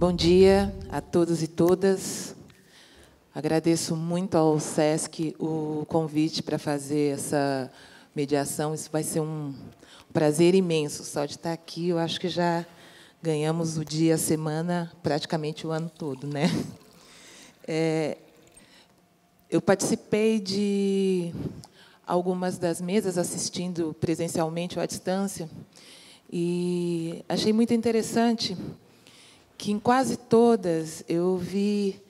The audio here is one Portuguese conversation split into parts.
Bom dia a todos e todas. Agradeço muito ao SESC o convite para fazer essa mediação. Isso vai ser um prazer imenso. Só de estar aqui, eu acho que já ganhamos o dia, a semana, praticamente o ano todo. Né? É, eu participei de algumas das mesas, assistindo presencialmente ou à distância, e achei muito interessante que em quase todas eu vi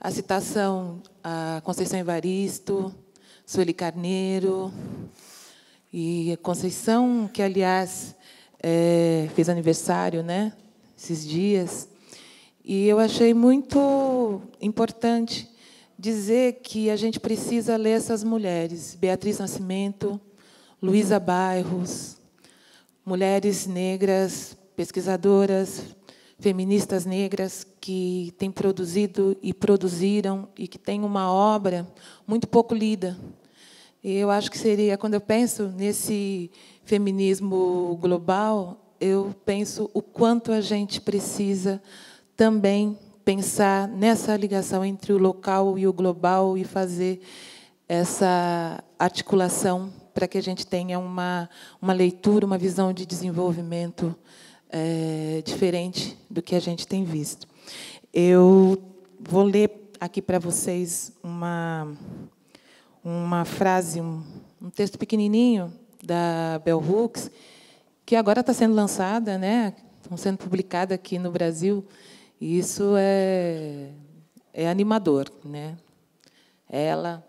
a citação a Conceição Evaristo, Sueli Carneiro, e a Conceição, que, aliás, é, fez aniversário né, esses dias, e eu achei muito importante dizer que a gente precisa ler essas mulheres, Beatriz Nascimento, Luísa Bairros, mulheres negras, pesquisadoras, feministas negras que têm produzido e produziram e que têm uma obra muito pouco lida. Eu acho que seria, quando eu penso nesse feminismo global, eu penso o quanto a gente precisa também pensar nessa ligação entre o local e o global e fazer essa articulação para que a gente tenha uma, uma leitura, uma visão de desenvolvimento é, diferente do que a gente tem visto. Eu vou ler aqui para vocês uma, uma frase, um, um texto pequenininho da Bell Hooks, que agora está sendo lançada, né? estão sendo publicada aqui no Brasil, e isso é, é animador. Né? Ela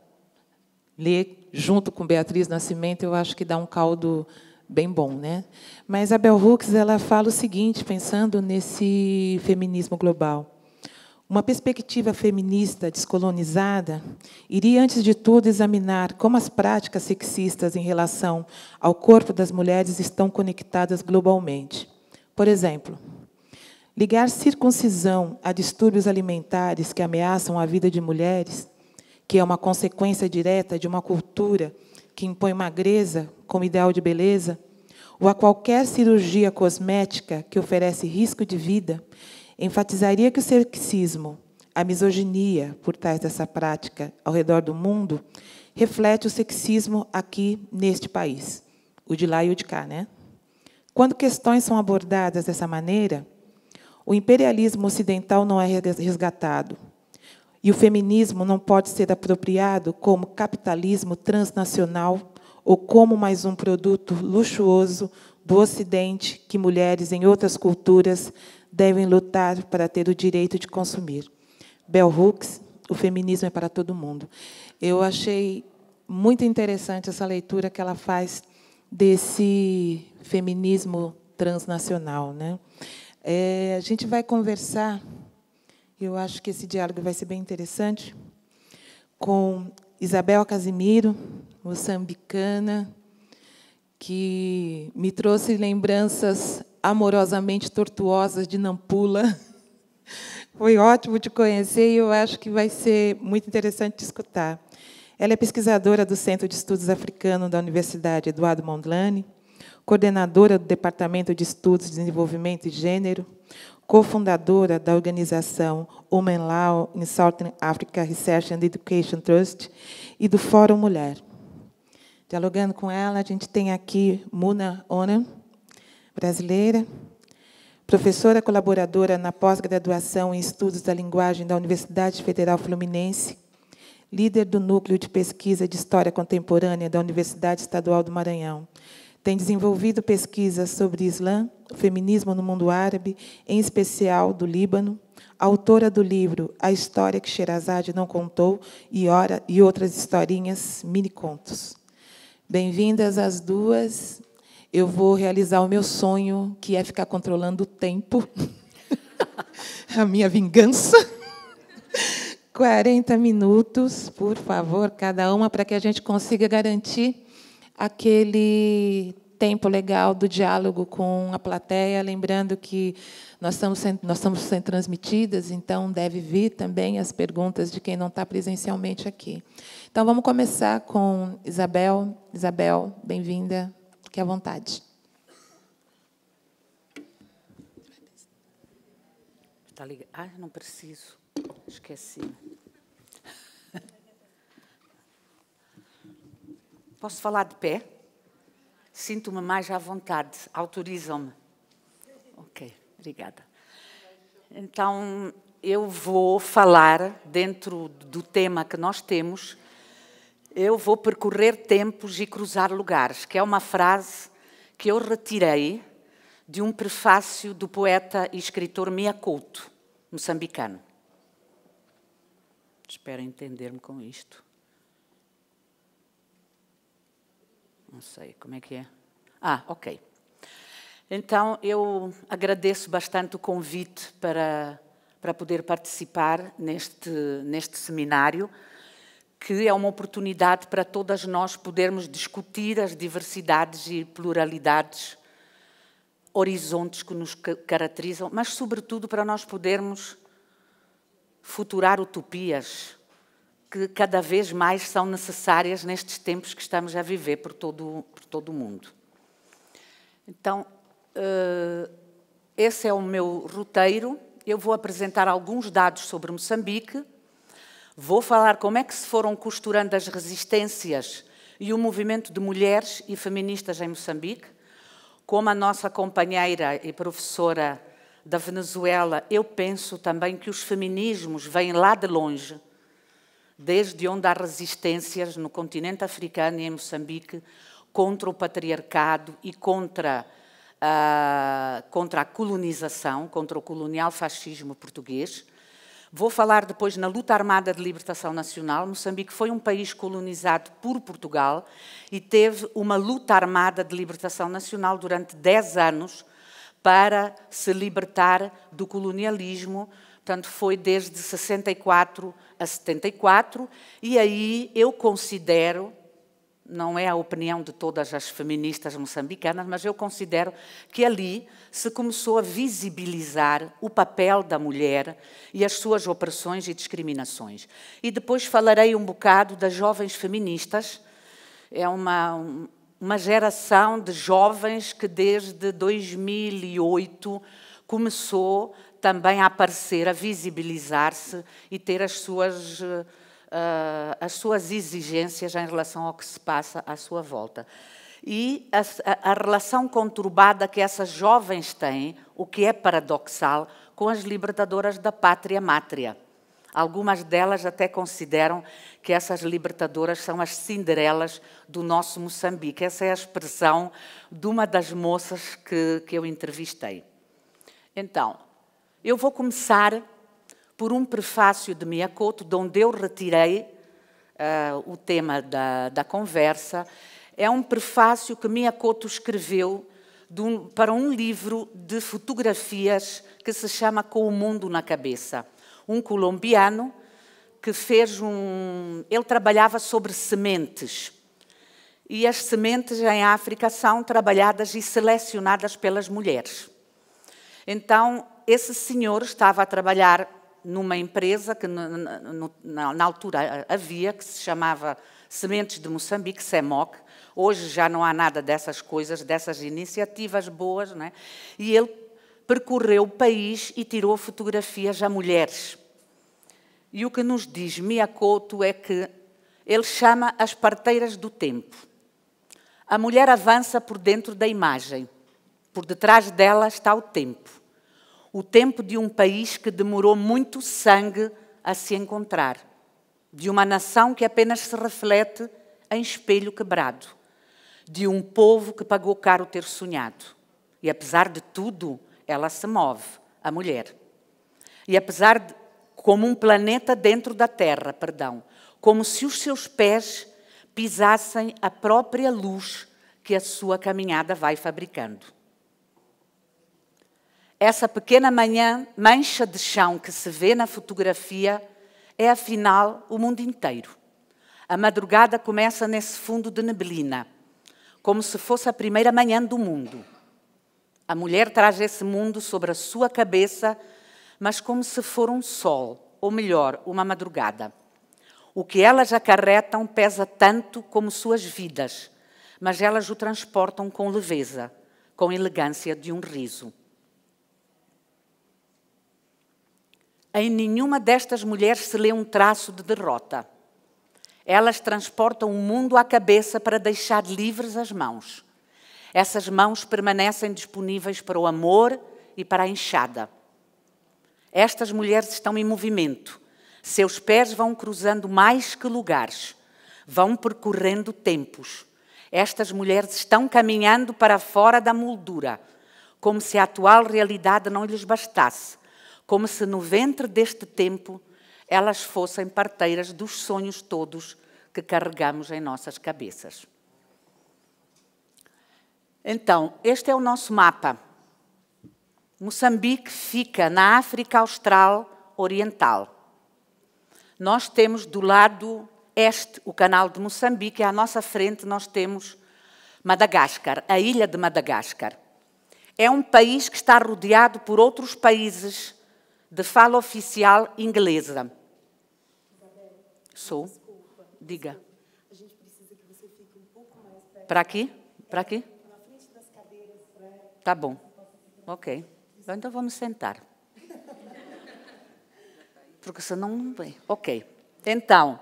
lê junto com Beatriz Nascimento, eu acho que dá um caldo bem bom, né? Mas a Bell Hooks ela fala o seguinte, pensando nesse feminismo global. Uma perspectiva feminista descolonizada iria, antes de tudo, examinar como as práticas sexistas em relação ao corpo das mulheres estão conectadas globalmente. Por exemplo, ligar circuncisão a distúrbios alimentares que ameaçam a vida de mulheres, que é uma consequência direta de uma cultura que impõe magreza como ideal de beleza, ou a qualquer cirurgia cosmética que oferece risco de vida, enfatizaria que o sexismo, a misoginia por trás dessa prática ao redor do mundo, reflete o sexismo aqui neste país, o de lá e o de cá, né? Quando questões são abordadas dessa maneira, o imperialismo ocidental não é resgatado. E o feminismo não pode ser apropriado como capitalismo transnacional ou como mais um produto luxuoso do Ocidente que mulheres em outras culturas devem lutar para ter o direito de consumir. Bell Hooks, O Feminismo é para Todo Mundo. Eu achei muito interessante essa leitura que ela faz desse feminismo transnacional. Né? É, a gente vai conversar, eu acho que esse diálogo vai ser bem interessante, com Isabel Casimiro, moçambicana, que me trouxe lembranças amorosamente tortuosas de Nampula. Foi ótimo te conhecer e eu acho que vai ser muito interessante te escutar. Ela é pesquisadora do Centro de Estudos Africano da Universidade Eduardo Mondlane, coordenadora do Departamento de Estudos de Desenvolvimento e Gênero, cofundadora da organização Women Law in Southern Africa Research and Education Trust e do Fórum Mulher dialogando com ela. A gente tem aqui Muna Ona, brasileira, professora colaboradora na pós-graduação em Estudos da Linguagem da Universidade Federal Fluminense, líder do Núcleo de Pesquisa de História Contemporânea da Universidade Estadual do Maranhão. Tem desenvolvido pesquisas sobre Islã, feminismo no mundo árabe, em especial do Líbano. Autora do livro A História que Sherazade Não Contou e, Outras Historinhas, Minicontos. Bem-vindas as duas. Eu vou realizar o meu sonho, que é ficar controlando o tempo. A minha vingança. 40 minutos, por favor, cada uma, para que a gente consiga garantir aquele tempo legal do diálogo com a plateia. Lembrando que nós estamos, sendo, nós estamos sendo transmitidas, então deve vir também as perguntas de quem não está presencialmente aqui. Então vamos começar com Isabel. Isabel, bem-vinda. Fique à vontade. Está ligado? Ah, não preciso. Esqueci. Posso falar de pé? Sinto-me mais à vontade. Autorizam-me. Ok, obrigada. Então, eu vou falar, dentro do tema que nós temos, eu vou percorrer tempos e cruzar lugares, que é uma frase que eu retirei de um prefácio do poeta e escritor Mia Couto, moçambicano. Espero entender-me com isto. Não sei como é que é. Ah, ok. Então, eu agradeço bastante o convite para, para poder participar neste, neste seminário que é uma oportunidade para todas nós podermos discutir as diversidades e pluralidades, horizontes que nos caracterizam, mas, sobretudo, para nós podermos futurar utopias que cada vez mais são necessárias nestes tempos que estamos a viver por todo, por todo o mundo. Então, eh, esse é o meu roteiro. Eu vou apresentar alguns dados sobre Moçambique Vou falar como é que se foram costurando as resistências e o movimento de mulheres e feministas em Moçambique, como a nossa companheira e professora da Venezuela, eu penso também que os feminismos vêm lá de longe, desde onde há resistências no continente africano e em Moçambique contra o patriarcado e contra a, ah, contra a colonização, contra o colonial fascismo português, Vou falar depois na luta armada de libertação nacional. Moçambique foi um país colonizado por Portugal e teve uma luta armada de libertação nacional durante 10 anos para se libertar do colonialismo. Portanto, foi desde 64 a 74. E aí eu considero não é a opinião de todas as feministas moçambicanas, mas eu considero que ali se começou a visibilizar o papel da mulher e as suas opressões e discriminações. E depois falarei um bocado das jovens feministas. É uma, uma geração de jovens que desde 2008 começou também a aparecer, a visibilizar-se e ter as suas eh, uh, as suas exigências em relação ao que se passa à sua volta. E a, a relação conturbada que essas jovens têm, o que é paradoxal, com as libertadoras da pátria mátria. Algumas delas até consideram que essas libertadoras são as cinderelas do nosso Moçambique. Essa é a expressão de uma das moças que, que eu entrevistei. Então, eu vou começar por um prefácio de Miyakoto, de onde eu retirei uh, o tema da, da, conversa. É um prefácio que Miyakoto escreveu um, para um livro de fotografias que se chama Com o Mundo na Cabeça. Um colombiano que fez um. Ele trabalhava sobre sementes. E as sementes em África são trabalhadas e selecionadas pelas mulheres. Então, esse senhor estava a trabalhar numa empresa que no, no, na altura havia, que se chamava Sementes de Moçambique, SEMOC. Hoje já não há nada dessas coisas, dessas iniciativas boas. né E ele percorreu o país e tirou fotografias a mulheres. E o que nos diz Miyakoto é que ele chama as parteiras do tempo. A mulher avança por dentro da imagem. Por detrás dela está o tempo o tempo de um país que demorou muito sangue a se encontrar, de uma nação que apenas se reflete em espelho quebrado, de um povo que pagou caro ter sonhado. E apesar de tudo, ela se move, a mulher. E apesar de, como um planeta dentro da Terra, perdão, como se os seus pés pisassem a própria luz que a sua caminhada vai fabricando. Essa pequena manhã, mancha de chão que se vê na fotografia é afinal o mundo inteiro. A madrugada começa nesse fundo de neblina, como se fosse a primeira manhã do mundo. A mulher traz esse mundo sobre a sua cabeça, mas como se for um sol, ou melhor, uma madrugada. O que elas acarretam pesa tanto como suas vidas, mas elas o transportam com leveza, com elegância de um riso. Em nenhuma destas mulheres se lê um traço de derrota. Elas transportam o mundo à cabeça para deixar livres as mãos. Essas mãos permanecem disponíveis para o amor e para a enxada. Estas mulheres estão em movimento. Seus pés vão cruzando mais que lugares, vão percorrendo tempos. Estas mulheres estão caminhando para fora da moldura, como se a atual realidade não lhes bastasse como se no ventre deste tempo elas fossem parteiras dos sonhos todos que carregamos em nossas cabeças. Então, este é o nosso mapa. Moçambique fica na África Austral Oriental. Nós temos do lado este o canal de Moçambique, e à nossa frente nós temos Madagascar, a ilha de Madagascar. É um país que está rodeado por outros países de fala oficial inglesa. Sou. Diga. Para aqui? Para aqui? Tá bom. Ok. Então, então vamos sentar. Porque senão não vem. Ok. Então.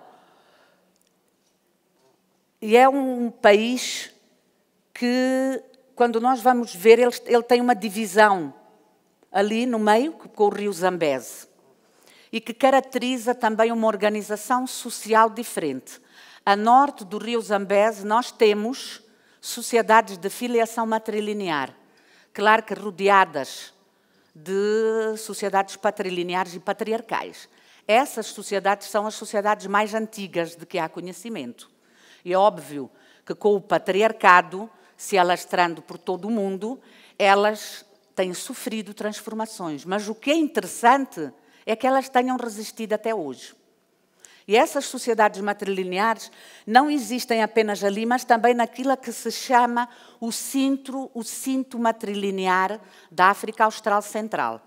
E é um país que, quando nós vamos ver, ele, ele tem uma divisão ali no meio com o rio Zambeze, e que caracteriza também uma organização social diferente. A norte do rio Zambeze, nós temos sociedades de filiação matrilinear, claro que rodeadas de sociedades patrilineares e patriarcais. Essas sociedades são as sociedades mais antigas de que há conhecimento. E é óbvio que com o patriarcado se alastrando por todo o mundo, elas têm sofrido transformações, mas o que é interessante é que elas tenham resistido até hoje. E essas sociedades matrilineares não existem apenas ali, mas também naquilo que se chama o cinto, o cinto matrilinear da África Austral Central.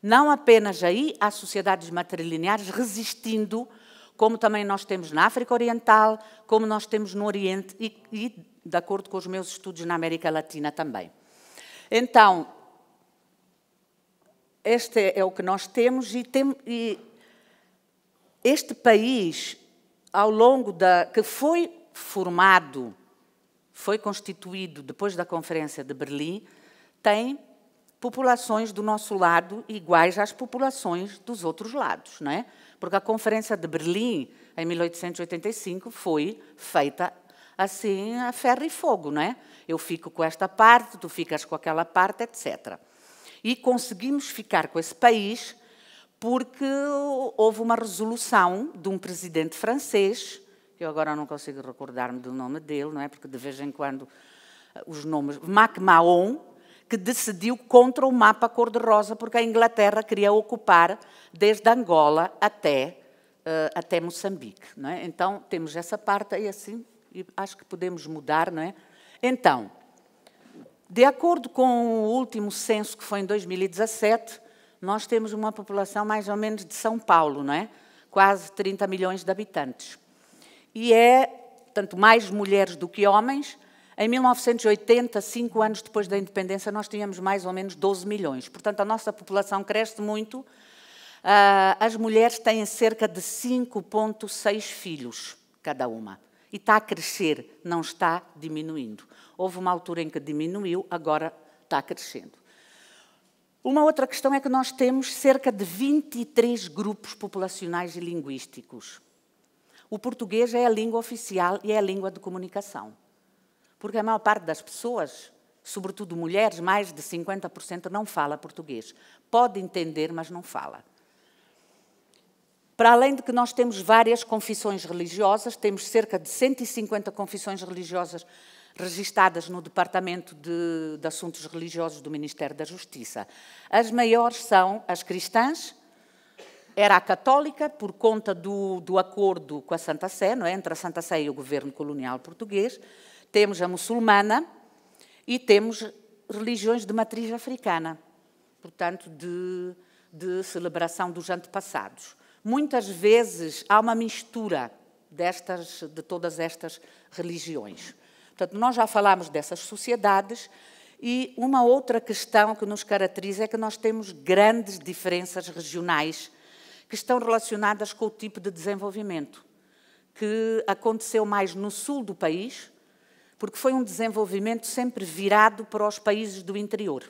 Não apenas aí há sociedades matrilineares resistindo, como também nós temos na África Oriental, como nós temos no Oriente e, e de acordo com os meus estudos na América Latina também. Então, este é, o que nós temos e, tem, e este país, ao longo da. que foi formado, foi constituído depois da Conferência de Berlim, tem populações do nosso lado iguais às populações dos outros lados, não é? Porque a Conferência de Berlim, em 1885, foi feita assim a ferro e fogo, não é? Eu fico com esta parte, tu ficas com aquela parte, etc. E conseguimos ficar com esse país porque houve uma resolução de um presidente francês, eu agora não consigo recordar-me do nome dele, não é? Porque de vez em quando eh, os nomes. MacMahon, que decidiu contra o mapa cor-de-rosa, porque a Inglaterra queria ocupar desde Angola até, uh, até Moçambique. Não é? Então, temos essa parte aí assim, e acho que podemos mudar, não é? Então, de acordo com o último censo, que foi em 2017, nós temos uma população mais ou menos de São Paulo, não é? quase 30 milhões de habitantes. E é, tanto mais mulheres do que homens. Em 1980, cinco anos depois da independência, nós tínhamos mais ou menos 12 milhões. Portanto, a nossa população cresce muito. Ah, as mulheres têm cerca de 5,6 filhos cada uma. E está a crescer, não está diminuindo. Houve uma altura em que diminuiu, agora está crescendo. Uma outra questão é que nós temos cerca de 23 grupos populacionais e linguísticos. O português é a língua oficial e é a língua de comunicação. Porque a maior parte das pessoas, sobretudo mulheres, mais de 50% não fala português. Pode entender, mas não fala. Para além de que nós temos várias confissões religiosas, temos cerca de 150 confissões religiosas registadas no Departamento de, de, Assuntos Religiosos do Ministério da Justiça. As maiores são as cristãs, era a católica, por conta do, do acordo com a Santa Sé, não é? entre a Santa Sé e o governo colonial português, temos a muçulmana e temos religiões de matriz africana, portanto, de, de celebração dos antepassados. Muitas vezes há uma mistura destas, de todas estas religiões. Portanto, nós já falámos dessas sociedades e uma outra questão que nos caracteriza é que nós temos grandes diferenças regionais que estão relacionadas com o tipo de desenvolvimento, que aconteceu mais no sul do país, porque foi um desenvolvimento sempre virado para os países do interior.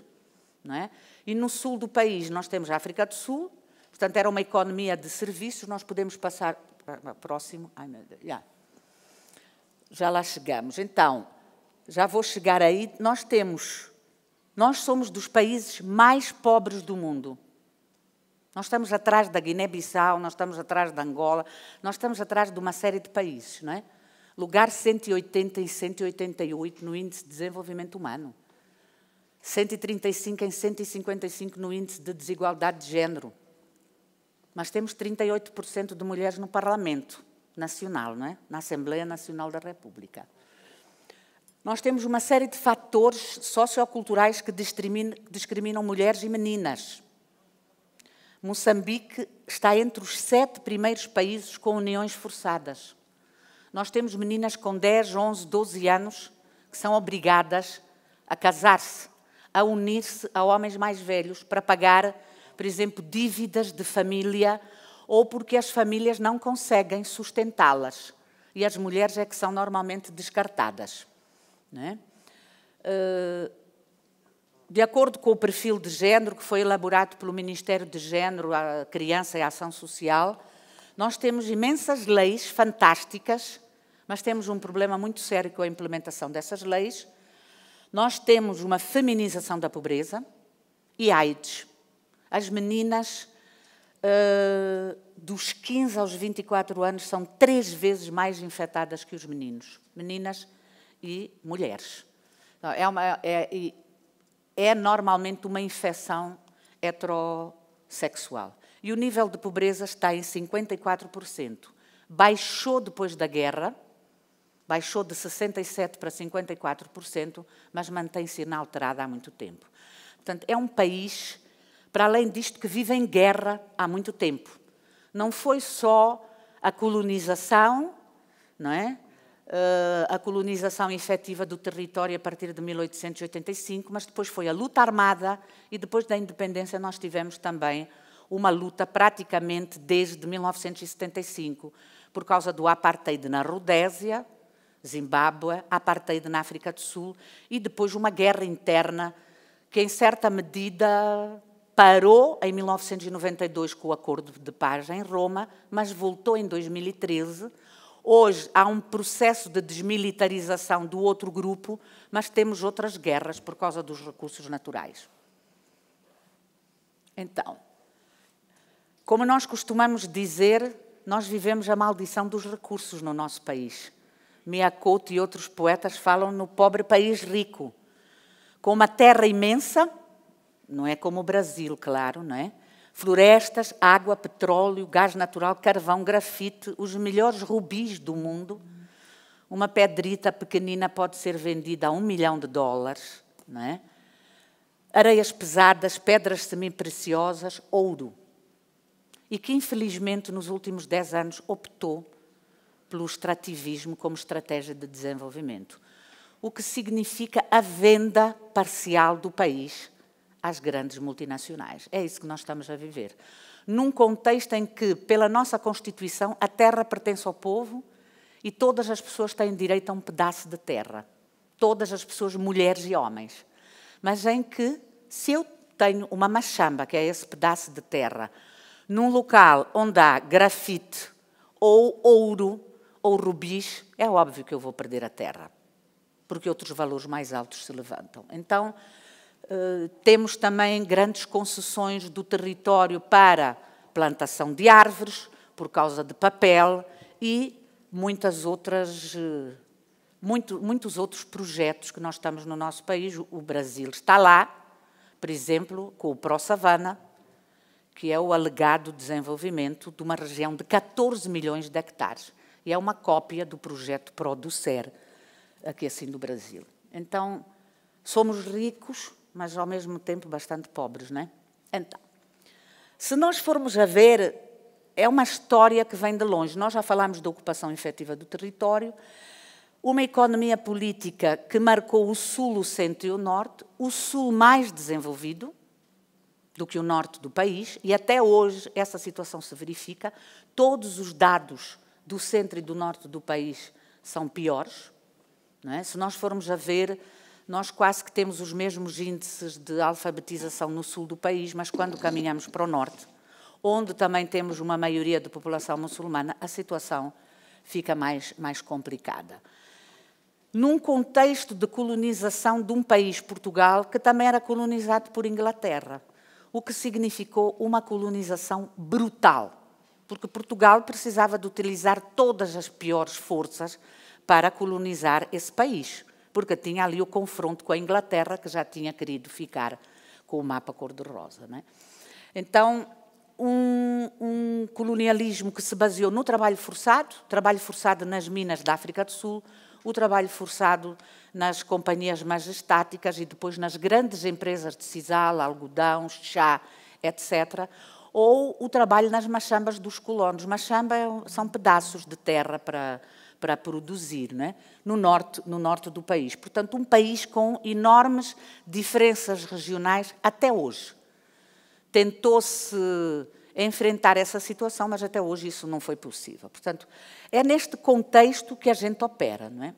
Não é? E no sul do país nós temos a África do Sul, portanto era uma economia de serviços, nós podemos passar para ah, ah, o próximo. Ai, meu Deus. Yeah. Já lá chegamos. Então, já vou chegar aí. Nós temos, nós somos dos países mais pobres do mundo. Nós estamos atrás da Guiné-Bissau, nós estamos atrás da Angola, nós estamos atrás de uma série de países, não é? Lugar 180 em 188 no índice de desenvolvimento humano. 135 em 155 no índice de desigualdade de género. Mas temos 38% de mulheres no parlamento. Nacional, não é? na Assembleia Nacional da República. Nós temos uma série de fatores socioculturais que discriminam, discriminam mulheres e meninas. Moçambique está entre os sete primeiros países com uniões forçadas. Nós temos meninas com 10, 11, 12 anos que são obrigadas a casar-se, a unir-se a homens mais velhos para pagar, por exemplo, dívidas de família ou porque as famílias não conseguem sustentá-las. E as mulheres é que são normalmente descartadas. É? Eh, de acordo com o perfil de género que foi elaborado pelo Ministério de Gênero, a Criança e a Ação Social, nós temos imensas leis fantásticas, mas temos um problema muito sério com a implementação dessas leis. Nós temos uma feminização da pobreza e AIDS. As meninas uh, dos 15 aos 24 anos são três vezes mais infectadas que os meninos, meninas e mulheres. Então, é, uma, é, é normalmente uma infecção heterossexual. E o nível de pobreza está em 54%. Baixou depois da guerra, baixou de 67% para 54%, mas mantém-se inalterada há muito tempo. Portanto, é um país para além disto que vive em guerra há muito tempo. Não foi só a colonização, não é? Uh, a colonização efetiva do território a partir de 1885, mas depois foi a luta armada e depois da independência nós tivemos também uma luta praticamente desde 1975, por causa do apartheid na Rodésia, Zimbábue, apartheid na África do Sul e depois uma guerra interna que, em certa medida, Parou em 1992 com o Acordo de Paz em Roma, mas voltou em 2013. Hoje há um processo de desmilitarização do outro grupo, mas temos outras guerras por causa dos recursos naturais. Então, como nós costumamos dizer, nós vivemos a maldição dos recursos no nosso país. Miyakoto e outros poetas falam no pobre país rico, com uma terra imensa, não é como o Brasil, claro, não é? Florestas, água, petróleo, gás natural, carvão, grafite, os melhores rubis do mundo. Uma pedrita pequenina pode ser vendida a um milhão de dólares, não é? Areias pesadas, pedras semi-preciosas, ouro. E que, infelizmente, nos últimos dez anos optou pelo extrativismo como estratégia de desenvolvimento o que significa a venda parcial do país às grandes multinacionais. É isso que nós estamos a viver. Num contexto em que, pela nossa Constituição, a terra pertence ao povo e todas as pessoas têm direito a um pedaço de terra. Todas as pessoas, mulheres e homens. Mas em que, se eu tenho uma machamba, que é esse pedaço de terra, num local onde há grafite ou ouro ou rubis, é óbvio que eu vou perder a terra, porque outros valores mais altos se levantam. Então, eh, temos também grandes concessões do território para plantação de árvores, por causa de papel e muitas outras, eh, muito, muitos outros projetos que nós estamos no nosso país. O Brasil está lá, por exemplo, com o ProSavana, Savana, que é o alegado desenvolvimento de uma região de 14 milhões de hectares. E é uma cópia do projeto Producer, aqui assim do Brasil. Então, somos ricos mas ao mesmo tempo bastante pobres, né? Então, se nós formos a ver, é uma história que vem de longe. Nós já falámos da ocupação efetiva do território, uma economia política que marcou o sul, o centro e o norte, o sul mais desenvolvido do que o norte do país, e até hoje essa situação se verifica. Todos os dados do centro e do norte do país são piores. É? Se nós formos a ver nós quase que temos os mesmos índices de alfabetização no sul do país, mas quando caminhamos para o norte, onde também temos uma maioria de população muçulmana, a situação fica mais, mais complicada. Num contexto de colonização de um país, Portugal, que também era colonizado por Inglaterra, o que significou uma colonização brutal, porque Portugal precisava de utilizar todas as piores forças para colonizar esse país porque tinha ali o confronto com a Inglaterra, que já tinha querido ficar com o mapa cor-de-rosa. Né? Então, um, um, colonialismo que se baseou no trabalho forçado, trabalho forçado nas minas da África do Sul, o trabalho forçado nas companhias majestáticas e depois nas grandes empresas de sisal, algodão, chá, etc., ou o trabalho nas machambas dos colonos. Machamba é são pedaços de terra para para produzir né? no, norte, no norte do país. Portanto, um país com enormes diferenças regionais até hoje. Tentou-se enfrentar essa situação, mas até hoje isso não foi possível. Portanto, é neste contexto que a gente opera, não é?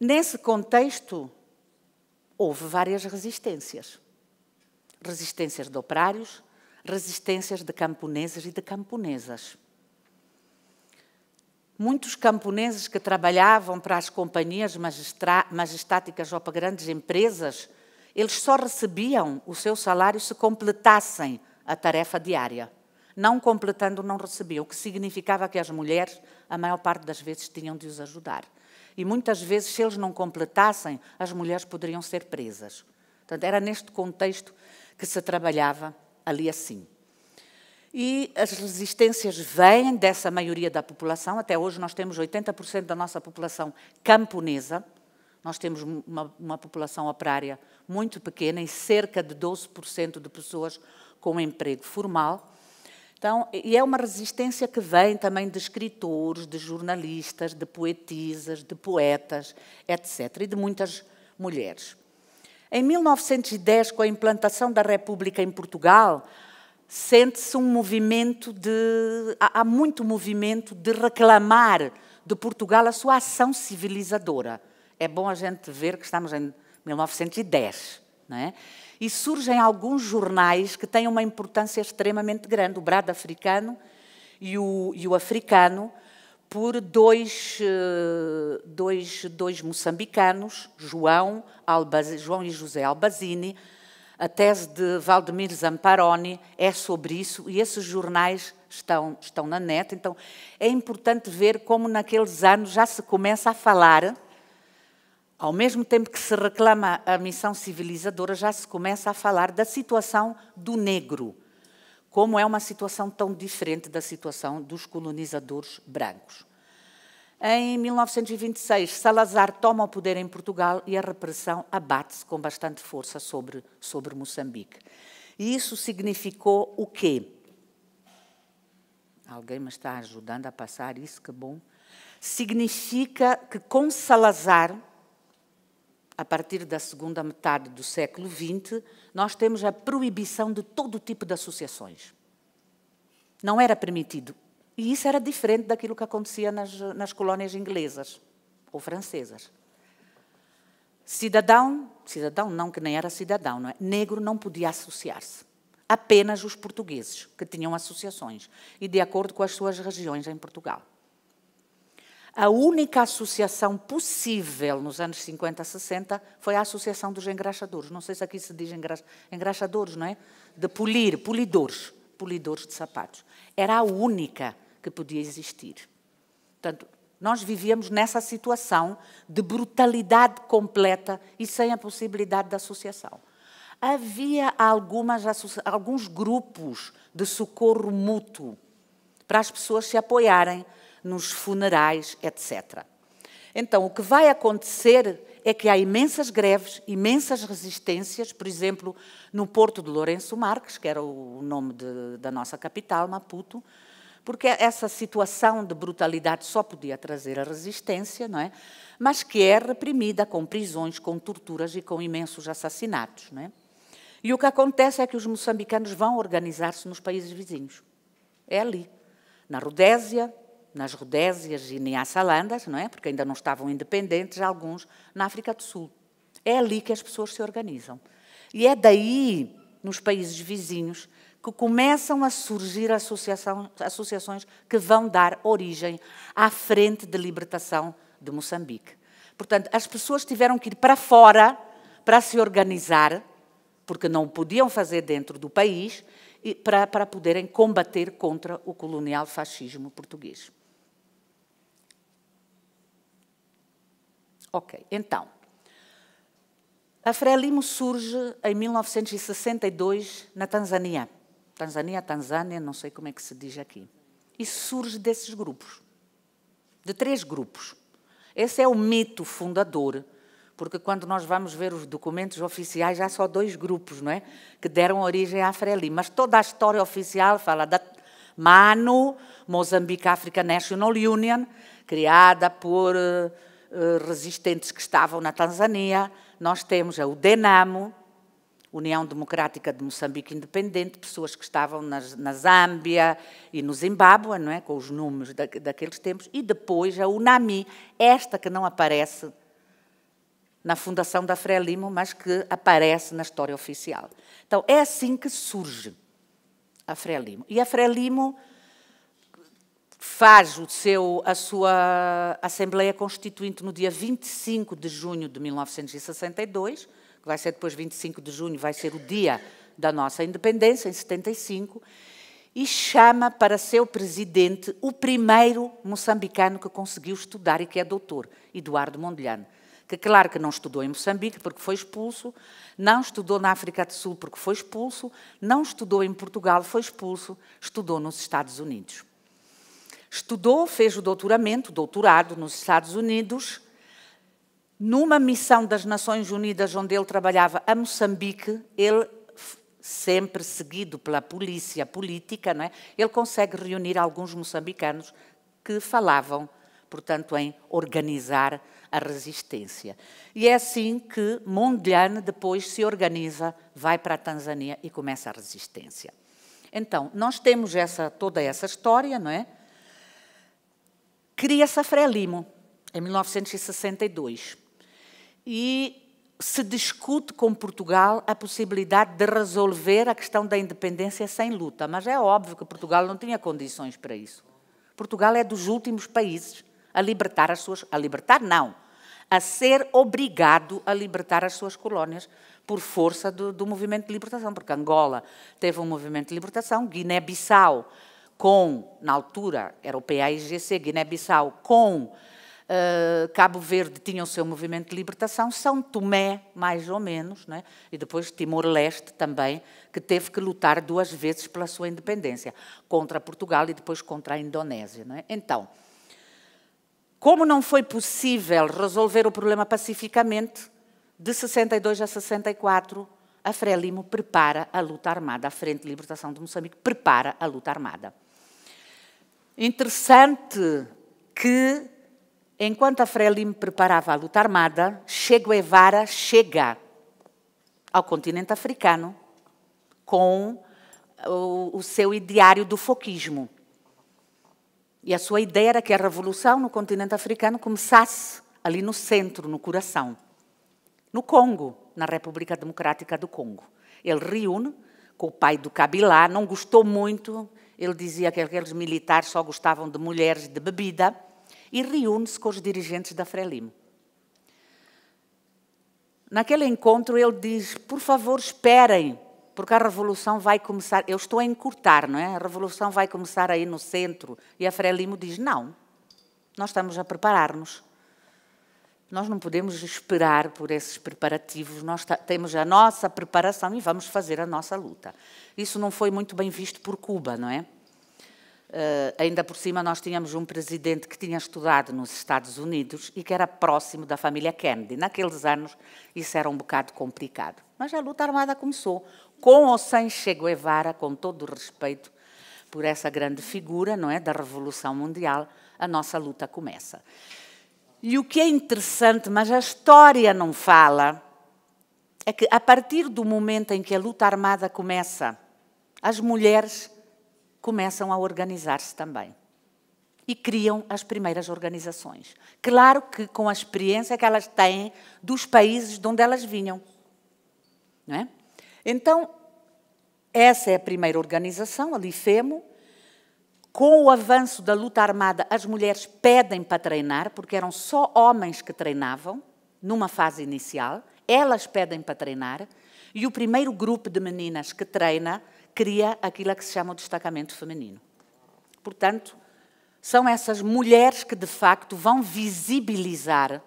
Nesse contexto, houve várias resistências. Resistências de operários, resistências de camponeses e de camponesas. Muitos camponeses que trabalhavam para as companhias majestáticas ou para grandes empresas, eles só recebiam o seu salário se completassem a tarefa diária. Não completando, não recebiam, o que significava que as mulheres, a maior parte das vezes, tinham de os ajudar. E muitas vezes, se eles não completassem, as mulheres poderiam ser presas. Portanto, era neste contexto que se trabalhava ali assim. E as resistências vêm dessa maioria da população. Até hoje nós temos 80% da nossa população camponesa. Nós temos uma, uma, população operária muito pequena e cerca de 12% de pessoas com emprego formal. Então, e é uma resistência que vem também de escritores, de jornalistas, de poetisas, de poetas, etc., e de muitas mulheres. Em 1910, com a implantação da República em Portugal, sente-se um movimento de. Há muito movimento de reclamar de Portugal a sua ação civilizadora. É bom a gente ver que estamos em 1910. Não é? E surgem alguns jornais que têm uma importância extremamente grande: o Brado Africano e o, e o Africano por dois, eh, dois, dois moçambicanos, João, Albaz, João e José Albazini. A tese de Valdemir Zamparoni é sobre isso e esses jornais estão, estão na net. Então é importante ver como naqueles anos já se começa a falar, ao mesmo tempo que se reclama a missão civilizadora, já se começa a falar da situação do negro como é uma situação tão diferente da situação dos colonizadores brancos. Em 1926, Salazar toma o poder em Portugal e a repressão abate-se com bastante força sobre, sobre Moçambique. E isso significou o quê? Alguém me está ajudando a passar isso, que bom. Significa que com Salazar, a partir da segunda metade do século XX, nós temos a proibição de todo tipo de associações. Não era permitido. E isso era diferente daquilo que acontecia nas, nas inglesas ou francesas. Cidadão, cidadão não que nem era cidadão, não é? negro não podia associar-se. Apenas os portugueses que tinham associações e de acordo com as suas regiões em Portugal a única associação possível nos anos 50, 60 foi a associação dos engraxadores. Não sei se aqui se diz engra... engraxadores, não é? De polir, polidores, polidores de sapatos. Era a única que podia existir. Portanto, nós vivíamos nessa situação de brutalidade completa e sem a possibilidade de associação. Havia algumas, alguns grupos de socorro mútuo para as pessoas se apoiarem nos funerais, etc. Então, o que vai acontecer é que há imensas greves, imensas resistências, por exemplo, no Porto de Lourenço Marques, que era o nome de, da nossa capital, Maputo, porque essa situação de brutalidade só podia trazer a resistência, não é? Mas que é reprimida com prisões, com torturas e com imensos assassinatos, não é? E o que acontece é que os moçambicanos vão organizar-se nos países vizinhos. É ali, na Rodésia, nas Rodésias e Nyasalandas, não é? Porque ainda não estavam independentes alguns na África do Sul. É ali que as pessoas se organizam. E é daí, nos países vizinhos, que começam a surgir associações que vão dar origem à Frente de Libertação de Moçambique. Portanto, as pessoas tiveram que ir para fora para se organizar, porque não podiam fazer dentro do país, para, para poderem combater contra o colonial fascismo português. Ok, então. A Frelimo surge em 1962 na Tanzânia. Tanzânia, Tanzânia, não sei como é que se diz aqui. E surge desses grupos, de três grupos. Esse é o mito fundador, porque quando nós vamos ver os documentos oficiais, há só dois grupos, não é? Que deram origem à Frelimo. Mas toda a história oficial fala da MANU, Mozambique African National Union, criada por eh, eh, resistentes que estavam na Tanzânia, nós temos a UDENAMO, União Democrática de Moçambique Independente, pessoas que estavam nas, na Zâmbia e no Zimbábue, não é? com os números da, daqueles tempos, e depois a UNAMI, esta que não aparece na fundação da Frelimo, mas que aparece na história oficial. Então, é assim que surge a Frelimo. E a Frelimo faz o seu, a sua Assembleia Constituinte no dia 25 de junho de 1962, que vai ser depois 25 de junho, vai ser o dia da nossa independência, em 75, e chama para seu presidente o primeiro moçambicano que conseguiu estudar e que é doutor, Eduardo Mondlane que claro que não estudou em Moçambique porque foi expulso, não estudou na África do Sul porque foi expulso, não estudou em Portugal, foi expulso, estudou nos Estados Unidos. Estudou, fez o doutoramento, doutorado nos Estados Unidos, numa missão das Nações Unidas, onde ele trabalhava a Moçambique, ele sempre seguido pela polícia política, não é? ele consegue reunir alguns moçambicanos que falavam, portanto, em organizar a resistência. E é assim que Mondiane depois se organiza, vai para a Tanzânia e começa a resistência. Então, nós temos essa, toda essa história, não é? cria-se a Frelimo, em 1962. E se discute com Portugal a possibilidade de resolver a questão da independência sem luta, mas é óbvio que Portugal não tinha condições para isso. Portugal é dos últimos países a libertar as suas, a libertar não, a ser obrigado a libertar as suas colónias por força do, do movimento de libertação, porque Angola teve um movimento de libertação, Guiné-Bissau com, na altura, era o PAIGC, Guiné-Bissau, com uh, Cabo Verde tinha o seu movimento de libertação, São Tomé, mais ou menos, né? e depois Timor-Leste também, que teve que lutar duas vezes pela sua independência, contra Portugal e depois contra a Indonésia. Né? Então, como não foi possível resolver o problema pacificamente, de 62 a 64, a Frelimo prepara a luta armada, a Frente de Libertação de Moçambique prepara a luta armada. Interessante que, enquanto a Frelimo preparava a luta armada, Che Guevara chega ao continente africano com o, o seu ideário do foquismo. E a sua ideia era que a revolução no continente africano começasse ali no centro, no coração, no Congo, na República Democrática do Congo. Ele reúne com o pai do Kabila, não gostou muito, ele dizia que aqueles militares só gostavam de mulheres e de bebida e reúne-se com os dirigentes da Frelimo. Naquele encontro ele diz: "Por favor, esperem, porque a revolução vai começar. Eu estou a encurtar, não é? A revolução vai começar aí no centro". E a Frelimo diz: "Não. Nós estamos a preparar-nos. Nós não podemos esperar por esses preparativos, nós temos a nossa preparação e vamos fazer a nossa luta. Isso não foi muito bem visto por Cuba, não é? Uh, ainda por cima, nós tínhamos um presidente que tinha estudado nos Estados Unidos e que era próximo da família Kennedy. Naqueles anos, isso era um bocado complicado. Mas a luta armada começou, com ou sem Che Guevara, com todo o respeito por essa grande figura não é, da Revolução Mundial, a nossa luta começa. E o que é interessante, mas a história não fala, é que a partir do momento em que a luta armada começa, as mulheres começam a organizar-se também. E criam as primeiras organizações. Claro que com a experiência que elas têm dos países de onde elas vinham. Não é? Então, essa é a primeira organização, a LIFEMO, com o avanço da luta armada, as mulheres pedem para treinar, porque eram só homens que treinavam, numa fase inicial, elas pedem para treinar, e o primeiro grupo de meninas que treina cria aquilo que se chama o destacamento feminino. Portanto, são essas mulheres que de facto vão visibilizar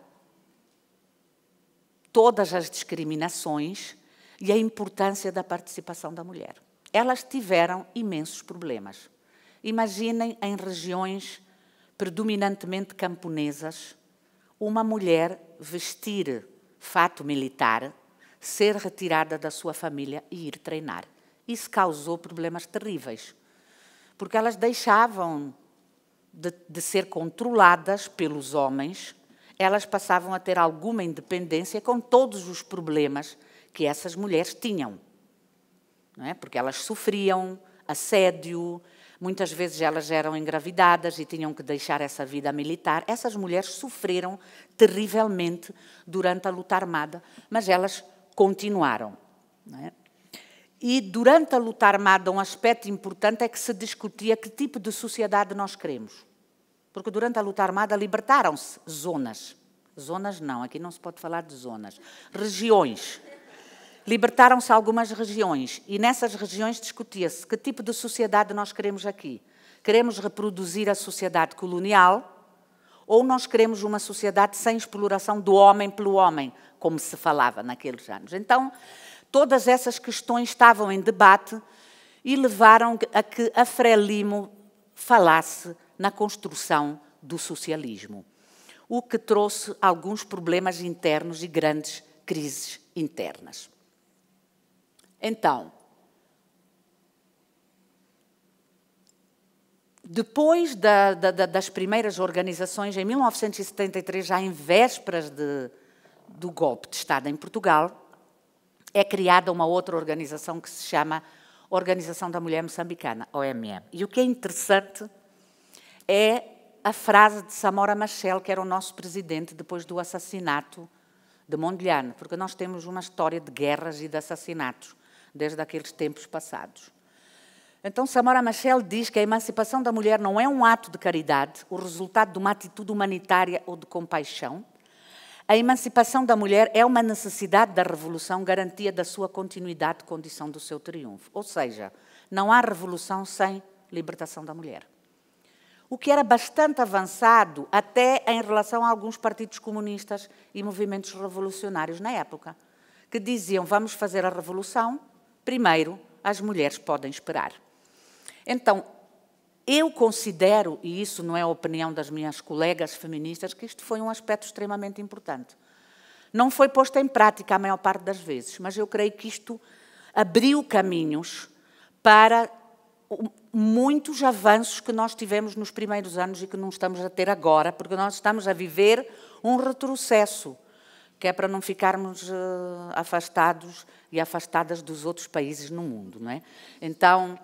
todas as discriminações e a importância da participação da mulher. Elas tiveram imensos problemas. Imaginem em regiões predominantemente camponesas uma mulher vestir fato militar, ser retirada da sua família e ir treinar. Isso causou problemas terríveis, porque elas deixavam de, de ser controladas pelos homens, elas passavam a ter alguma independência com todos os problemas que essas mulheres tinham. Não é? Porque elas sofriam assédio, Muitas vezes elas eram engravidadas e tinham que deixar essa vida militar. Essas mulheres sofreram terrivelmente durante a luta armada, mas elas continuaram. É? E durante a luta armada, um aspecto importante é que se discutia que tipo de sociedade nós queremos. Porque durante a luta armada libertaram-se zonas. Zonas não, aqui não se pode falar de zonas. Regiões. Libertaram-se algumas regiões e nessas regiões discutia-se que tipo de sociedade nós queremos aqui. Queremos reproduzir a sociedade colonial ou nós queremos uma sociedade sem exploração do homem pelo homem, como se falava naqueles anos. Então, todas essas questões estavam em debate e levaram a que a Frelimo falasse na construção do socialismo, o que trouxe alguns problemas internos e grandes crises internas. Então, depois da, da, das primeiras organizações, em 1973, já em vésperas de, do golpe de Estado em Portugal, é criada uma outra organização que se chama Organização da Mulher Moçambicana, OMM. E o que é interessante é a frase de Samora Machel, que era o nosso presidente depois do assassinato de Mondlane, porque nós temos uma história de guerras e de assassinatos desde aqueles tempos passados. Então, Samora Machel diz que a emancipação da mulher não é um ato de caridade, o resultado de uma atitude humanitária ou de compaixão. A emancipação da mulher é uma necessidade da revolução, garantia da sua continuidade, condição do seu triunfo. Ou seja, não há revolução sem libertação da mulher. O que era bastante avançado até em relação a alguns partidos comunistas e movimentos revolucionários na época, que diziam: vamos fazer a revolução Primeiro, as mulheres podem esperar. Então, eu considero, e isso não é a opinião das minhas colegas feministas, que isto foi um aspecto extremamente importante. Não foi posto em prática a maior parte das vezes, mas eu creio que isto abriu caminhos para muitos avanços que nós tivemos nos primeiros anos e que não estamos a ter agora, porque nós estamos a viver um retrocesso que é para não ficarmos uh, afastados e afastadas dos outros países no mundo, não é? Então,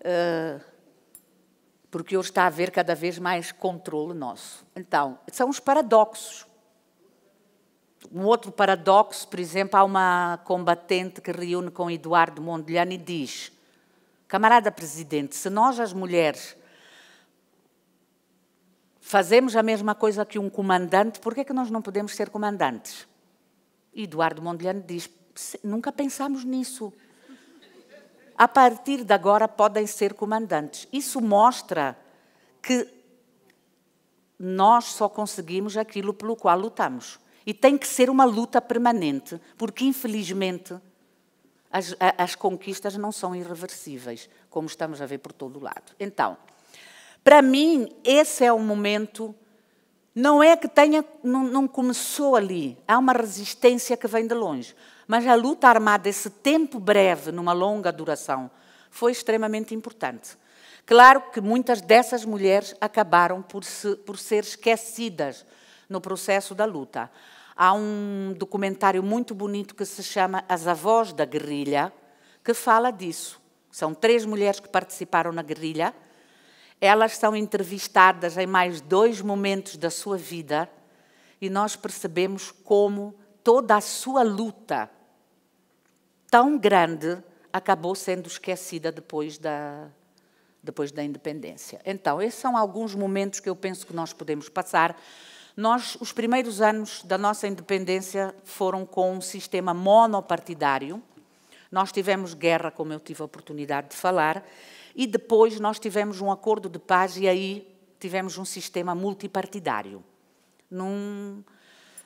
uh, porque hoje está a haver cada vez mais controle nosso. Então, são os paradoxos. Um outro paradoxo, por exemplo, há uma combatente que reúne com Eduardo Mondlane e diz: Camarada presidente, se nós, as mulheres, fazemos a mesma coisa que um comandante, por que, é que nós não podemos ser comandantes? Eduardo Mondlane diz: nunca pensámos nisso. A partir de agora podem ser comandantes. Isso mostra que nós só conseguimos aquilo pelo qual lutamos. E tem que ser uma luta permanente, porque infelizmente as, as conquistas não são irreversíveis, como estamos a ver por todo o lado. Então, para mim, esse é o momento não é que tenha, não, não começou ali. Há uma resistência que vem de longe. Mas a luta armada, esse tempo breve, numa longa duração, foi extremamente importante. Claro que muitas dessas mulheres acabaram por, se, por ser esquecidas no processo da luta. Há um documentário muito bonito que se chama As Avós da Guerrilha, que fala disso. São três mulheres que participaram na guerrilha elas são entrevistadas em mais dois momentos da sua vida e nós percebemos como toda a sua luta tão grande acabou sendo esquecida depois da, depois da independência. Então, esses são alguns momentos que eu penso que nós podemos passar. Nós, os primeiros anos da nossa independência foram com um sistema monopartidário. Nós tivemos guerra, como eu tive a oportunidade de falar, e depois nós tivemos um acordo de paz e aí tivemos um sistema multipartidário. Num,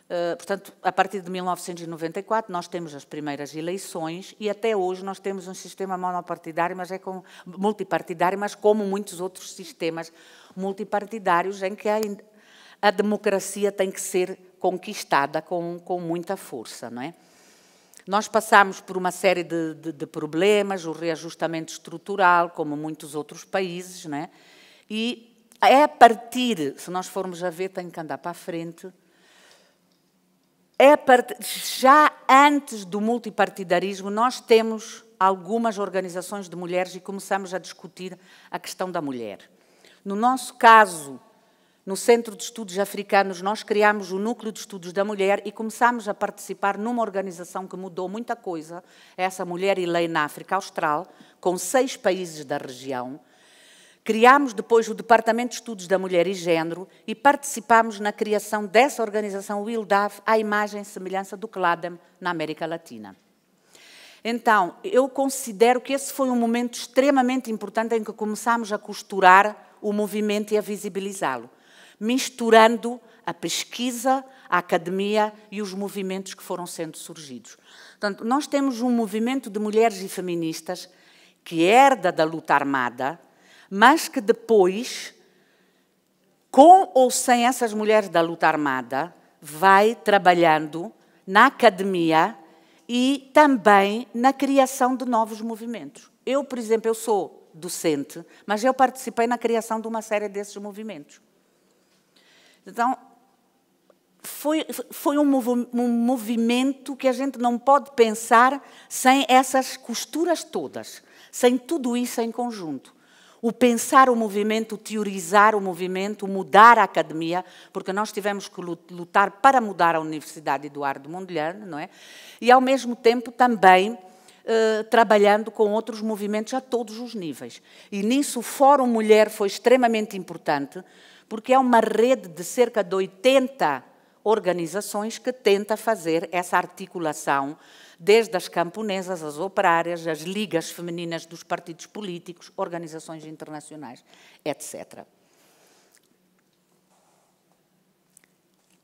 eh, portanto, a partir de 1994 nós temos as primeiras eleições e até hoje nós temos um sistema monopartidário, mas é multipartidário, mas como muitos outros sistemas multipartidários em que a, a democracia tem que ser conquistada com, com muita força, não é? Nós passamos por uma série de, de, de problemas, o reajustamento estrutural, como muitos outros países, né? e é a partir, se nós formos a ver, tem que andar para a frente, é a partir, já antes do multipartidarismo, nós temos algumas organizações de mulheres e começamos a discutir a questão da mulher. No nosso caso, no Centro de Estudos Africanos, nós criámos o Núcleo de Estudos da Mulher e começámos a participar numa organização que mudou muita coisa, é essa Mulher e Lei na África Austral, com seis países da região. Criámos depois o Departamento de Estudos da Mulher e Gênero e participámos na criação dessa organização WILDAF à imagem e semelhança do CLADEM na América Latina. Então, eu considero que esse foi um momento extremamente importante em que começámos a costurar o movimento e a visibilizá-lo misturando a pesquisa, a academia e os movimentos que foram sendo surgidos. Portanto, nós temos um movimento de mulheres e feministas que herda da luta armada, mas que depois, com ou sem essas mulheres da luta armada, vai trabalhando na academia e também na criação de novos movimentos. Eu, por exemplo, eu sou docente, mas eu participei na criação de uma série desses movimentos. Então, foi, foi um, mov um movimento que a gente não pode pensar sem essas costuras todas, sem tudo isso em conjunto o pensar o movimento, o teorizar o movimento, mudar a academia, porque nós tivemos que lutar para mudar a Universidade Eduardo Mondlane, não é? E ao mesmo tempo também eh, trabalhando com outros movimentos a todos os níveis. E nisso o Fórum Mulher foi extremamente importante, porque é uma rede de cerca de 80 organizações que tenta fazer essa articulação, desde as camponesas, as operárias, as ligas femininas dos partidos políticos, organizações internacionais, etc.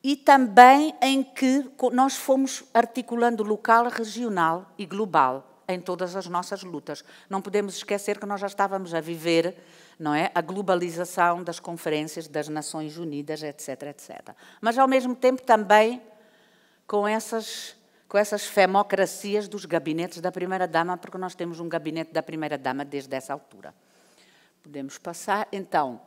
e também em que nós fomos articulando local, regional e global em todas as nossas lutas. Não podemos esquecer que nós já estávamos a viver não é? A globalização das conferências das Nações Unidas, etc, etc. Mas ao mesmo tempo também com essas com essas femocracias dos gabinetes da primeira dama, porque nós temos um gabinete da primeira dama desde essa altura. Podemos passar, então.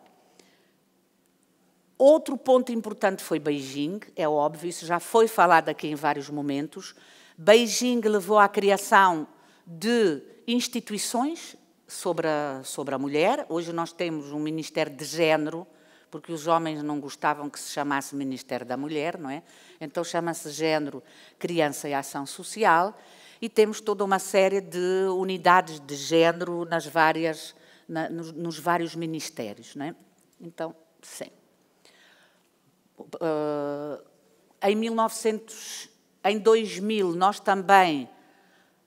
Outro ponto importante foi Beijing, é óbvio, isso já foi falado aqui em vários momentos. Beijing levou à criação de instituições sobre a, sobre a mulher. Hoje nós temos um Ministério de Gênero, porque os homens não gostavam que se chamasse Ministério da Mulher, não é? Então chama-se Gênero, Criança e Ação Social. E temos toda uma série de unidades de género nas várias, na, nos, nos, vários ministérios. Não é? Então, sim. Uh, em 1900, em 2000, nós também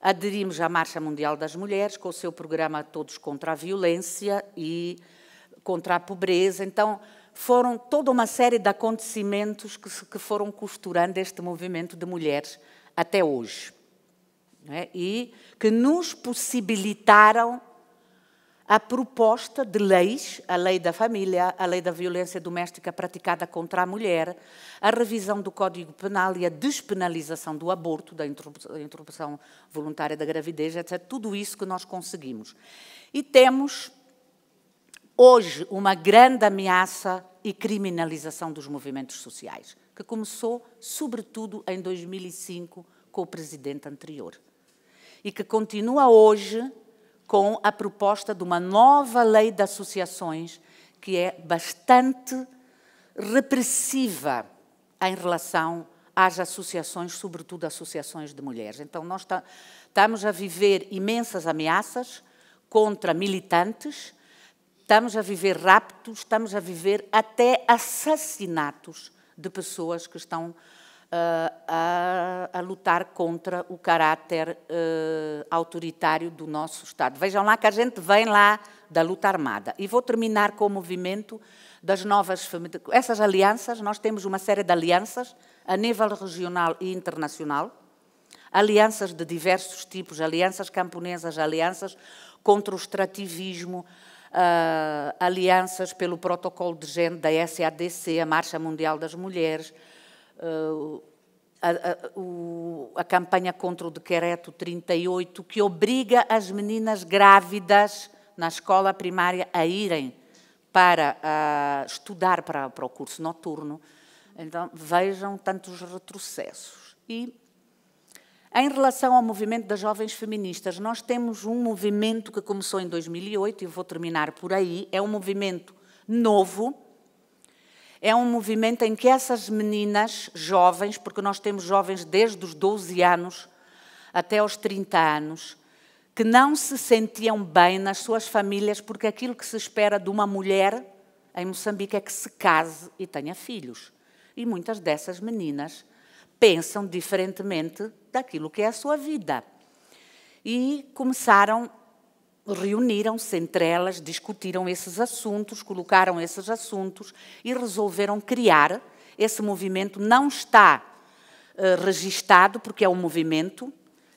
Aderimos à Marcha Mundial das Mulheres, com o seu programa Todos contra a Violência e contra a Pobreza. Então, foram toda uma série de acontecimentos que, que foram costurando este movimento de mulheres até hoje. É? E que nos possibilitaram a proposta de leis, a lei da família, a lei da violência doméstica praticada contra a mulher, a revisão do Código Penal e a despenalização do aborto, da interrupção voluntária da gravidez, etc. Tudo isso que nós conseguimos. E temos hoje uma grande ameaça e criminalização dos movimentos sociais, que começou sobretudo em 2005 com o presidente anterior e que continua hoje com a proposta de uma nova lei de associações que é bastante repressiva em relação às associações, sobretudo associações de mulheres. Então, nós estamos a viver imensas ameaças contra militantes, estamos a viver raptos, estamos a viver até assassinatos de pessoas que estão eh, a, a, lutar contra o caráter uh, autoritário do nosso Estado. Vejam lá que a gente vem lá da luta armada. E vou terminar com o movimento das novas essas alianças, nós temos uma série de alianças a nível regional e internacional, alianças de diversos tipos, alianças camponesas, alianças contra o extrativismo, uh, alianças pelo protocolo de género da SADC, a Marcha Mundial das Mulheres, ah, a, a, a, campanha contra o decreto 38, que obriga as meninas grávidas na escola primária a irem para a, ah, estudar para, para o curso noturno. Então, vejam tantos retrocessos. E, em relação ao movimento das jovens feministas, nós temos um movimento que começou em 2008, e vou terminar por aí, é um movimento novo, é um movimento em que essas meninas jovens, porque nós temos jovens desde os 12 anos até os 30 anos, que não se sentiam bem nas suas famílias, porque aquilo que se espera de uma mulher em Moçambique é que se case e tenha filhos. E muitas dessas meninas pensam diferentemente daquilo que é a sua vida. E começaram reuniram-se entre elas, discutiram esses assuntos, colocaram esses assuntos e resolveram criar. Esse movimento não está uh, registado, porque é um movimento.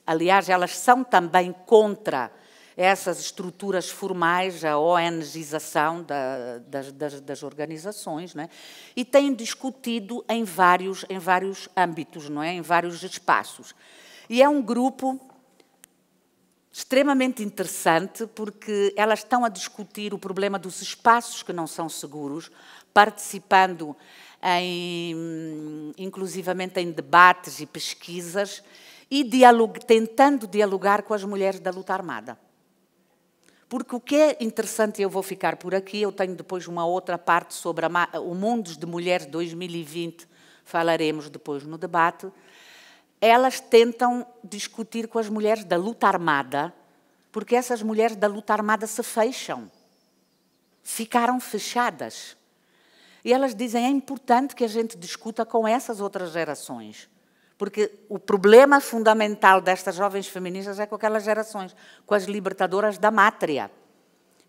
Aliás, elas são também contra essas estruturas formais, a ONGização da, das, das, das, organizações, é? e têm discutido em vários, em vários âmbitos, não é? em vários espaços. E é um grupo extremamente interessante porque elas estão a discutir o problema dos espaços que não são seguros, participando em, inclusivamente em debates e pesquisas e tentando dialogar com as mulheres da luta armada. Porque o que é interessante, eu vou ficar por aqui, eu tenho depois uma outra parte sobre a, o Mundos de Mulheres 2020, falaremos depois no debate, elas tentam discutir com as mulheres da luta armada, porque essas mulheres da luta armada se fecham. Ficaram fechadas. E elas dizem é importante que a gente discuta com essas outras gerações. Porque o problema fundamental destas jovens feministas é com aquelas gerações, com as libertadoras da mátria,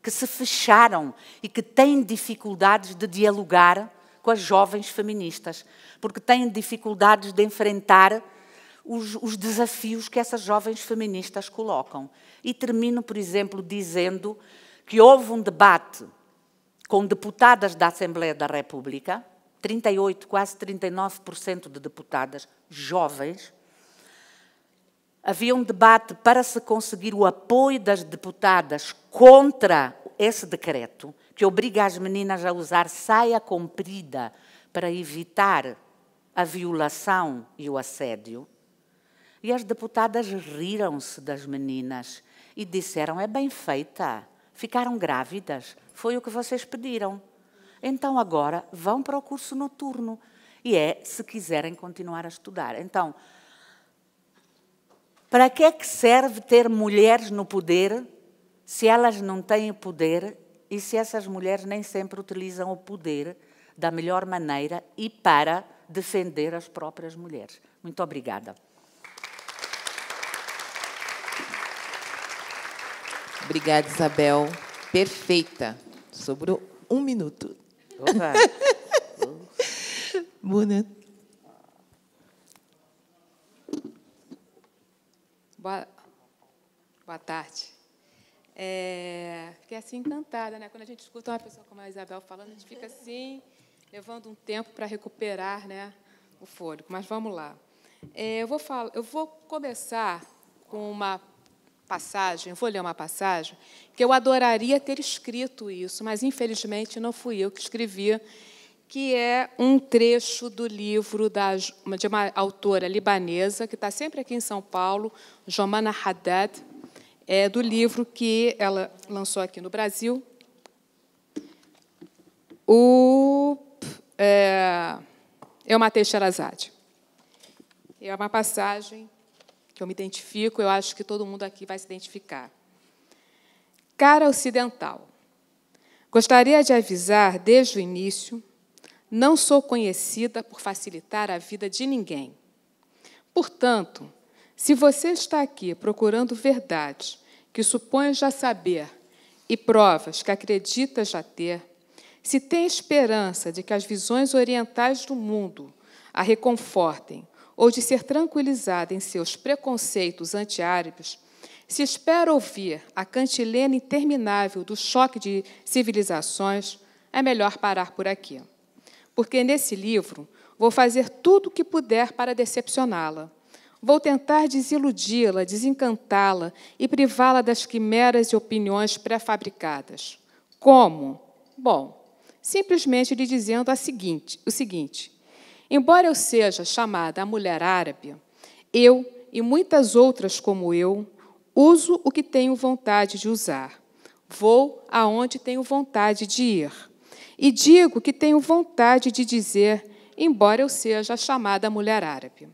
que se fecharam e que têm dificuldades de dialogar com as jovens feministas, porque têm dificuldades de enfrentar os, os desafios que essas jovens feministas colocam. E termino, por exemplo, dizendo que houve um debate com deputadas da Assembleia da República, 38, quase 39% de deputadas jovens. Havia um debate para se conseguir o apoio das deputadas contra esse decreto, que obriga as meninas a usar saia comprida para evitar a violação e o assédio. E as deputadas riram-se das meninas e disseram: é bem feita, ficaram grávidas, foi o que vocês pediram. Então agora vão para o curso noturno. E é se quiserem continuar a estudar. Então, para que é que serve ter mulheres no poder se elas não têm poder e se essas mulheres nem sempre utilizam o poder da melhor maneira e para defender as próprias mulheres? Muito obrigada. Obrigada, Isabel. Perfeita. Sobrou um minuto. Opa. Muna. Boa, boa tarde. É, fiquei assim encantada, né? Quando a gente escuta uma pessoa como a Isabel falando, a gente fica assim, levando um tempo para recuperar, né, o fôlego. Mas vamos lá. É, eu vou falar, eu vou começar com uma passagem, vou ler uma passagem, que eu adoraria ter escrito isso, mas infelizmente não fui eu que escrevi, que é um trecho do livro da, de uma autora libanesa, que está sempre aqui em São Paulo, Jomana Haddad, é do livro que ela lançou aqui no Brasil, o é, Eu Matei Sherazade. É uma passagem que eu me identifico, eu acho que todo mundo aqui vai se identificar. Cara ocidental. Gostaria de avisar desde o início, não sou conhecida por facilitar a vida de ninguém. Portanto, se você está aqui procurando verdade que supõe já saber e provas que acredita já ter, se tem esperança de que as visões orientais do mundo a reconfortem ou de ser tranquilizada em seus preconceitos antiárabes, se espera ouvir a cantilena interminável do choque de civilizações, é melhor parar por aqui. Porque nesse livro vou fazer tudo o que puder para decepcioná-la. Vou tentar desiludi-la, desencantá-la e privá-la das quimeras e opiniões pré-fabricadas. Como? Bom, simplesmente lhe dizendo a seguinte, o seguinte: Embora eu seja chamada a mulher árabe, eu e muitas outras como eu uso o que tenho vontade de usar. Vou aonde tenho vontade de ir. E digo que tenho vontade de dizer, embora eu seja a chamada mulher árabe.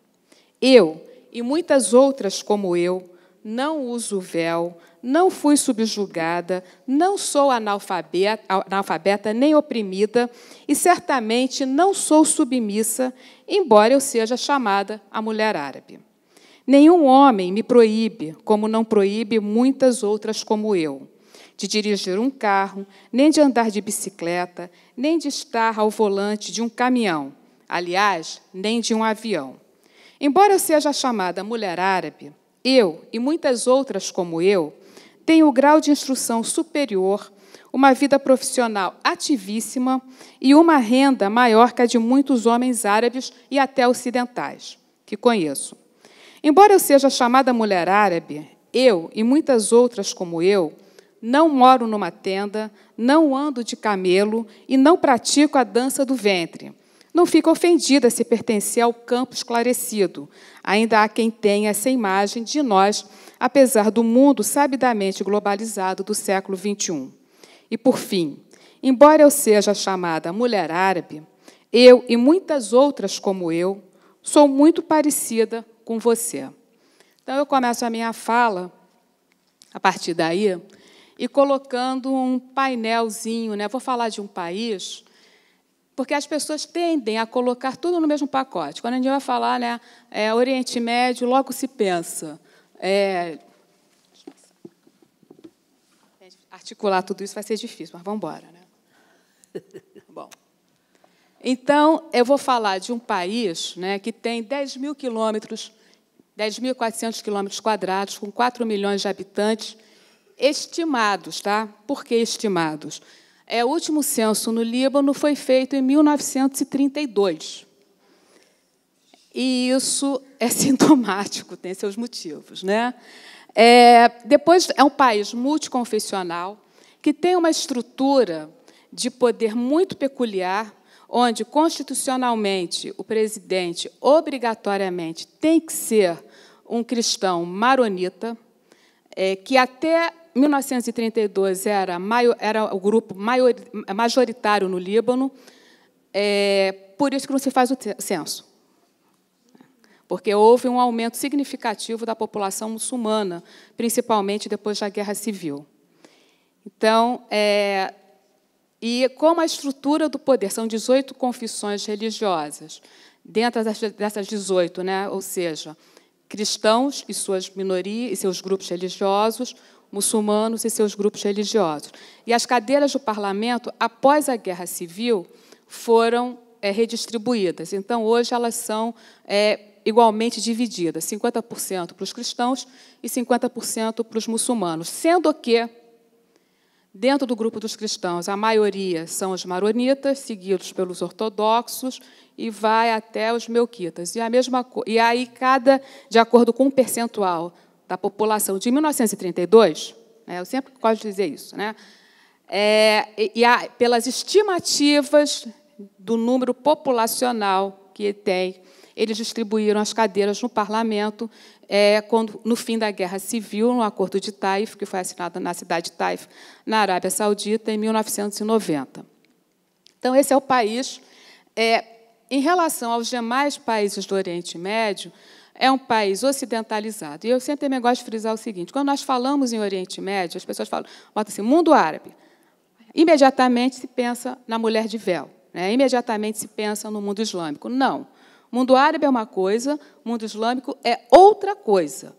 Eu e muitas outras como eu não uso véu, não fui subjugada, não sou analfabeta, analfabeta nem oprimida, e certamente não sou submissa, embora eu seja chamada a mulher árabe. Nenhum homem me proíbe, como não proíbe muitas outras como eu, de dirigir um carro, nem de andar de bicicleta, nem de estar ao volante de um caminhão, aliás, nem de um avião. Embora eu seja chamada mulher árabe, eu e muitas outras como eu tem o grau de instrução superior, uma vida profissional ativíssima e uma renda maior que a de muitos homens árabes e até ocidentais, que conheço. Embora eu seja chamada mulher árabe, eu e muitas outras como eu não moro numa tenda, não ando de camelo e não pratico a dança do ventre, não fica ofendida se pertencer ao campo esclarecido. Ainda há quem tenha essa imagem de nós, apesar do mundo sabidamente globalizado do século XXI. E, por fim, embora eu seja chamada mulher árabe, eu e muitas outras como eu sou muito parecida com você. Então, eu começo a minha fala, a partir daí, e colocando um painelzinho. Né? Vou falar de um país porque as pessoas tendem a colocar tudo no mesmo pacote. Quando a gente vai falar né, é, Oriente Médio, logo se pensa. É... Articular tudo isso vai ser difícil, mas vamos embora. Né? Bom. Então, eu vou falar de um país né, que tem 10 mil quilômetros, 10.400 quilômetros quadrados, com 4 milhões de habitantes, estimados, tá? Por que estimados? É, o último censo no Líbano foi feito em 1932. E isso é sintomático, tem seus motivos. Né? É, depois, é um país multiconfessional, que tem uma estrutura de poder muito peculiar, onde, constitucionalmente, o presidente, obrigatoriamente, tem que ser um cristão maronita, é, que até 1932 era, era o grupo maior, majoritário no Líbano, é, por isso que não se faz o censo. Porque houve um aumento significativo da população muçulmana, principalmente depois da Guerra Civil. Então, é, e como a estrutura do poder, são 18 confissões religiosas, dentro dessas 18, né, ou seja, cristãos e suas minorias e seus grupos religiosos, muçulmanos e seus grupos religiosos. E as cadeiras do parlamento, após a Guerra Civil, foram é, redistribuídas. Então, hoje, elas são é, igualmente divididas, 50% para os cristãos e 50% para os muçulmanos. Sendo que, dentro do grupo dos cristãos, a maioria são os maronitas, seguidos pelos ortodoxos, e vai até os melquitas. E, a mesma, e aí, cada, de acordo com o percentual da população de 1932, né, eu sempre gosto de dizer isso, né, é, e, a, pelas estimativas do número populacional que tem, eles distribuíram as cadeiras no parlamento é, quando, no fim da Guerra Civil, no Acordo de Taif, que foi assinado na cidade de Taif, na Arábia Saudita, em 1990. Então, esse é o país. É, em relação aos demais países do Oriente Médio, é um país ocidentalizado. E eu sempre também gosto de frisar o seguinte: quando nós falamos em Oriente Médio, as pessoas falam, bota assim, mundo árabe. Imediatamente se pensa na mulher de véu, né? imediatamente se pensa no mundo islâmico. Não. mundo árabe é uma coisa, mundo islâmico é outra coisa.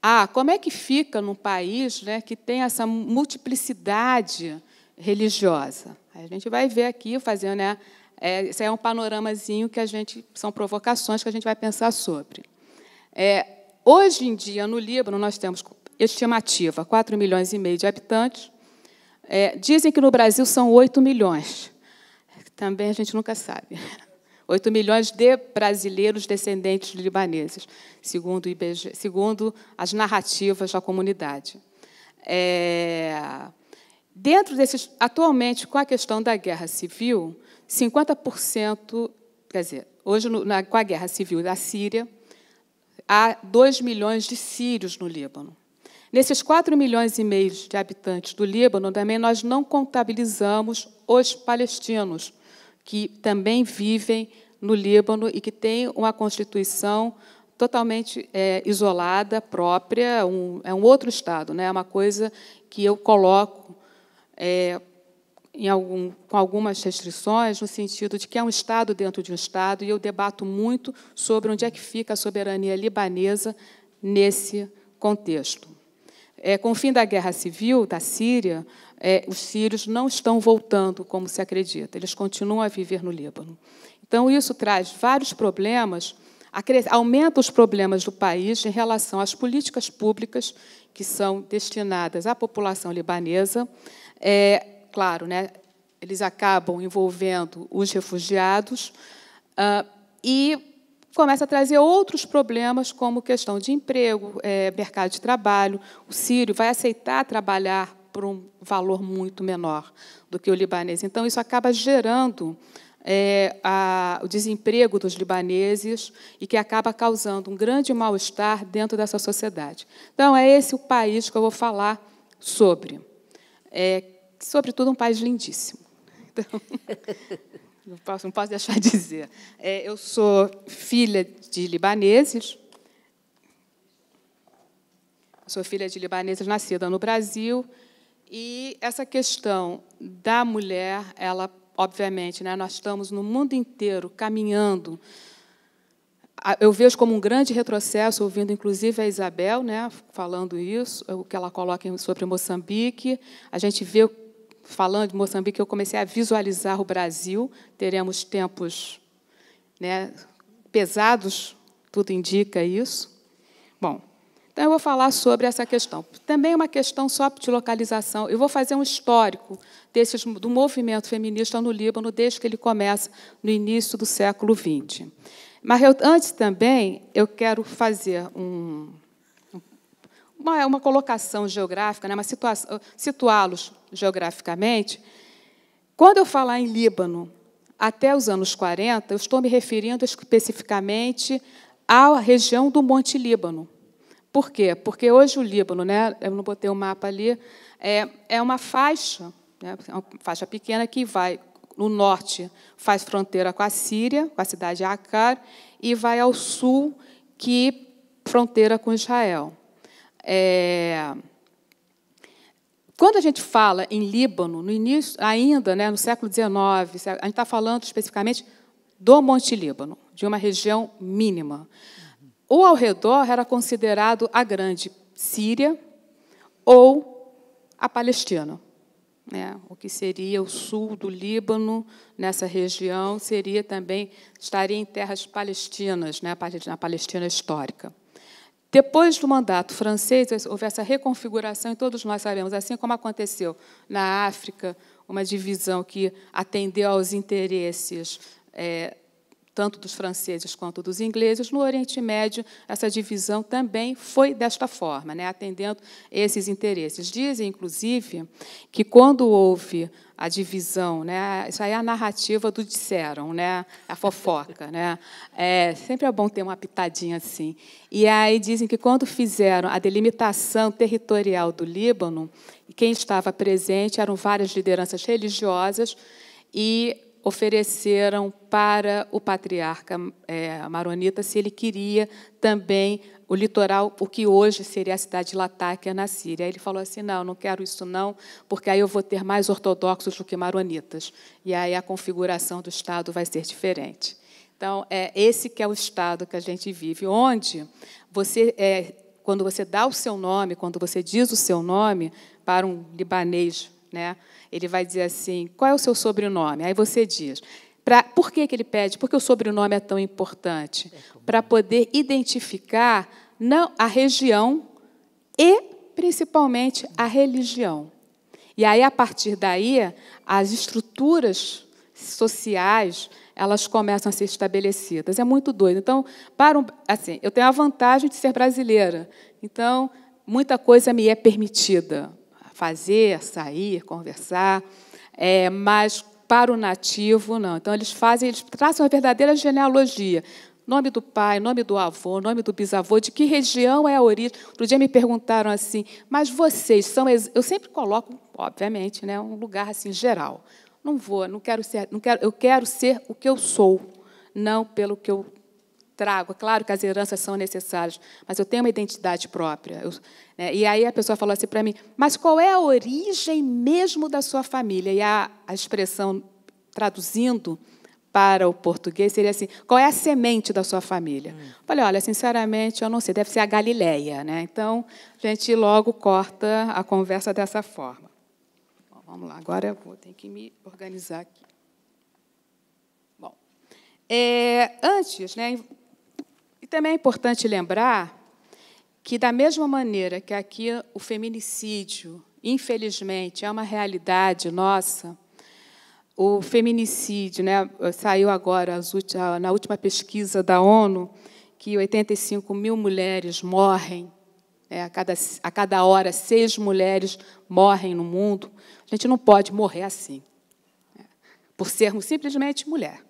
Ah, como é que fica num país né, que tem essa multiplicidade religiosa? A gente vai ver aqui, fazendo né, é, esse é um panoramazinho que a gente são provocações que a gente vai pensar sobre. É, hoje em dia no Líbano nós temos estimativa 4 milhões e meio de habitantes. É, dizem que no Brasil são 8 milhões. Também a gente nunca sabe. 8 milhões de brasileiros descendentes de libaneses, segundo, IBG, segundo as narrativas da comunidade. É, dentro desses, atualmente, com a questão da guerra civil, 50%, quer dizer, hoje na, com a guerra civil da Síria, há 2 milhões de sírios no Líbano. Nesses 4 milhões e meio de habitantes do Líbano, também nós não contabilizamos os palestinos, que também vivem no Líbano e que têm uma constituição totalmente é, isolada, própria, um, é um outro Estado, né? é uma coisa que eu coloco é, algum, com algumas restrições, no sentido de que é um Estado dentro de um Estado, e eu debato muito sobre onde é que fica a soberania libanesa nesse contexto. É, com o fim da guerra civil da Síria, é, os sírios não estão voltando, como se acredita, eles continuam a viver no Líbano. Então, isso traz vários problemas, aumenta os problemas do país em relação às políticas públicas que são destinadas à população libanesa, é, claro, né, eles acabam envolvendo os refugiados uh, e começa a trazer outros problemas, como questão de emprego, é, mercado de trabalho. O sírio vai aceitar trabalhar por um valor muito menor do que o libanês. Então, isso acaba gerando é, a, o desemprego dos libaneses e que acaba causando um grande mal-estar dentro dessa sociedade. Então, é esse o país que eu vou falar sobre. É, sobretudo, um país lindíssimo. Então, não posso, não posso deixar de dizer. É, eu sou filha de libaneses. Sou filha de libaneses, nascida no Brasil. E essa questão da mulher, ela, obviamente, né, nós estamos no mundo inteiro caminhando eu vejo como um grande retrocesso, ouvindo inclusive a Isabel né, falando isso, o que ela coloca sobre Moçambique. A gente vê falando de Moçambique, eu comecei a visualizar o Brasil. Teremos tempos né, pesados, tudo indica isso. Bom, então eu vou falar sobre essa questão. Também é uma questão só de localização. Eu vou fazer um histórico desses, do movimento feminista no Líbano desde que ele começa no início do século XX. Mas eu, antes também eu quero fazer um, uma, uma colocação geográfica, né, situá-los geograficamente. Quando eu falar em Líbano, até os anos 40, eu estou me referindo especificamente à região do Monte Líbano. Por quê? Porque hoje o Líbano, né, eu não botei o um mapa ali, é, é uma faixa, né, é uma faixa pequena que vai no norte, faz fronteira com a Síria, com a cidade de Accar, e vai ao sul, que fronteira com Israel. É... Quando a gente fala em Líbano, no início, ainda né, no século XIX, a gente está falando especificamente do Monte Líbano, de uma região mínima. O ao redor era considerado a grande Síria ou a Palestina. Né? O que seria o sul do Líbano, nessa região, seria também estaria em terras palestinas, né? Palestina histórica. Depois do mandato francês, houve essa reconfiguração, e todos nós sabemos, assim como aconteceu na África, uma divisão que atendeu aos interesses é, tanto dos franceses quanto dos ingleses. No Oriente Médio, essa divisão também foi desta forma, né, atendendo esses interesses. Dizem, inclusive, que quando houve a divisão, né, isso aí é a narrativa do disseram, né, a fofoca. Né, é, sempre é bom ter uma pitadinha assim. E aí dizem que quando fizeram a delimitação territorial do Líbano, quem estava presente eram várias lideranças religiosas e ofereceram para o patriarca é, maronita se ele queria também o litoral, o que hoje seria a cidade de Latáquia, é na Síria. ele falou assim: não, não quero isso não, porque aí eu vou ter mais ortodoxos do que maronitas. E aí a configuração do Estado vai ser diferente. Então, é esse que é o Estado que a gente vive, onde você é, quando você dá o seu nome, quando você diz o seu nome para um libanês né? Ele vai dizer assim: qual é o seu sobrenome? Aí você diz. Pra, por que, que ele pede? Porque o sobrenome é tão importante. É para poder identificar não, a região e, principalmente, a religião. E aí, a partir daí, as estruturas sociais elas começam a ser estabelecidas. É muito doido. Então, para um, assim, eu tenho a vantagem de ser brasileira. Então, muita coisa me é permitida fazer, sair, conversar, é, mas para o nativo, não. Então, eles fazem, eles traçam a verdadeira genealogia. Nome do pai, nome do avô, nome do bisavô, de que região é a origem. Outro dia me perguntaram assim, mas vocês são. Eu sempre coloco, obviamente, né, um lugar assim geral. Não vou, não quero ser, não quero, eu quero ser o que eu sou, não pelo que eu trago. É claro que as heranças são necessárias, mas eu tenho uma identidade própria. Eu, né? E aí a pessoa falou assim para mim: mas qual é a origem mesmo da sua família? E a, a expressão traduzindo para o português seria assim: qual é a semente da sua família? Hum. Falei, olha, sinceramente, eu não sei, deve ser a Galileia, né? Então, a gente logo corta a conversa dessa forma. Bom, vamos lá, agora eu vou ter que me organizar aqui. Bom, é, antes, né, também é importante lembrar que, da mesma maneira que aqui o feminicídio, infelizmente, é uma realidade nossa, o feminicídio né, saiu agora na última pesquisa da ONU que 85 mil mulheres morrem é, a, cada, a cada hora seis mulheres morrem no mundo. A gente não pode morrer assim, né, por sermos simplesmente mulher.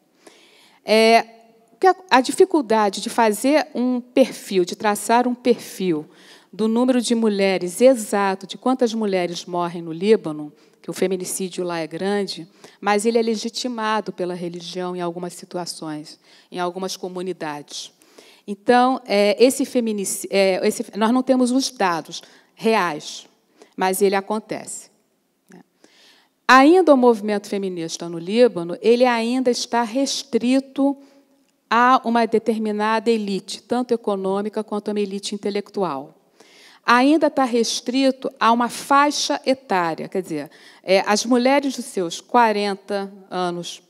É, porque a dificuldade de fazer um perfil, de traçar um perfil do número de mulheres exato, de quantas mulheres morrem no Líbano, que o feminicídio lá é grande, mas ele é legitimado pela religião em algumas situações, em algumas comunidades. Então, é, esse feminicídio, é, esse, nós não temos os dados reais, mas ele acontece. Né? Ainda o movimento feminista no Líbano, ele ainda está restrito há uma determinada elite, tanto econômica quanto uma elite intelectual. Ainda está restrito a uma faixa etária, quer dizer, é, as mulheres dos seus 40 anos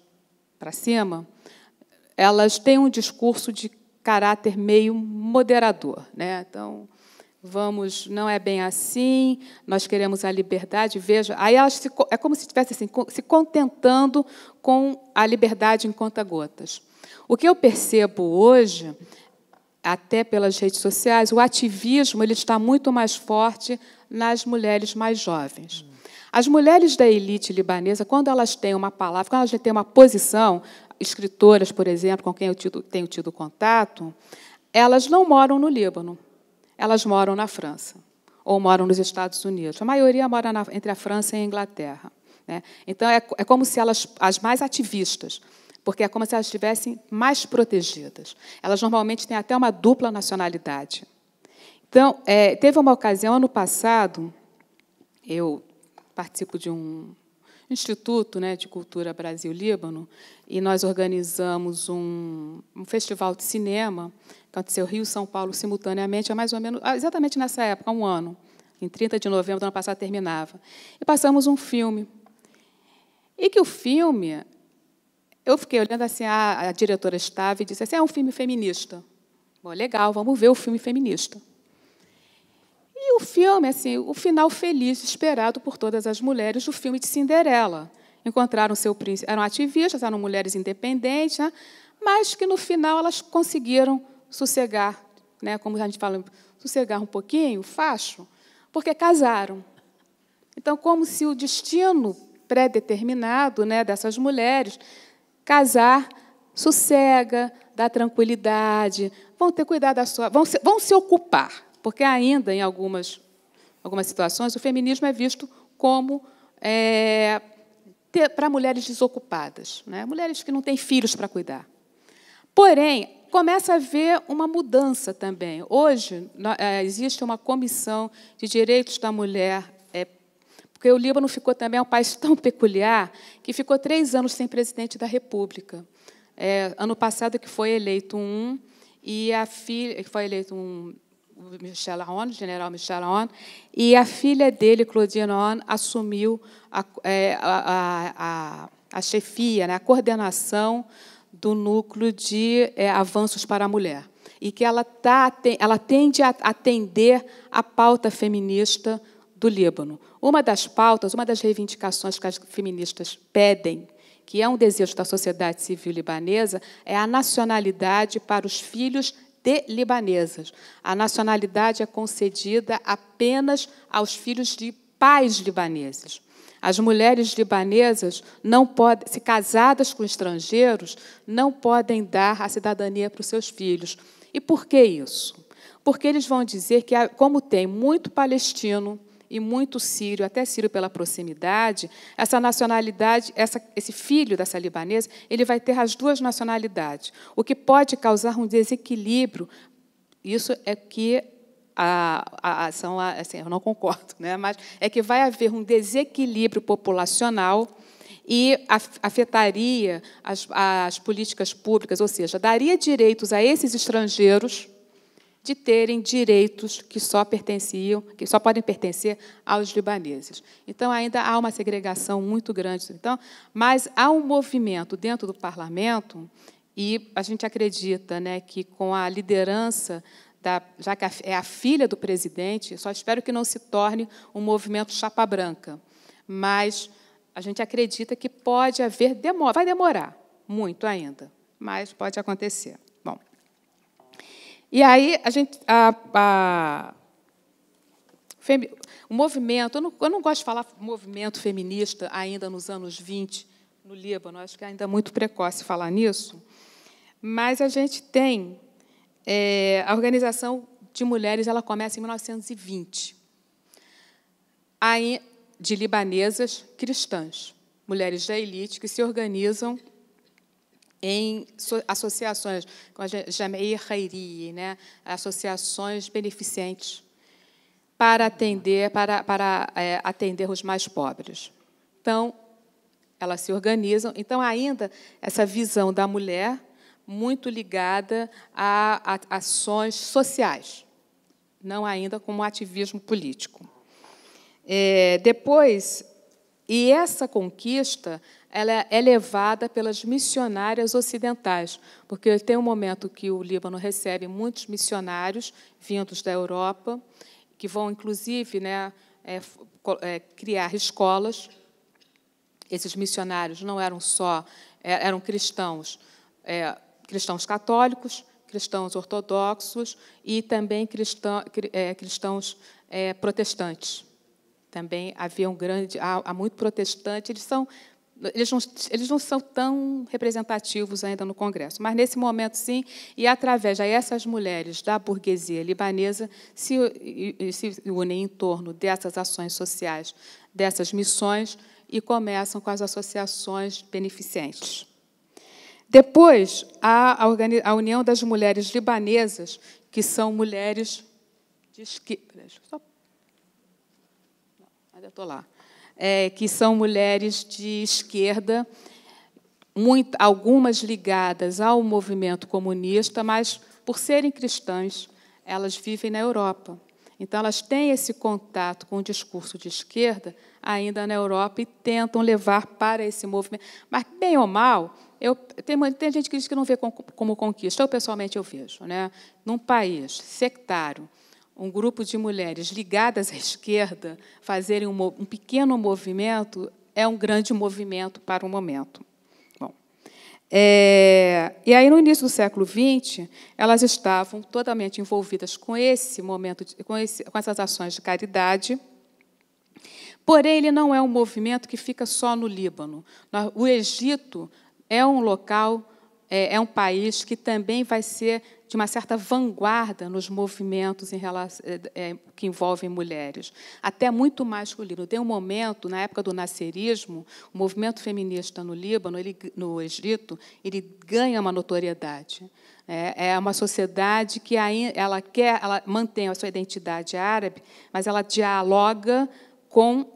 para cima, elas têm um discurso de caráter meio moderador, né? Então, vamos, não é bem assim, nós queremos a liberdade, veja. Aí elas se, é como se estivesse assim, se contentando com a liberdade em conta-gotas. O que eu percebo hoje, até pelas redes sociais, o ativismo ele está muito mais forte nas mulheres mais jovens. As mulheres da elite libanesa, quando elas têm uma palavra, quando elas têm uma posição, escritoras, por exemplo, com quem eu tido, tenho tido contato, elas não moram no Líbano, elas moram na França ou moram nos Estados Unidos. A maioria mora na, entre a França e a Inglaterra. Né? Então, é, é como se elas, as mais ativistas, porque é como se elas estivessem mais protegidas. Elas normalmente têm até uma dupla nacionalidade. Então, é, teve uma ocasião, ano passado, eu participo de um Instituto né, de Cultura Brasil-Líbano, e nós organizamos um, um, festival de cinema, que aconteceu Rio e São Paulo simultaneamente, há mais ou menos, exatamente nessa época, há um ano, em 30 de novembro do ano passado terminava. E passamos um filme. E que o filme eu fiquei olhando assim, a, a diretora estava e disse assim, é um filme feminista. Bom, legal, vamos ver o filme feminista. E o filme, assim, o final feliz esperado por todas as mulheres do filme de Cinderela. Encontraram seu príncipe, eram ativistas, eram mulheres independentes, né? mas que no final elas conseguiram sossegar, né? como a gente fala, sossegar um pouquinho, facho, porque casaram. Então, como se o destino pré-determinado né, dessas mulheres Casar sossega, dá tranquilidade, vão ter cuidado da sua. Vão se, vão se ocupar, porque ainda em algumas, algumas situações o feminismo é visto como é, para mulheres desocupadas, né? mulheres que não têm filhos para cuidar. Porém, começa a haver uma mudança também. Hoje, é, existe uma comissão de direitos da mulher porque o Líbano ficou também um país tão peculiar que ficou três anos sem presidente da República. É, ano passado que foi eleito um e a filha que foi eleito um Michel Aoun, general Michel Aoun, e a filha dele, Claudine Aoun, assumiu é, a, a, a, a chefia, né, a coordenação do núcleo de é, avanços para a mulher. E que ela, tá, ela tende a atender a pauta feminista do Líbano. Uma das pautas, uma das reivindicações que as feministas pedem, que é um desejo da sociedade civil libanesa, é a nacionalidade para os filhos de libanesas. A nacionalidade é concedida apenas aos filhos de pais libaneses. As mulheres libanesas não podem, se casadas com estrangeiros, não podem dar a cidadania para os seus filhos. E por que isso? Porque eles vão dizer que, como tem muito palestino, e muito sírio, até sírio pela proximidade, essa nacionalidade, essa, esse filho dessa libanesa, ele vai ter as duas nacionalidades, o que pode causar um desequilíbrio. Isso é que a, a, a, são, assim, eu não concordo, né? mas é que vai haver um desequilíbrio populacional e afetaria as, as políticas públicas, ou seja, daria direitos a esses estrangeiros de terem direitos que só pertenciam, que só podem pertencer aos libaneses. Então ainda há uma segregação muito grande, então, mas há um movimento dentro do parlamento e a gente acredita, né, que com a liderança da, já que é a filha do presidente, só espero que não se torne um movimento chapa branca, mas a gente acredita que pode haver demora, vai demorar muito ainda, mas pode acontecer. E aí a gente. A, a, o movimento, eu não, eu não gosto de falar movimento feminista ainda nos anos 20 no Líbano, acho que é ainda é muito precoce falar nisso, mas a gente tem é, a organização de mulheres, ela começa em 1920, aí, de libanesas cristãs, mulheres da elite que se organizam em associações, como a Jameir Hairi, né? associações beneficentes, para atender, para, para é, atender os mais pobres. Então, elas se organizam. Então, ainda essa visão da mulher muito ligada a, a ações sociais, não ainda como ativismo político. É, depois, e essa conquista ela é levada pelas missionárias ocidentais, porque tem um momento que o Líbano recebe muitos missionários vindos da Europa, que vão, inclusive, né, é, é, criar escolas. Esses missionários não eram só, é, eram cristãos, é, cristãos católicos, cristãos ortodoxos e também cristão, é, cristãos protestantes. Também havia um grande, há, há muito protestante, eles são eles não, eles não são tão representativos ainda no Congresso, mas nesse momento sim, e através de essas mulheres da burguesia libanesa se, se unem em torno dessas ações sociais, dessas missões, e começam com as associações beneficentes. Depois, há a União das Mulheres Libanesas, que são mulheres de esquerda. Só... ainda estou lá é, que são mulheres de esquerda, muito, algumas ligadas ao movimento comunista, mas por serem cristãs, elas vivem na Europa. Então, elas têm esse contato com o discurso de esquerda ainda na Europa e tentam levar para esse movimento. Mas, bem ou mal, eu, tem, tem gente que diz que não vê como, como conquista. Eu, pessoalmente, eu vejo. Né? Num país sectário, um grupo de mulheres ligadas à esquerda fazerem um, um pequeno movimento é um grande movimento para o momento. Bom, é, e aí, no início do século XX, elas estavam totalmente envolvidas com esse momento, de, com, esse, com essas ações de caridade. Porém, ele não é um movimento que fica só no Líbano. O Egito é um local é, é um país que também vai ser de uma certa vanguarda nos movimentos relação, é, é, que envolvem mulheres, até muito masculino. Tem um momento, na época do nascerismo, o movimento feminista no Líbano, ele, no Egito, ele ganha uma notoriedade. É, é uma sociedade que ela quer, ela mantém a sua identidade árabe, mas ela dialoga com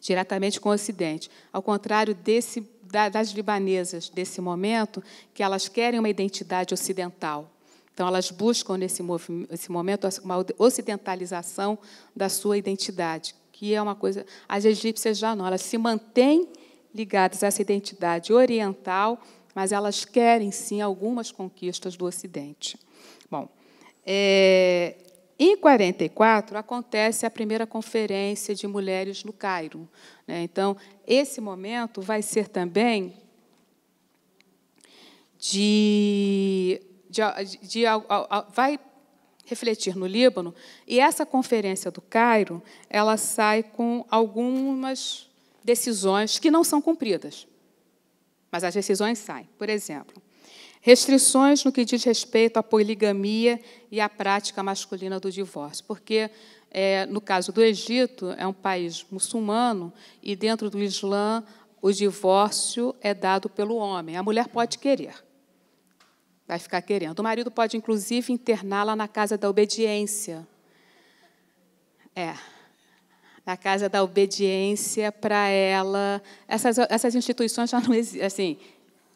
diretamente com o Ocidente, ao contrário desse das libanesas desse momento que elas querem uma identidade ocidental. Então, elas buscam nesse momento uma ocidentalização da sua identidade, que é uma coisa. As egípcias já não, elas se mantêm ligadas a essa identidade oriental, mas elas querem sim algumas conquistas do Ocidente. Bom, é, em 44 acontece a primeira conferência de mulheres no Cairo. Né? Então, esse momento vai ser também de, de, de, de vai refletir no Líbano. E essa conferência do Cairo, ela sai com algumas decisões que não são cumpridas. Mas as decisões saem. Por exemplo, restrições no que diz respeito à poligamia e à prática masculina do divórcio, porque é, no caso do Egito é um país muçulmano e dentro do Islã o divórcio é dado pelo homem. A mulher pode querer, vai ficar querendo. O marido pode inclusive interná-la na casa da obediência. É, na casa da obediência para ela. Essas, essas instituições já não existem, assim,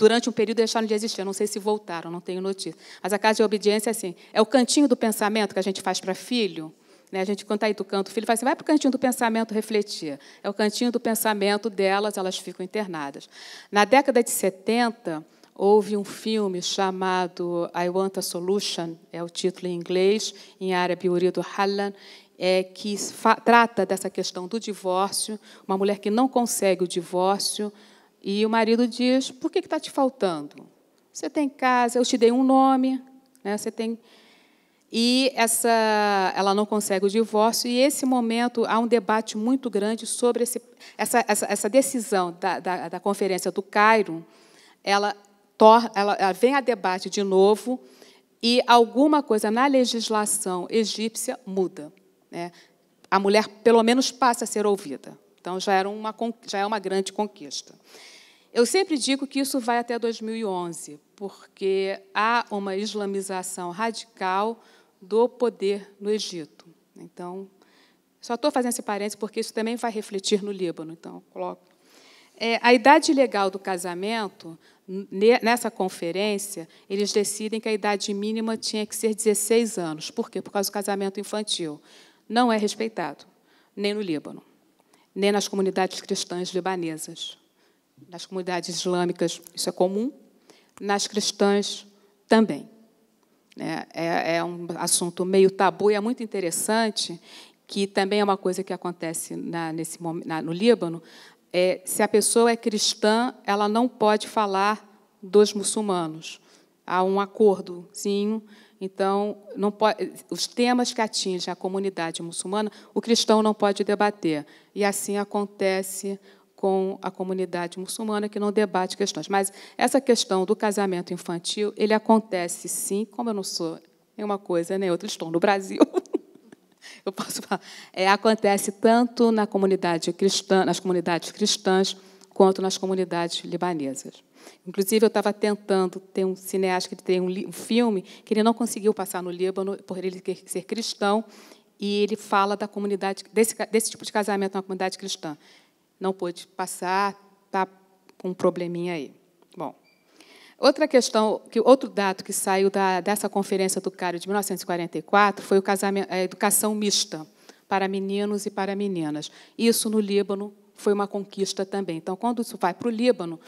durante um período deixaram de existir. Eu não sei se voltaram, não tenho notícia. Mas a casa de obediência é assim: é o cantinho do pensamento que a gente faz para filho. Né? A gente, quando está educando o filho, fala assim: vai para o cantinho do pensamento refletir. É o cantinho do pensamento delas, elas ficam internadas. Na década de 70, houve um filme chamado I Want a Solution, é o título em inglês, em árabe Urido Hallan, é, que trata dessa questão do divórcio, uma mulher que não consegue o divórcio e o marido diz: Por que está te faltando? Você tem casa, eu te dei um nome, né? você tem. E essa, ela não consegue o divórcio, e esse momento há um debate muito grande sobre esse, essa, essa, essa decisão da, da, da, conferência do Cairo. Ela, tor, ela, ela vem a debate de novo, e alguma coisa na legislação egípcia muda. Né? A mulher, pelo menos, passa a ser ouvida. Então, já, era uma, já é uma grande conquista. Eu sempre digo que isso vai até 2011, porque há uma islamização radical do poder no Egito. Então, só estou fazendo esse parênteses porque isso também vai refletir no Líbano. Então, coloco. É, a idade legal do casamento, nessa conferência, eles decidem que a idade mínima tinha que ser 16 anos. Por quê? Por causa do casamento infantil. Não é respeitado, nem no Líbano, nem nas comunidades cristãs libanesas. Nas comunidades islâmicas, isso é comum. Nas cristãs, também. Né? É, é, um assunto meio tabu e é muito interessante que também é uma coisa que acontece na, nesse, na, no Líbano. É, se a pessoa é cristã, ela não pode falar dos muçulmanos. Há um acordo, sim. Então, pode, os temas que atingem a comunidade muçulmana, o cristão não pode debater. E assim acontece com a comunidade muçulmana que não debate questões. Mas essa questão do casamento infantil, ele acontece sim, como eu não sou nem uma coisa nem outra, estou no Brasil. eu posso falar. É, acontece tanto na comunidade cristã, nas comunidades cristãs quanto nas comunidades libanesas. Inclusive, eu estava tentando, tem um cineasta que tem um, um, filme que ele não conseguiu passar no Líbano por ele ser cristão, e ele fala da comunidade desse, desse tipo de casamento na comunidade cristã não pôde passar, está com um probleminha aí. Bom, outra questão, que outro dado que saiu da, dessa conferência do Cairo de 1944 foi o casamento, a educação mista para meninos e para meninas. Isso no Líbano foi uma conquista também. Então, quando isso vai para o Líbano,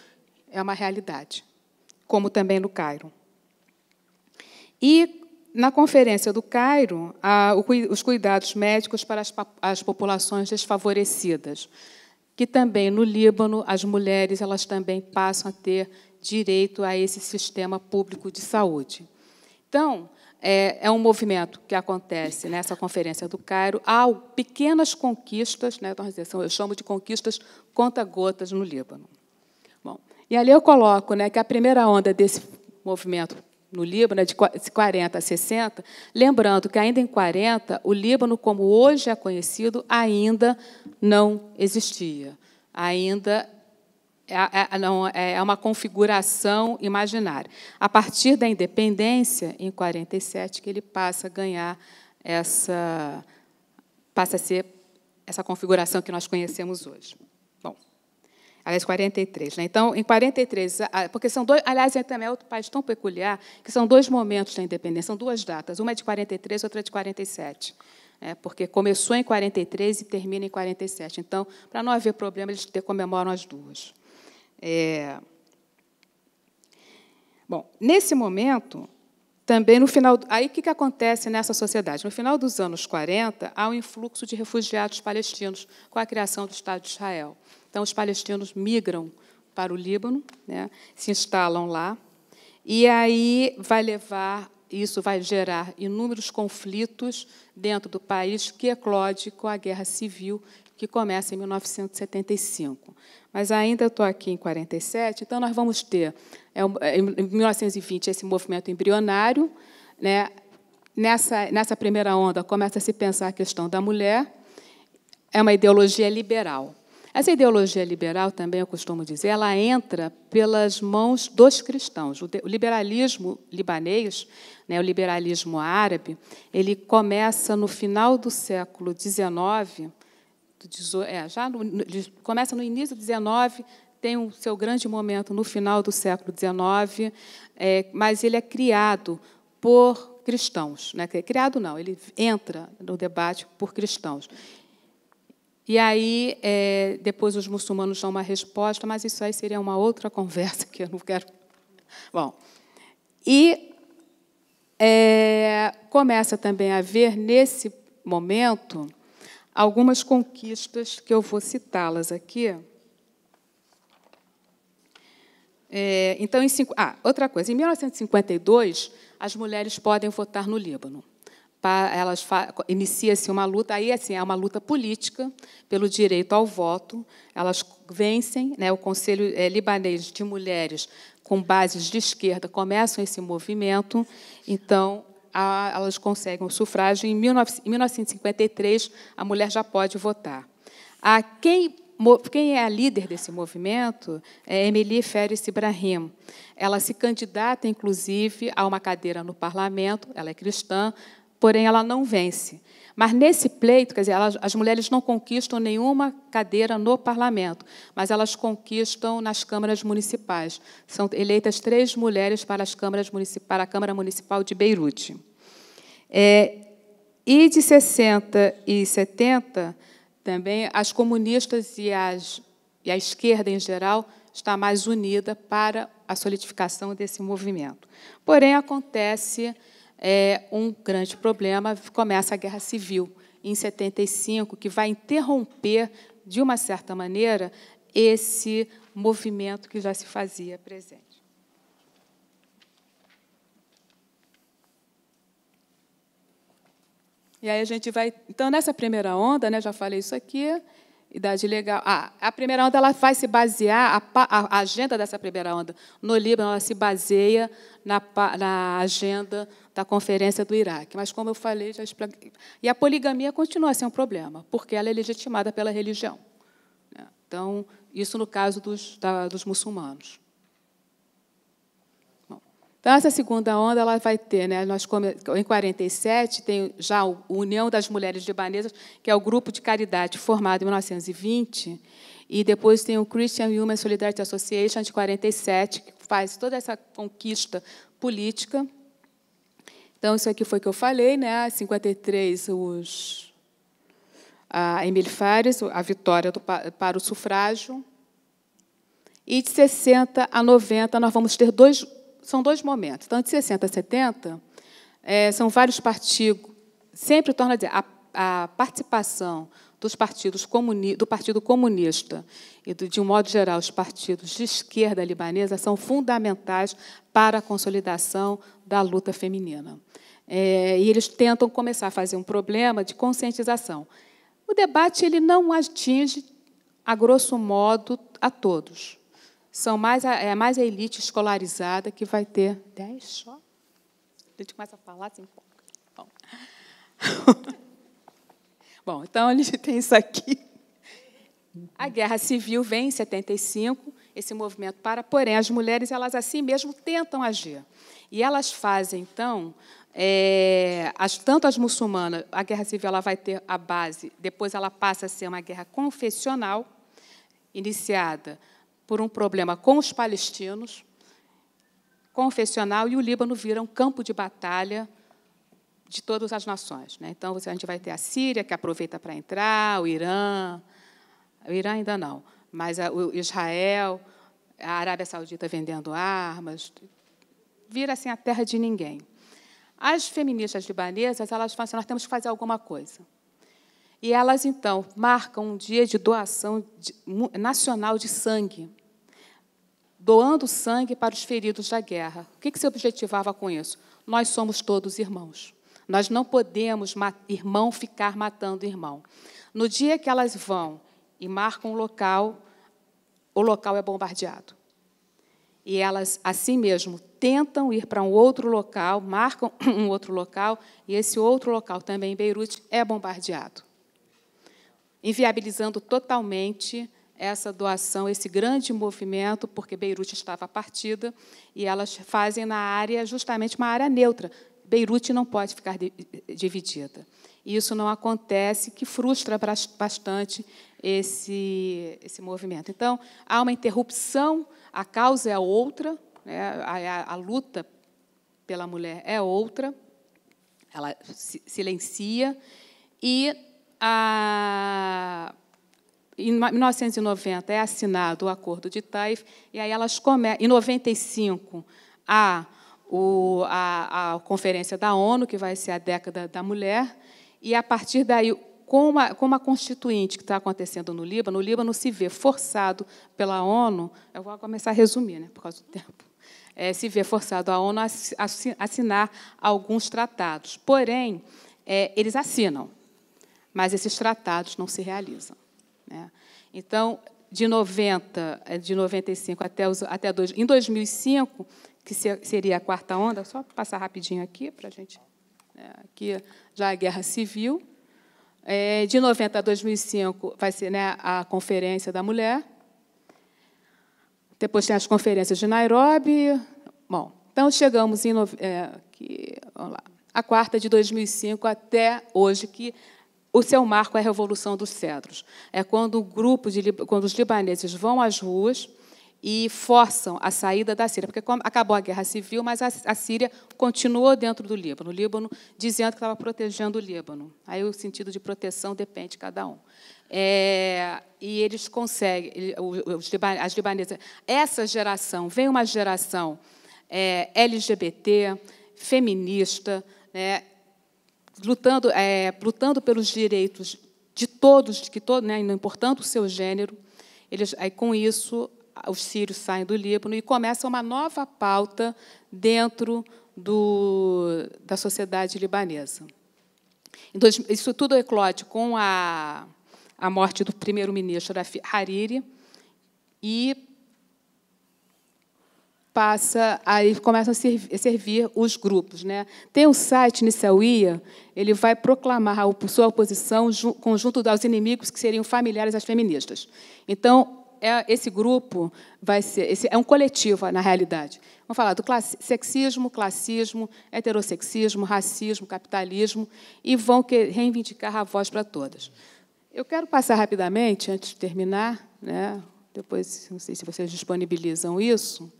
é uma realidade, como também no Cairo. E na conferência do Cairo, a, o, os cuidados médicos para as, as populações desfavorecidas que também no Líbano as mulheres elas também passam a ter direito a esse sistema público de saúde. Então, é, é um movimento que acontece nessa conferência do Cairo. Há pequenas conquistas, né, então, eu chamo de conquistas conta-gotas no Líbano. Bom, e ali eu coloco né, que a primeira onda desse movimento no Líbano, é de 40 a 60, lembrando que ainda em 40, o Líbano, como hoje é conhecido, ainda não existia. Ainda é, é, é uma configuração imaginária. A partir da independência, em 47, que ele passa a ganhar essa passa a ser essa configuração que nós conhecemos hoje. Aliás, 43. Né? Então, em 43, porque são dois. Aliás, é também é outro país tão peculiar que são dois momentos da independência, são duas datas. Uma é de 43, outra é de 47. É, né? porque começou em 43 e termina em 47. Então, para não haver problema, eles comemoram as duas. É... Bom, nesse momento, também no final. Aí o que, que acontece nessa sociedade? No final dos anos 40, há um influxo de refugiados palestinos com a criação do Estado de Israel. Então, os palestinos migram para o Líbano, né, se instalam lá, e aí vai levar, isso vai gerar inúmeros conflitos dentro do país, que eclode é com a guerra civil, que começa em 1975. Mas ainda estou aqui em 47, então nós vamos ter, é é, em 1920, esse movimento embrionário, né, Nessa, nessa primeira onda começa a se pensar a questão da mulher, é uma ideologia liberal. Essa ideologia liberal, também eu costumo dizer, ela entra pelas mãos dos cristãos. O liberalismo libanês, né, o liberalismo árabe, ele começa no final do século XIX, é, já no, começa no início do XIX, tem o seu grande momento no final do século XIX, é, mas ele é criado por cristãos. Né? Criado não, ele entra no debate por cristãos. E aí, é, depois os muçulmanos dão uma resposta, mas isso aí seria uma outra conversa que eu não quero. Bom, e é, começa também a ver nesse momento algumas conquistas que eu vou citá-las aqui. É, então, em, ah, outra coisa, em 1952, as mulheres podem votar no Líbano elas inicia-se uma luta, aí assim, é uma luta política pelo direito ao voto. Elas vencem, né, o Conselho é, Libanês de Mulheres com bases de esquerda começam esse movimento, então a, elas conseguem o sufrágio. Em, 19, em 1953, a mulher já pode votar. A quem quem é a líder desse movimento é Emily Ferris Ibrahim. Ela se candidata, inclusive, a uma cadeira no parlamento, ela é cristã, porém ela não vence. Mas nesse pleito, quer dizer, elas, as mulheres não conquistam nenhuma cadeira no parlamento, mas elas conquistam nas câmaras municipais. São eleitas três mulheres para, as câmaras para a Câmara Municipal de Beirute. É, e de 60 e 70, também as comunistas e, as, e a esquerda em geral está mais unida para a solidificação desse movimento. Porém, acontece é, um grande problema, começa a Guerra Civil em 75, que vai interromper, de uma certa maneira, esse movimento que já se fazia presente. E aí a gente vai. Então, nessa primeira onda, né, já falei isso aqui, idade legal. Ah, a primeira onda ela vai se basear, a, a agenda dessa primeira onda no Líbano, ela se baseia na, na agenda da Conferência do Iraque. Mas, como eu falei, já expliquei. E a poligamia continua a ser um problema, porque ela é legitimada pela religião. Né? Então, isso no caso dos, da, dos muçulmanos. Bom, então, essa segunda onda ela vai ter, né, nós em 47 tem já a União das Mulheres Libanesas, que é o grupo de caridade formado em 1920, e depois tem o Christian Human Solidarity Association de 47, que faz toda essa conquista política então, isso aqui foi o que eu falei, né? 53, os, a Emília Fares, a vitória do, para o sufrágio. E de 60 a 90, nós vamos ter dois, são dois momentos. Então, de 60 a 70, é, eh, são vários partidos, sempre torna a, a participação dos partidos comuni do Partido Comunista e, do, de um modo geral, os partidos de esquerda libanesa são fundamentais para a consolidação da luta feminina. É, e eles tentam começar a fazer um problema de conscientização. O debate ele não atinge, a grosso modo, a todos. São mais a, é mais a elite escolarizada que vai ter Dez só. A gente começa a falar, assim, Bom. Bom, então a gente tem isso aqui. A guerra civil vem em 75, esse movimento para, porém, as mulheres, elas assim mesmo tentam agir. E elas fazem, então, é, as, tanto as muçulmanas, a guerra civil ela vai ter a base, depois ela passa a ser uma guerra confessional, iniciada por um problema com os palestinos, confessional, e o Líbano vira um campo de batalha de todas as nações. Né? Então, a gente vai ter a Síria, que aproveita para entrar, o Irã, o Irã ainda não, mas o Israel, a Arábia Saudita vendendo armas, vira assim a terra de ninguém. As feministas libanesas, elas falam assim, nós temos que fazer alguma coisa. E elas, então, marcam um dia de doação nacional de sangue, doando sangue para os feridos da guerra. O que, que se objetivava com isso? Nós somos todos irmãos. Nós não podemos, irmão, ficar matando irmão. No dia que elas vão e marcam um local, o local é bombardeado. E elas, assim mesmo, tentam ir para um outro local, marcam um outro local, e esse outro local, também em Beirute, é bombardeado, inviabilizando totalmente essa doação, esse grande movimento, porque Beirute estava partida, e elas fazem na área, justamente uma área neutra, Beirute não pode ficar de, dividida. E isso não acontece, que frustra bastante esse, esse movimento. Então, há uma interrupção, a causa é outra, né? a, a, a luta pela mulher é outra, ela silencia, e a, em 1990 é assinado o Acordo de Taif, e aí elas começam, em 95, a o, a, a, conferência da ONU, que vai ser a década da mulher, e a partir daí, como a, como a constituinte que está acontecendo no Líbano, o Líbano se vê forçado pela ONU, eu vou começar a resumir, né, por causa do tempo, é, se vê forçado a ONU a assinar alguns tratados. Porém, é, eles assinam, mas esses tratados não se realizam. Né? Então, de 90, é, de 95 até, os, até dois, em 2005, que seria a quarta onda, só passar rapidinho aqui para a gente. Né, aqui já a é guerra civil. É, de 90 a 2005 vai ser né, a Conferência da Mulher. Depois tem as conferências de Nairobi. Bom, então chegamos em é, aqui, vamos lá, a quarta de 2005 até hoje, que o seu marco é a Revolução dos Cedros. É quando, o grupo de, quando os libaneses vão às ruas e forçam a saída da Síria, porque acabou a guerra civil, mas a Síria continuou dentro do Líbano, o Líbano dizendo que estava protegendo o Líbano. Aí o sentido de proteção depende de cada um. É, e eles conseguem, os, as libanesas, essa geração, vem uma geração é, LGBT, feminista, né, lutando, é, lutando pelos direitos de todos, que todo, né, não importando o seu gênero, eles, aí, com isso, os sírios saem do Líbano e começa uma nova pauta dentro do, da sociedade libanesa. isso tudo eclode com a, a morte do primeiro-ministro Hariri e passa aí começam a servir, a servir, os grupos, né? Tem um site Nissawiya, ele vai proclamar a sua oposição conjunto aos inimigos que seriam familiares às feministas. Então, é, esse grupo vai ser, esse, é um coletivo, na realidade. Vamos falar do class, sexismo, classismo, heterossexismo, racismo, capitalismo, e vão que, reivindicar a voz para todas. Eu quero passar rapidamente, antes de terminar, né, depois, não sei se vocês disponibilizam isso,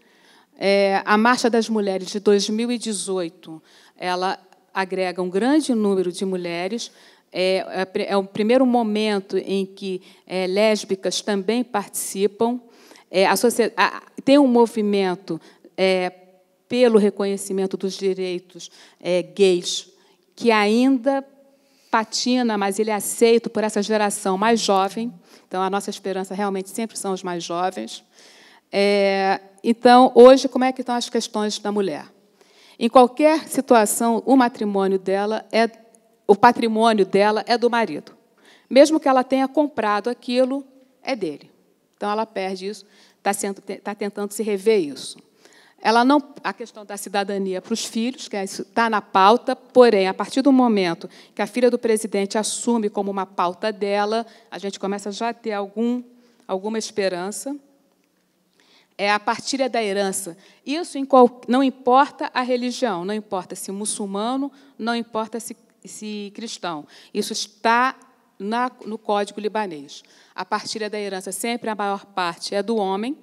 é, a Marcha das Mulheres de 2018, ela agrega um grande número de mulheres é, é, é o primeiro momento em que é, lésbicas também participam. É, a a, tem um movimento é, pelo reconhecimento dos direitos é, gays que ainda patina, mas ele é aceito por essa geração mais jovem. Então, a nossa esperança realmente sempre são os mais jovens. É, então, hoje, como é que estão as questões da mulher? Em qualquer situação, o matrimônio dela é o patrimônio dela é do marido. Mesmo que ela tenha comprado aquilo, é dele. Então ela perde isso, está, tá tentando se rever isso. Ela não, a questão da cidadania para os filhos, que está é na pauta, porém, a partir do momento que a filha do presidente assume como uma pauta dela, a gente começa já a ter algum, alguma esperança. É a partilha da herança. Isso qual, não importa a religião, não importa se muçulmano, não importa se esse cristão. Isso está na, no Código Libanês. A partilha da herança sempre a maior parte é do homem,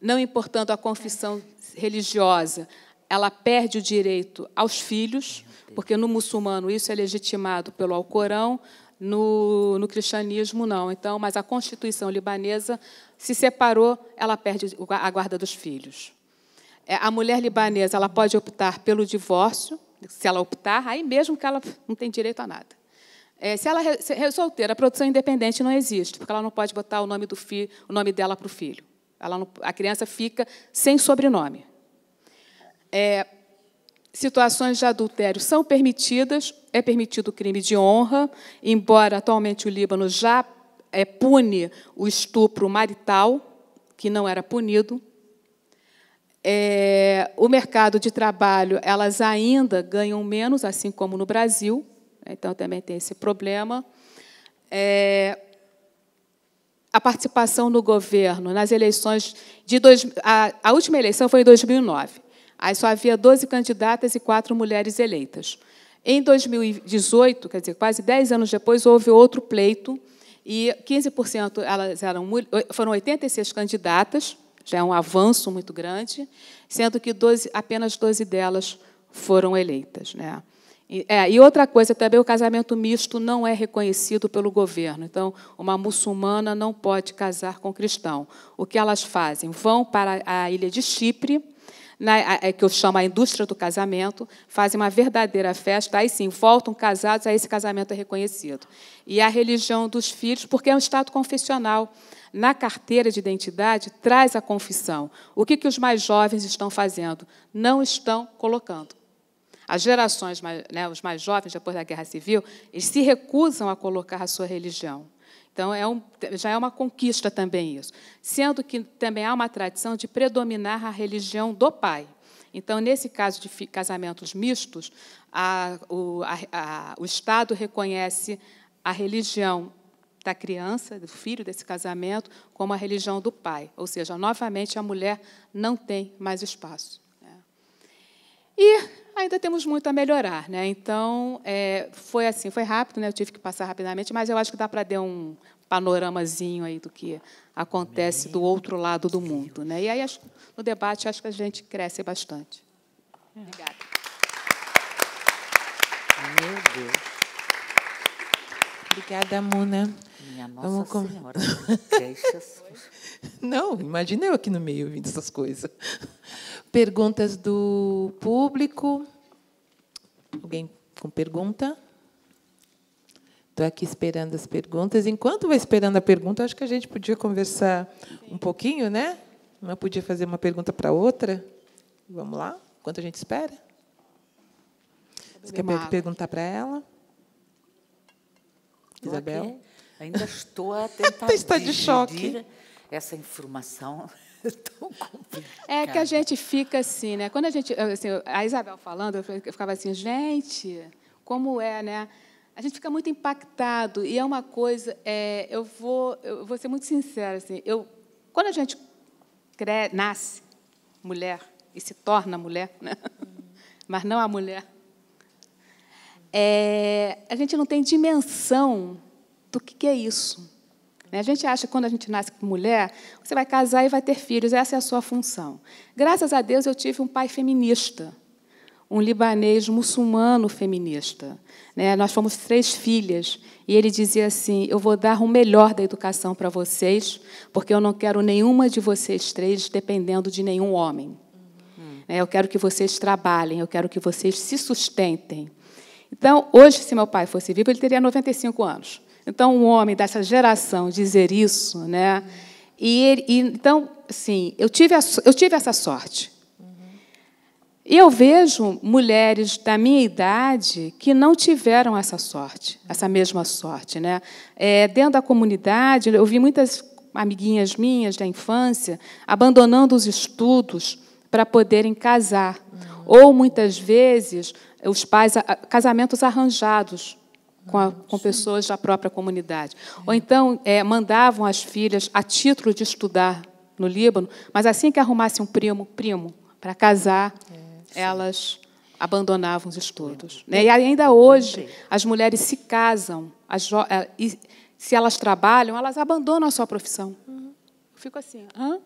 não importando a confissão religiosa, ela perde o direito aos filhos, porque no muçulmano isso é legitimado pelo Alcorão, no, no, cristianismo não. Então, mas a Constituição libanesa se separou, ela perde a guarda dos filhos. É, a mulher libanesa ela pode optar pelo divórcio, se ela optar, aí mesmo que ela não tem direito a nada. É, se ela é solteira, a produção independente não existe, porque ela não pode botar o nome, do fi, o nome dela para o filho. Ela não, a criança fica sem sobrenome. É, situações de adultério são permitidas, é permitido o crime de honra, embora atualmente o Líbano já é, pune o estupro marital, que não era punido é, o mercado de trabalho, elas ainda ganham menos, assim como no Brasil, né, então também tem esse problema. É, a participação no governo nas eleições de dois, a, a, última eleição foi em 2009. Aí só havia 12 candidatas e quatro mulheres eleitas. Em 2018, quer dizer, quase 10 anos depois, houve outro pleito e 15% elas eram foram 86 candidatas já é um avanço muito grande, sendo que 12, apenas 12 delas foram eleitas. Né? E, é, e outra coisa também, o casamento misto não é reconhecido pelo governo. Então, uma muçulmana não pode casar com um cristão. O que elas fazem? Vão para a ilha de Chipre, na, né, a, é que eu chamo a indústria do casamento, fazem uma verdadeira festa, aí sim, voltam casados, aí esse casamento é reconhecido. E a religião dos filhos, porque é um estado confessional. Na carteira de identidade, traz a confissão. O que, que os mais jovens estão fazendo? Não estão colocando. As gerações, né, os mais jovens, depois da Guerra Civil, eles se recusam a colocar a sua religião. Então, é um, já é uma conquista também isso. Sendo que também há uma tradição de predominar a religião do pai. Então, nesse caso de casamentos mistos, a, o, a, a, o Estado reconhece a religião da criança, do filho desse casamento, como a religião do pai. Ou seja, novamente, a mulher não tem mais espaço. Né? E ainda temos muito a melhorar, né? Então é, foi assim, foi rápido, né? Eu tive que passar rapidamente, mas eu acho que dá para dar um panoramazinho aí do que acontece do outro lado do mundo, né? E aí acho, no debate acho que a gente cresce bastante. Obrigada. Obrigada, Muna. Minha Nossa Vamos Senhora, é Não, imagina eu aqui no meio ouvindo essas coisas. Perguntas do público. Alguém com pergunta? Estou aqui esperando as perguntas. Enquanto vai esperando a pergunta, acho que a gente podia conversar um pouquinho, né? Uma podia fazer uma pergunta para outra. Vamos lá? Enquanto a gente espera. Você quer perguntar para ela? Isabel? Aqui. Ainda estou a tentar está de choque. essa informação. É, é que a gente fica assim, né? Quando a gente, assim, a Isabel falando, eu ficava assim, gente, como é, né? A gente fica muito impactado e é uma coisa, é, eu vou, eu vou ser muito sincera assim, eu, quando a gente nasce mulher e se torna mulher, né? Mas não a mulher é, a gente não tem dimensão do que, que é isso. Né? A gente acha que quando a gente nasce mulher, você vai casar e vai ter filhos, essa é a sua função. Graças a Deus eu tive um pai feminista, um libanês muçulmano feminista. Né? Nós fomos três filhas e ele dizia assim: Eu vou dar o melhor da educação para vocês, porque eu não quero nenhuma de vocês três dependendo de nenhum homem. Uhum. Né? Eu quero que vocês trabalhem, eu quero que vocês se sustentem. Então, hoje, se meu pai fosse vivo, ele teria 95 anos. Então, um homem dessa geração dizer isso, né? E, ele, e então, sim, eu tive, a, eu tive essa sorte. E eu vejo mulheres da minha idade que não tiveram essa sorte, essa mesma sorte. Né? É, dentro da comunidade, eu vi muitas amiguinhas minhas da infância abandonando os estudos para poderem casar. Ou, muitas vezes, os pais, casamentos arranjados com, a, com pessoas da própria comunidade. É. Ou então é, mandavam as filhas a título de estudar no Líbano, mas assim que arrumasse um primo, primo, para casar, é, elas abandonavam os estudos. É. Né? E ainda é, hoje, as mulheres se casam, as eh, se elas trabalham, elas abandonam a sua profissão. Uhum fico assim. Hã?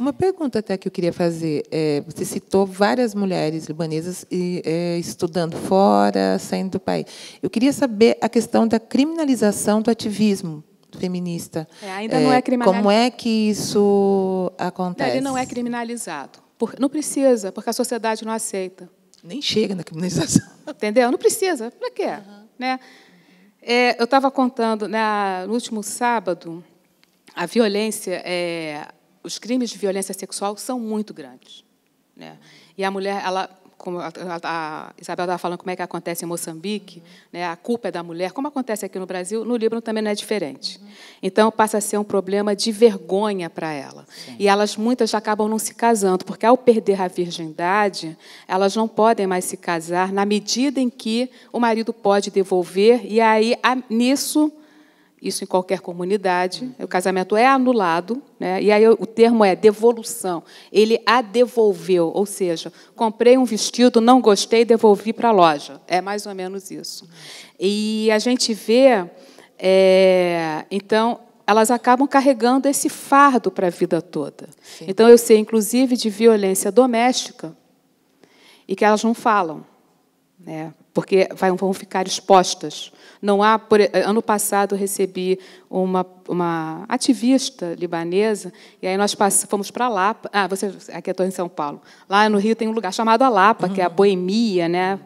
Uma pergunta até que eu queria fazer. É, você citou várias mulheres libanesas e, é, estudando fora, saindo do país. Eu queria saber a questão da criminalização do ativismo feminista. É, ainda não é, é criminalizado. Como é que isso acontece? Ele não é criminalizado. Por, não precisa, porque a sociedade não aceita. Nem chega na criminalização. Entendeu? Não precisa. Para quê? Uhum. Né? É, eu estava contando, né, no último sábado, a violência, é, os crimes de violência sexual são muito grandes. Né? E a mulher, ela, como a, a Isabel estava falando como é que acontece em Moçambique, uhum. né? a culpa é da mulher, como acontece aqui no Brasil, no Líbano também não é diferente. Uhum. Então passa a ser um problema de vergonha para ela. Sim. E elas muitas já acabam não se casando, porque ao perder a virgindade, elas não podem mais se casar na medida em que o marido pode devolver, e aí a, nisso isso em qualquer comunidade, o casamento é anulado, né? e aí o termo é devolução. Ele a devolveu, ou seja, comprei um vestido, não gostei, devolvi para a loja. É mais ou menos isso. E a gente vê, é, então, elas acabam carregando esse fardo para a vida toda. Sim. Então, eu sei, inclusive, de violência doméstica, e que elas não falam. Né? porque vão ficar expostas. Não há, por, eh, ano passado recebi uma, uma ativista libanesa e aí nós passamos, fomos para Lapa. Ah, você aqui estou em São Paulo. Lá no Rio tem um lugar chamado a Lapa, que é a ah. boemia, né?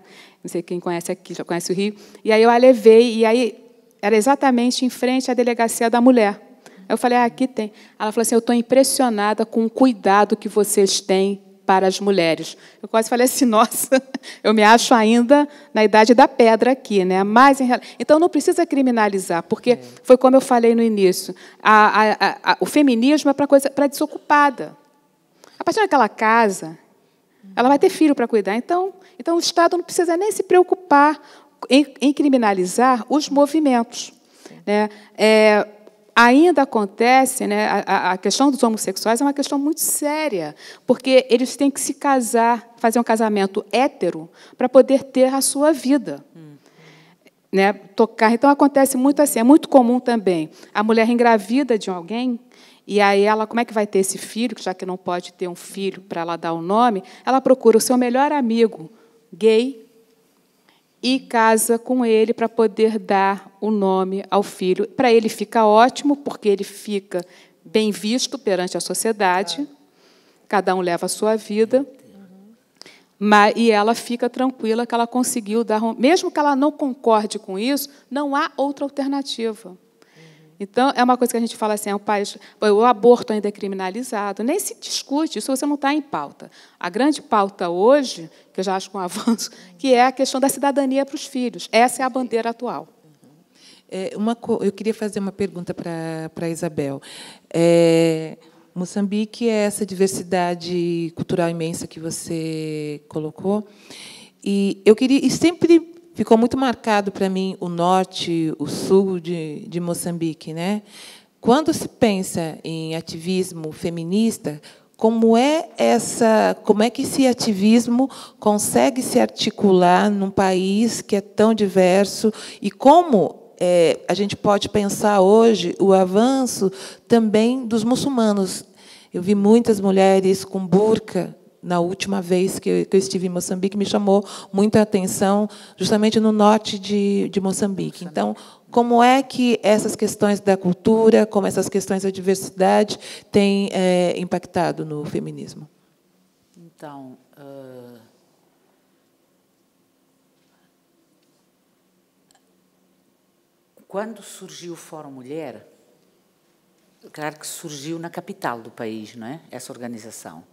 Não sei quem conhece aqui, já conhece o Rio. E aí eu a levei e aí era exatamente em frente à delegacia da mulher. Eu falei, ah, aqui tem. Ela falou assim, eu estou impressionada com o cuidado que vocês têm para as mulheres. Eu quase falei assim, nossa, eu me acho ainda na idade da pedra aqui, né? Mas em... então não precisa criminalizar, porque é. foi como eu falei no início, a, a, a, o feminismo é para coisa para desocupada. A partir daquela casa, ela vai ter filho para cuidar. Então, então o Estado não precisa nem se preocupar em, em criminalizar os movimentos, né? É, ainda acontece, né, a, a, questão dos homossexuais é uma questão muito séria, porque eles têm que se casar, fazer um casamento hétero, para poder ter a sua vida. Né, tocar. Então acontece muito assim, é muito comum também. A mulher engravida de alguém, e aí ela, como é que vai ter esse filho, já que não pode ter um filho para ela dar o um nome, ela procura o seu melhor amigo gay e casa com ele para poder dar o nome ao filho. Para ele fica ótimo, porque ele fica bem visto perante a sociedade, cada um leva a sua vida, mas, e ela fica tranquila que ela conseguiu dar. Mesmo que ela não concorde com isso, não há outra alternativa. Então, é uma coisa que a gente fala assim, é um país, o aborto ainda é criminalizado, nem se discute, isso você não está em pauta. A grande pauta hoje, que eu já acho um avanço, que é a questão da cidadania para os filhos. Essa é a bandeira atual. É, uma, eu queria fazer uma pergunta para, para a Isabel. É, Moçambique é essa diversidade cultural imensa que você colocou. E eu queria e sempre ficou muito marcado para mim o norte, o sul de, de Moçambique, né? Quando se pensa em ativismo feminista, como é essa, como é que esse ativismo consegue se articular num país que é tão diverso e como é, a gente pode pensar hoje o avanço também dos muçulmanos. Eu vi muitas mulheres com burca na última vez que eu, estive em Moçambique, me chamou muita atenção, justamente no norte de, de Moçambique. Então, como é que essas questões da cultura, como essas questões da diversidade têm é, impactado no feminismo? Então, uh... quando surgiu o Fórum Mulher, claro que surgiu na capital do país, não é? Essa organização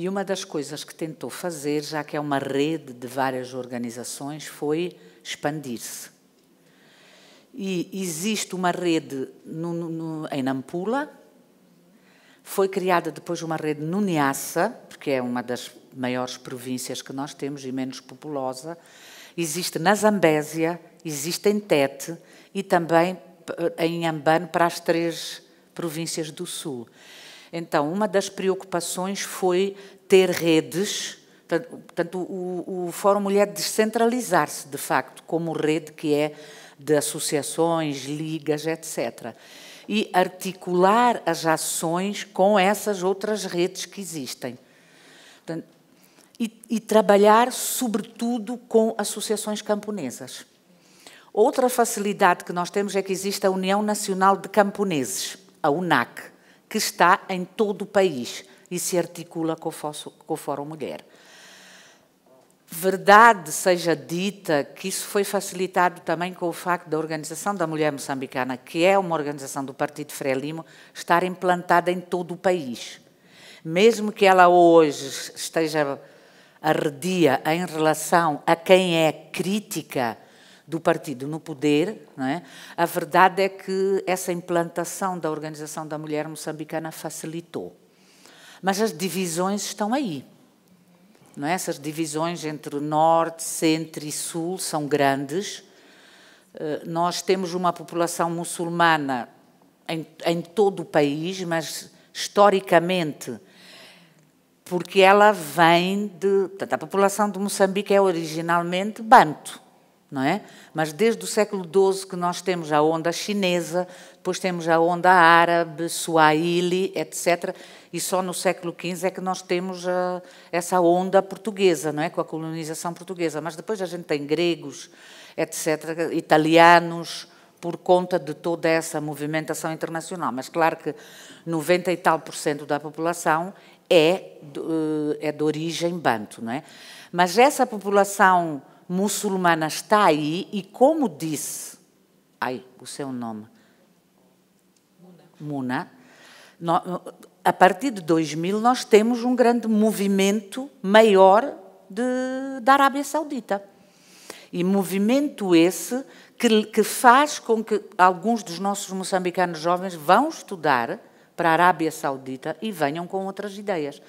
e uma das coisas que tentou fazer, já que é uma rede de várias organizações, foi expandir-se. E existe uma rede no, no, em Nampula, foi criada depois uma rede no Niassa, porque é uma das maiores províncias que nós temos e menos populosa, existe na Zambésia, existe em Tete e também eh, em Ambano para as três províncias do Sul. Então, uma das preocupações foi ter redes, portanto, o, o Fórum Mulher descentralizar-se, de facto, como rede que é de associações, ligas, etc. E articular as ações com essas outras redes que existem. Portanto, e, e trabalhar, sobretudo, com associações camponesas. Outra facilidade que nós temos é que existe a União Nacional de Camponeses, a UNAC que está em todo o país e se articula com o, Fosso, com o Fórum Mulher. Verdade seja dita que isso foi facilitado também com o facto da Organização da Mulher Moçambicana, que é uma organização do Partido Frelimo, estar implantada em todo o país. Mesmo que ela hoje esteja arredia em relação a quem é crítica do partido no poder, é? a verdade é que essa implantação da Organização da Mulher Moçambicana facilitou. Mas as divisões estão aí. É? Essas divisões entre norte, centro e sul são grandes. Eh, nós temos uma população muçulmana em, em todo o país, mas historicamente porque ela vem de. Portanto, a população de Moçambique é originalmente banto não é? Mas desde o século XII que nós temos a onda chinesa, depois temos a onda árabe, suahili, etc. E só no século XV é que nós temos a, eh, essa onda portuguesa, não é? Com a colonização portuguesa. Mas depois a gente tem gregos, etc., italianos, por conta de toda essa movimentação internacional. Mas claro que 90 e tal por cento da população é de, eh, é de origem banto, não é? Mas essa população muçulmana está aí e como disse, ai, o seu nome, Muna, Muna a partir de 2000 nós temos um grande movimento maior de, da Arábia Saudita. E movimento esse que, que faz com que alguns dos nossos moçambicanos jovens vão estudar para a Arábia Saudita e venham com outras ideias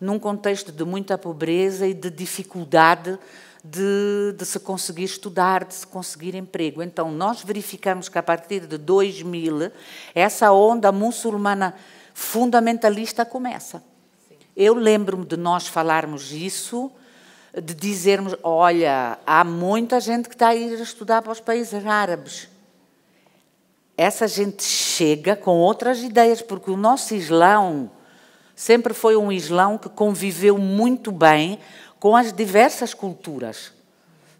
num contexto de muita pobreza e de dificuldade de, de, se conseguir estudar, de se conseguir emprego. Então, nós verificamos que a partir de 2000, essa onda muçulmana fundamentalista começa. Sim. Eu lembro-me de nós falarmos isso, de dizermos: olha, há muita gente que está a ir estudar para os países árabes. Essa gente chega com outras ideias, porque o nosso Islão sempre foi um Islão que conviveu muito bem com as diversas culturas.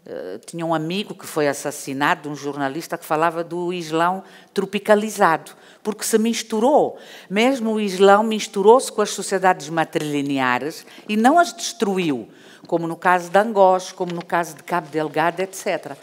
Eh, tinha um amigo que foi assassinado, um jornalista que falava do Islão tropicalizado, porque se misturou. Mesmo o Islão misturou-se com as sociedades matrilineares e não as destruiu, como no caso de Angos, como no caso de Cabo Delgado, etc.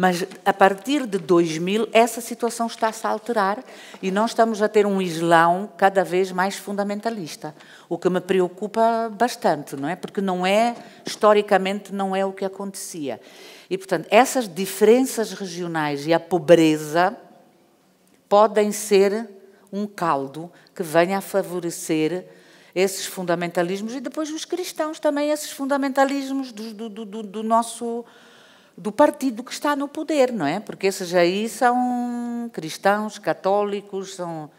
Mas a partir de 2000, essa situação está-se a alterar e nós estamos a ter um Islão cada vez mais fundamentalista, o que me preocupa bastante, não é? Porque não é, historicamente, não é o que acontecia. E, portanto, essas diferenças regionais e a pobreza podem ser um caldo que venha a favorecer esses fundamentalismos e depois os cristãos também, esses fundamentalismos do, do, do, do nosso do partido que está no poder, não é? Porque esses aí são cristãos, católicos, são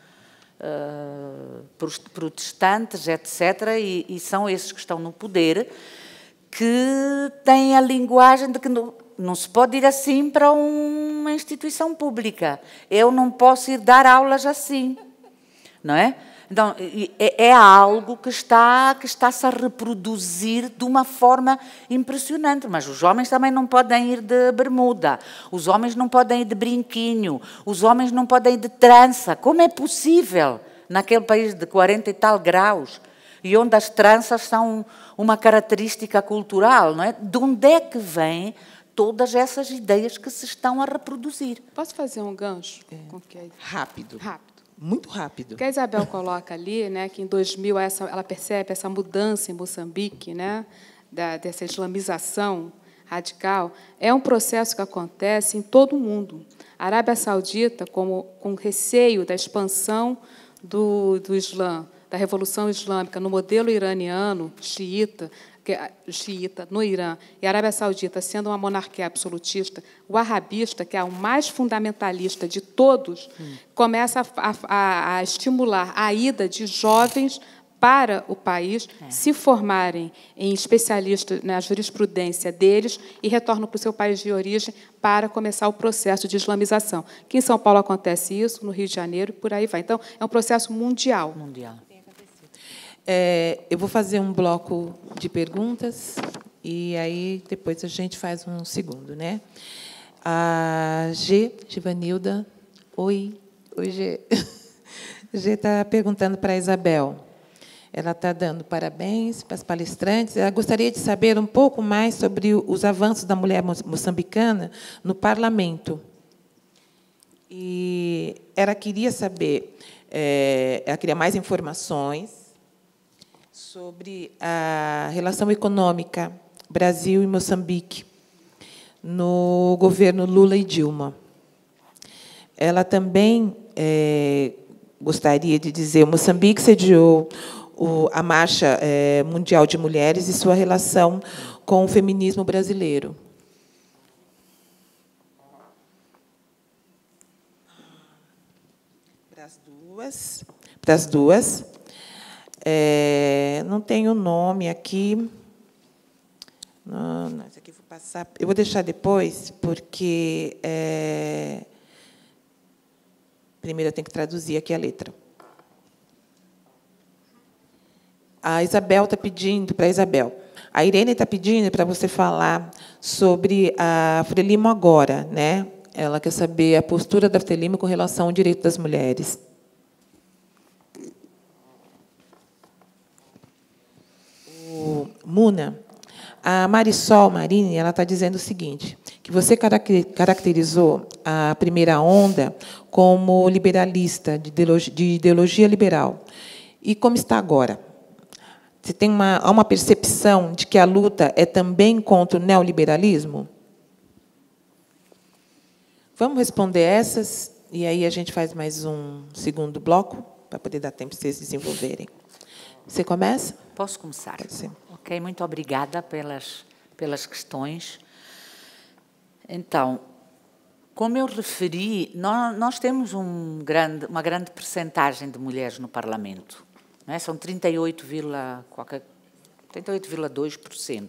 uh, protestantes, etc. E, e, são esses que estão no poder que têm a linguagem de que não, não se pode ir assim para uma instituição pública. Eu não posso ir dar aulas assim, não é? Então, é, é algo que está, que está-se a reproduzir de uma forma impressionante. Mas os homens também não podem ir de bermuda, os homens não podem ir de brinquinho, os homens não podem ir de trança. Como é possível naquele país de 40 e tal graus? e onde as tranças são uma característica cultural, não é? De onde é que vêm todas essas ideias que se estão a reproduzir? Posso fazer um gancho? É. é Rápido. Rápido muito rápido. Que a Isabel coloca ali, né, que em 2000 essa, ela percebe essa mudança em Moçambique, né, da, dessa islamização radical, é um processo que acontece em todo o mundo. A Arábia Saudita, como, com receio da expansão do, do Islã, da Revolução Islâmica no modelo iraniano, xiita, xiita no Irã e Arábia Saudita sendo uma monarquia absolutista, o arabista, que é o mais fundamentalista de todos, hum. começa a, a, a estimular a ida de jovens para o país, é. se formarem em especialistas na jurisprudência deles e retornam para o seu país de origem para começar o processo de islamização. Que em São Paulo acontece isso, no Rio de Janeiro e por aí vai. Então, é um processo mundial. Mundial. É, eu vou fazer um bloco de perguntas e aí depois a gente faz um segundo, né? A G, Givanilda, oi, oi G. G está perguntando para a Isabel. Ela está dando parabéns para as palestrantes. Ela gostaria de saber um pouco mais sobre os avanços da mulher moçambicana no parlamento. E ela queria saber, é, ela queria mais informações sobre a relação econômica Brasil e Moçambique no governo Lula e Dilma. Ela também é, gostaria de dizer: Moçambique sediou a Marcha eh, Mundial de Mulheres e sua relação com o feminismo brasileiro. Para as duas. Para as duas. É, não tem o nome aqui. Não, não, aqui eu vou passar. Eu vou deixar depois, porque é, primeiro eu tenho que traduzir aqui a letra. A Isabel está pedindo para a Isabel. A Irene está pedindo para você falar sobre a Frelimo agora, né? Ela quer saber a postura da Frelimo com relação ao direito das mulheres. Muna, a Marisol Marini ela está dizendo o seguinte, que você caracterizou a primeira onda como liberalista, de ideologia, de ideologia liberal. E como está agora? Você tem uma, há uma percepção de que a luta é também contra o neoliberalismo? Vamos responder essas, e aí a gente faz mais um segundo bloco, para poder dar tempo para vocês desenvolverem. Você começa? Posso começar. Pode ser. Ok, muito obrigada pelas, pelas questões. Então, como eu referi, nós, nós temos um grande, uma grande percentagem de mulheres no Parlamento. É? São 38,2%.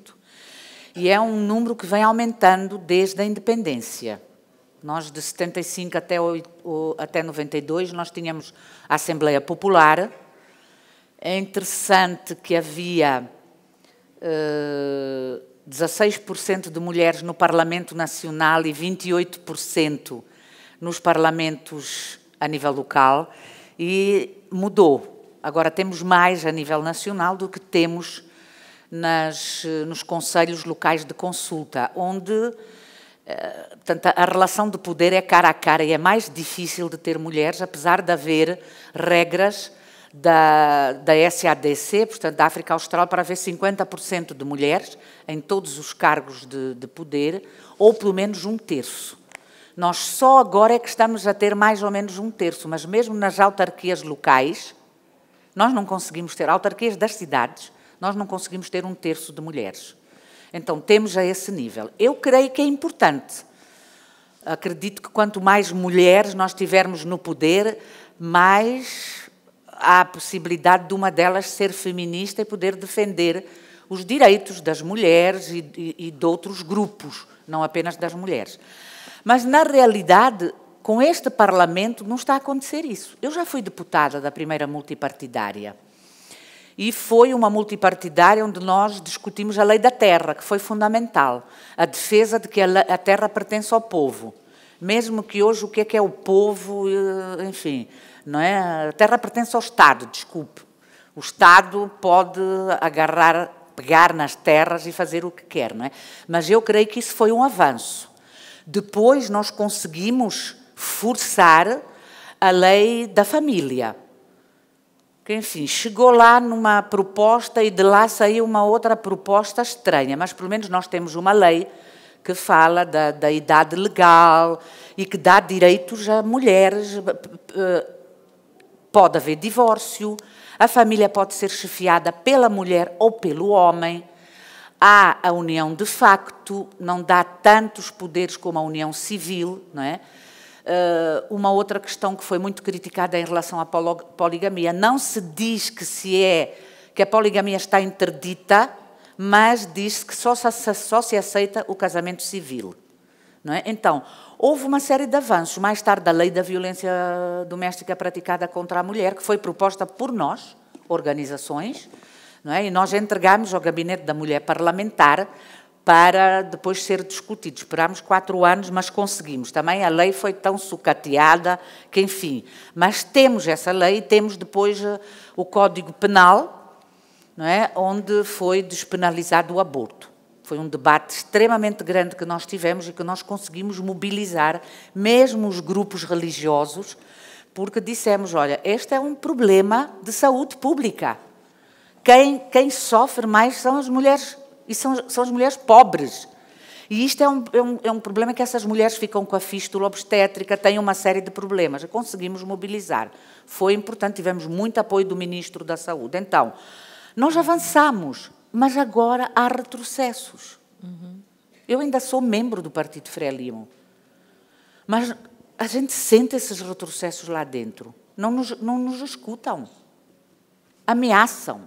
E é um número que vem aumentando desde a independência. Nós, de 75 até, 8, até 92, nós tínhamos a Assembleia Popular. É interessante que havia 16% eh, de mulheres no Parlamento Nacional e 28% nos parlamentos a nível local e mudou. Agora temos mais a nível nacional do que temos nas, eh, nos conselhos locais de consulta, onde eh, portanto, a relação de poder é cara a cara e é mais difícil de ter mulheres, apesar de haver regras da, da SADC, portanto, da África Austral, para haver 50% de mulheres em todos os cargos de, de poder, ou pelo menos um terço. Nós só agora é que estamos a ter mais ou menos um terço, mas mesmo nas autarquias locais, nós não conseguimos ter, autarquias das cidades, nós não conseguimos ter um terço de mulheres. Então, temos a esse nível. Eu creio que é importante. Acredito que quanto mais mulheres nós tivermos no poder, mais a possibilidade de uma delas ser feminista e poder defender os direitos das mulheres e, e, e de outros grupos, não apenas das mulheres. Mas, na realidade, com este Parlamento não está a acontecer isso. Eu já fui deputada da primeira multipartidária. E foi uma multipartidária onde nós discutimos a lei da terra, que foi fundamental. A defesa de que a terra pertence ao povo. Mesmo que hoje o que é que é o povo, eh, enfim, não é? A terra pertence ao Estado, desculpe. O Estado pode agarrar, pegar nas terras e fazer o que quer, não é? Mas eu creio que isso foi um avanço. Depois nós conseguimos forçar a lei da família. Que, enfim, chegou lá numa proposta e de lá saiu uma outra proposta estranha, mas pelo menos nós temos uma lei que fala da, da idade legal e que dá direitos a mulheres Pode haver divórcio, a família pode ser chefiada pela mulher ou pelo homem. Há a união de facto, não dá tantos poderes como a união civil, não é? Eh, uma outra questão que foi muito criticada em relação à poligamia. Não se diz que se é que a poligamia está interdita, mas diz-se que só se, só se aceita o casamento civil. É? Então, Houve uma série de avanços, mais tarde, a lei da violência doméstica praticada contra a mulher, que foi proposta por nós, organizações, não é? e nós entregámos ao Gabinete da Mulher Parlamentar para depois ser discutido. Esperámos quatro anos, mas conseguimos. Também a lei foi tão sucateada que, enfim. Mas temos essa lei, temos depois eh, o Código Penal, não é? onde foi despenalizado o aborto. Foi um debate extremamente grande que nós tivemos e que nós conseguimos mobilizar mesmo os grupos religiosos, porque dissemos: olha, este é um problema de saúde pública. Quem, quem sofre mais são as mulheres, e são, são as mulheres pobres. E isto é um, é, um, é um, problema que essas mulheres ficam com a fístula obstétrica, têm uma série de problemas. Conseguimos mobilizar. Foi importante, tivemos muito apoio do Ministro da Saúde. Então, nós avançamos. Mas agora há retrocessos. Uhum. Eu ainda sou membro do Partido Frelimo, mas a gente sente esses retrocessos lá dentro. Não nos, não nos escutam. Ameaçam.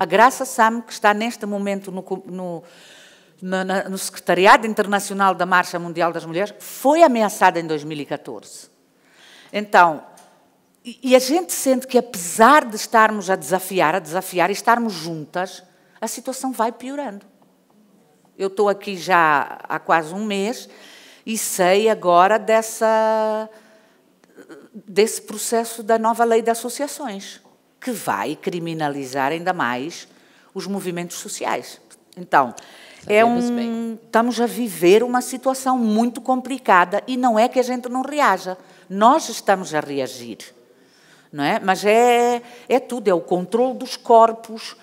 A Graça Sam, que está neste momento no, no, no Secretariado Internacional da Marcha Mundial das Mulheres, foi ameaçada em 2014. Então, e a gente sente que, apesar de estarmos a desafiar, a desafiar e estarmos juntas, a situação vai piorando. Eu estou aqui já há quase um mês e sei agora dessa, desse processo da nova lei de associações, que vai criminalizar ainda mais os movimentos sociais. Então, é um, estamos a viver uma situação muito complicada e não é que a gente não reaja. Nós estamos a reagir, não é? Mas é, é tudo, é o controle dos corpos,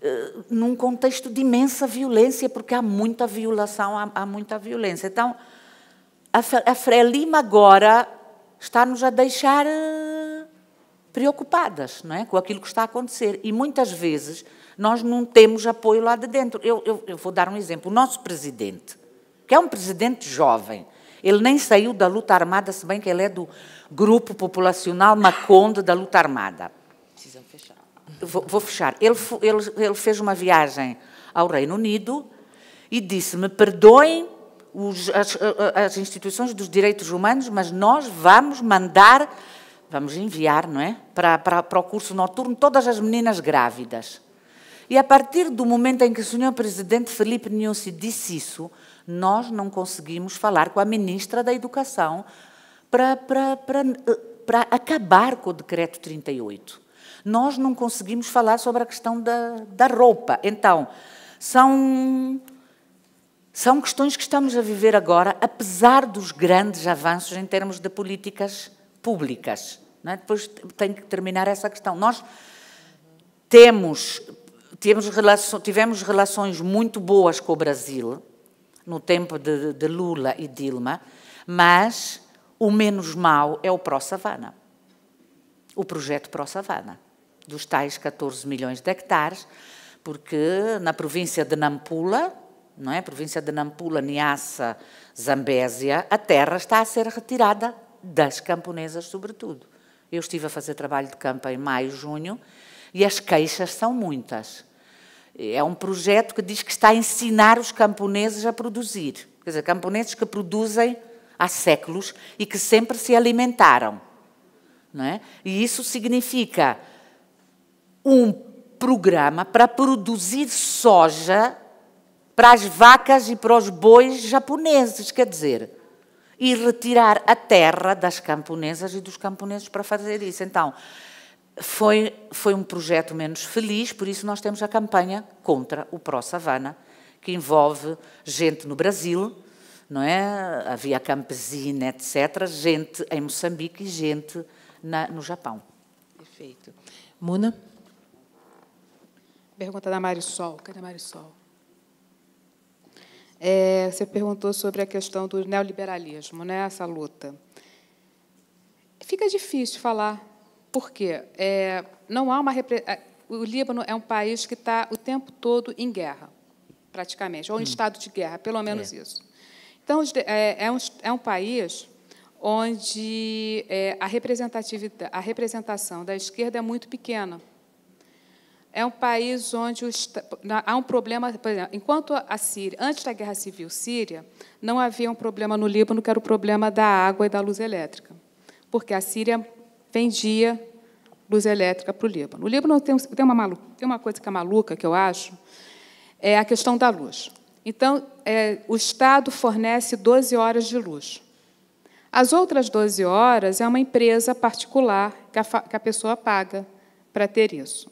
eh, num contexto de imensa violência, porque há muita violação, há, há muita violência. Então, a, a Frelima agora está-nos a deixar eh, preocupadas não é? com aquilo que está a acontecer. E muitas vezes nós não temos apoio lá de dentro. Eu, eu, eu vou dar um exemplo. O nosso presidente, que é um presidente jovem, ele nem saiu da luta armada, se bem que ele é do grupo populacional Maconde da luta armada. Precisamos fechar vou, vou fechar. Ele, ele, ele fez uma viagem ao Reino Unido e disse-me: perdoem os, as, as, instituições dos direitos humanos, mas nós vamos mandar, vamos enviar, não é? Para, para, para o curso noturno todas as meninas grávidas. E a partir do momento em que o senhor presidente Felipe Nunsi disse isso, nós não conseguimos falar com a ministra da Educação para, para, para, eh, para acabar com o decreto 38 nós não conseguimos falar sobre a questão da, da roupa. Então, são, são questões que estamos a viver agora, apesar dos grandes avanços em termos de políticas públicas. É? Depois tenho que terminar essa questão. Nós temos, temos relaço, tivemos relações muito boas com o Brasil, no tempo de, de, Lula e Dilma, mas o menos mau é o Pró Savana, o projeto Pró Savana dos tais 14 milhões de hectares, porque na província de Nampula, não é? Província de Nampula, Niassa, Zambésia, a terra está a ser retirada das camponesas, sobretudo. Eu estive a fazer trabalho de campo em maio, junho, e as queixas são muitas. É um projeto que diz que está a ensinar os camponeses a produzir. Quer dizer, camponeses que produzem há séculos e que sempre se alimentaram. Não é? E isso significa um programa para produzir soja para as vacas e para os bois japoneses, quer dizer, e retirar a terra das camponesas e dos camponeses para fazer isso. Então, foi, foi um projeto menos feliz, por isso nós temos a campanha contra o Pro Savana, que envolve gente no Brasil, não é? Havia campesina, etc., gente em Moçambique e gente na, no Japão. Perfeito. Muna? Pergunta da Marisol. Cadê a Marisol? É, você perguntou sobre a questão do neoliberalismo, né? essa luta. Fica difícil falar, porque é, não há uma repre... É, o Líbano é um país que está o tempo todo em guerra, praticamente, ou em hum. estado de guerra, pelo menos é. isso. Então é, é, um, é um país onde é, a representatividade, a representação da esquerda é muito pequena é um país onde os, há um problema, por exemplo, enquanto a Síria, antes da Guerra Civil Síria, não havia um problema no Líbano que era o problema da água e da luz elétrica, porque a Síria vendia luz elétrica para o Líbano. O Líbano tem, tem, uma, tem uma coisa que é maluca, que eu acho, é a questão da luz. Então, é, o Estado fornece 12 horas de luz. As outras 12 horas é uma empresa particular que a, que a pessoa paga para ter isso.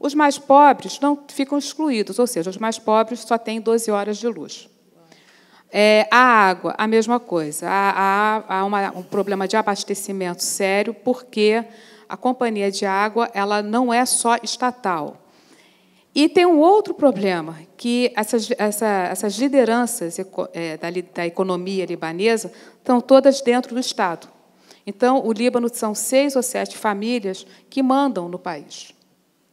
Os mais pobres não ficam excluídos, ou seja, os mais pobres só têm 12 horas de luz. É, a água, a mesma coisa. Há, há, há uma, um problema de abastecimento sério, porque a companhia de água ela não é só estatal. E tem um outro problema, que essas, essa, essas lideranças é, da, da economia libanesa estão todas dentro do Estado. Então, o Líbano são seis ou sete famílias que mandam no país.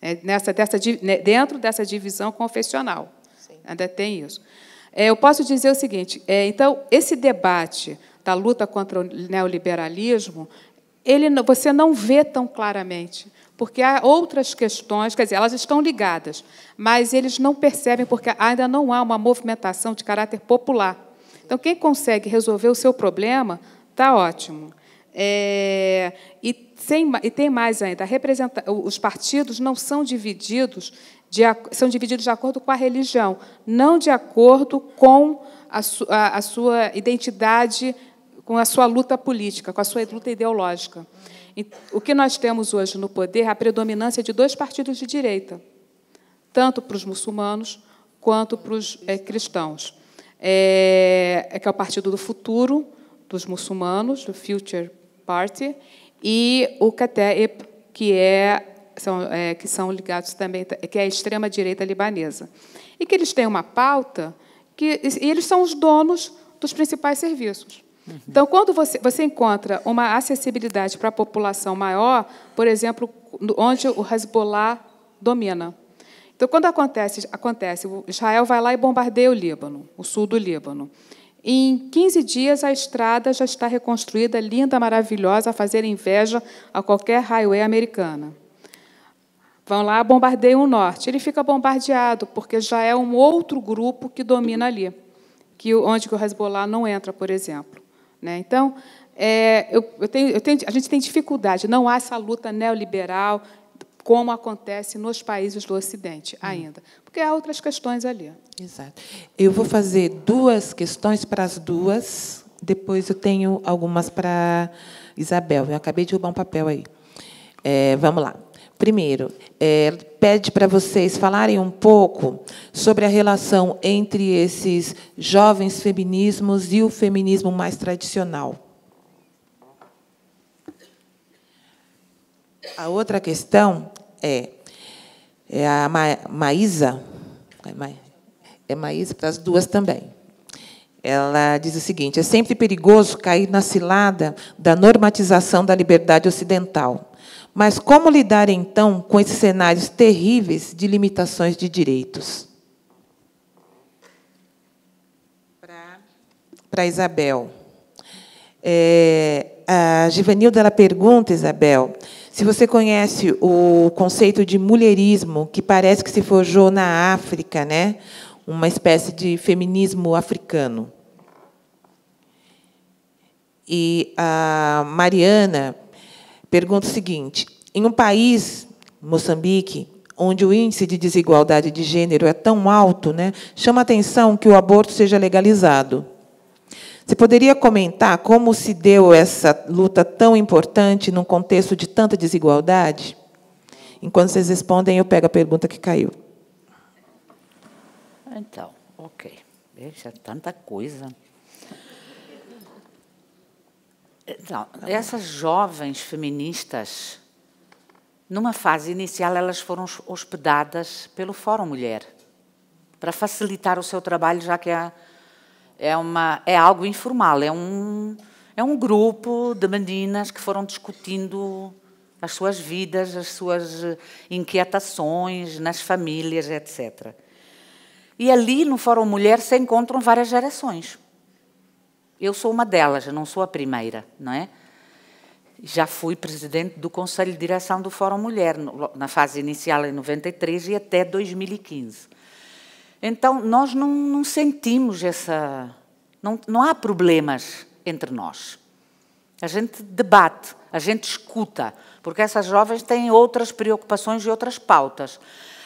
Né, nessa, dessa, né, dentro dessa divisão confessional. Sim. Ainda tem isso. É, eu posso dizer o seguinte: é, então, esse debate da luta contra o neoliberalismo, ele, você não vê tão claramente porque há outras questões, quer dizer, elas estão ligadas, mas eles não percebem porque ainda não há uma movimentação de caráter popular. Então, quem consegue resolver o seu problema, está ótimo. É, e, tem, e, tem, mais ainda, os partidos não são divididos, de, são divididos de acordo com a religião, não de acordo com a, su, a, a sua identidade, com a sua luta política, com a sua luta ideológica. E, o que nós temos hoje no poder é a predominância de dois partidos de direita, tanto para os muçulmanos quanto para os é, cristãos. É, é que é o Partido do Futuro, dos muçulmanos, do Future Party, e o CATEIP, que é são, é, que são ligados também, que é a extrema-direita libanesa. E que eles têm uma pauta, que, e eles são os donos dos principais serviços. Uhum. Então, quando você, você encontra uma acessibilidade para a população maior, por exemplo, onde o Hezbollah domina. Então, quando acontece, acontece, Israel vai lá e bombardeia o Líbano, o sul do Líbano. Em 15 dias, a estrada já está reconstruída, linda, maravilhosa, a fazer inveja a qualquer highway americana. Vão lá, bombardeiam o norte. Ele fica bombardeado, porque já é um outro grupo que domina ali, que onde o Hezbollah não entra, por exemplo. Né? Então, é, eu, eu tenho, eu tenho, a gente tem dificuldade, não há essa luta neoliberal como acontece nos países do Ocidente hum. ainda, porque há outras questões ali. Exato. Eu vou fazer duas questões para as duas, depois eu tenho algumas para Isabel. Eu acabei de roubar um papel aí. É, vamos lá. Primeiro, é, pede para vocês falarem um pouco sobre a relação entre esses jovens feminismos e o feminismo mais tradicional. A outra questão é, é a Ma Maísa. É, é, Maísa para as duas também. Ela diz o seguinte: é sempre perigoso cair na cilada da normatização da liberdade ocidental. Mas como lidar então com esses cenários terríveis de limitações de direitos? Para Isabel. É, a Givanilda ela pergunta, Isabel, se você conhece o conceito de mulherismo, que parece que se forjou na África, né? uma espécie de feminismo africano. E a Mariana pergunta o seguinte: em um país, Moçambique, onde o índice de desigualdade de gênero é tão alto, né, chama atenção que o aborto seja legalizado. Você poderia comentar como se deu essa luta tão importante num contexto de tanta desigualdade? Enquanto vocês respondem, eu pego a pergunta que caiu. Então, ok. Deixa tanta coisa. Então, essas jovens feministas, numa fase inicial, elas foram hospedadas pelo Fórum Mulher, para facilitar o seu trabalho, já que a é, uma, é algo informal, é um, é um grupo de meninas que foram discutindo as suas vidas, as suas inquietações nas famílias, etc. E ali no Fórum Mulher se encontram várias gerações. Eu sou uma delas, não sou a primeira, não é? Já fui presidente do Conselho de Direção do Fórum Mulher, na fase inicial em 93 e até 2015. Então, nós não, não sentimos essa. Não, não há problemas entre nós. A gente debate, a gente escuta, porque essas jovens têm outras preocupações e outras pautas.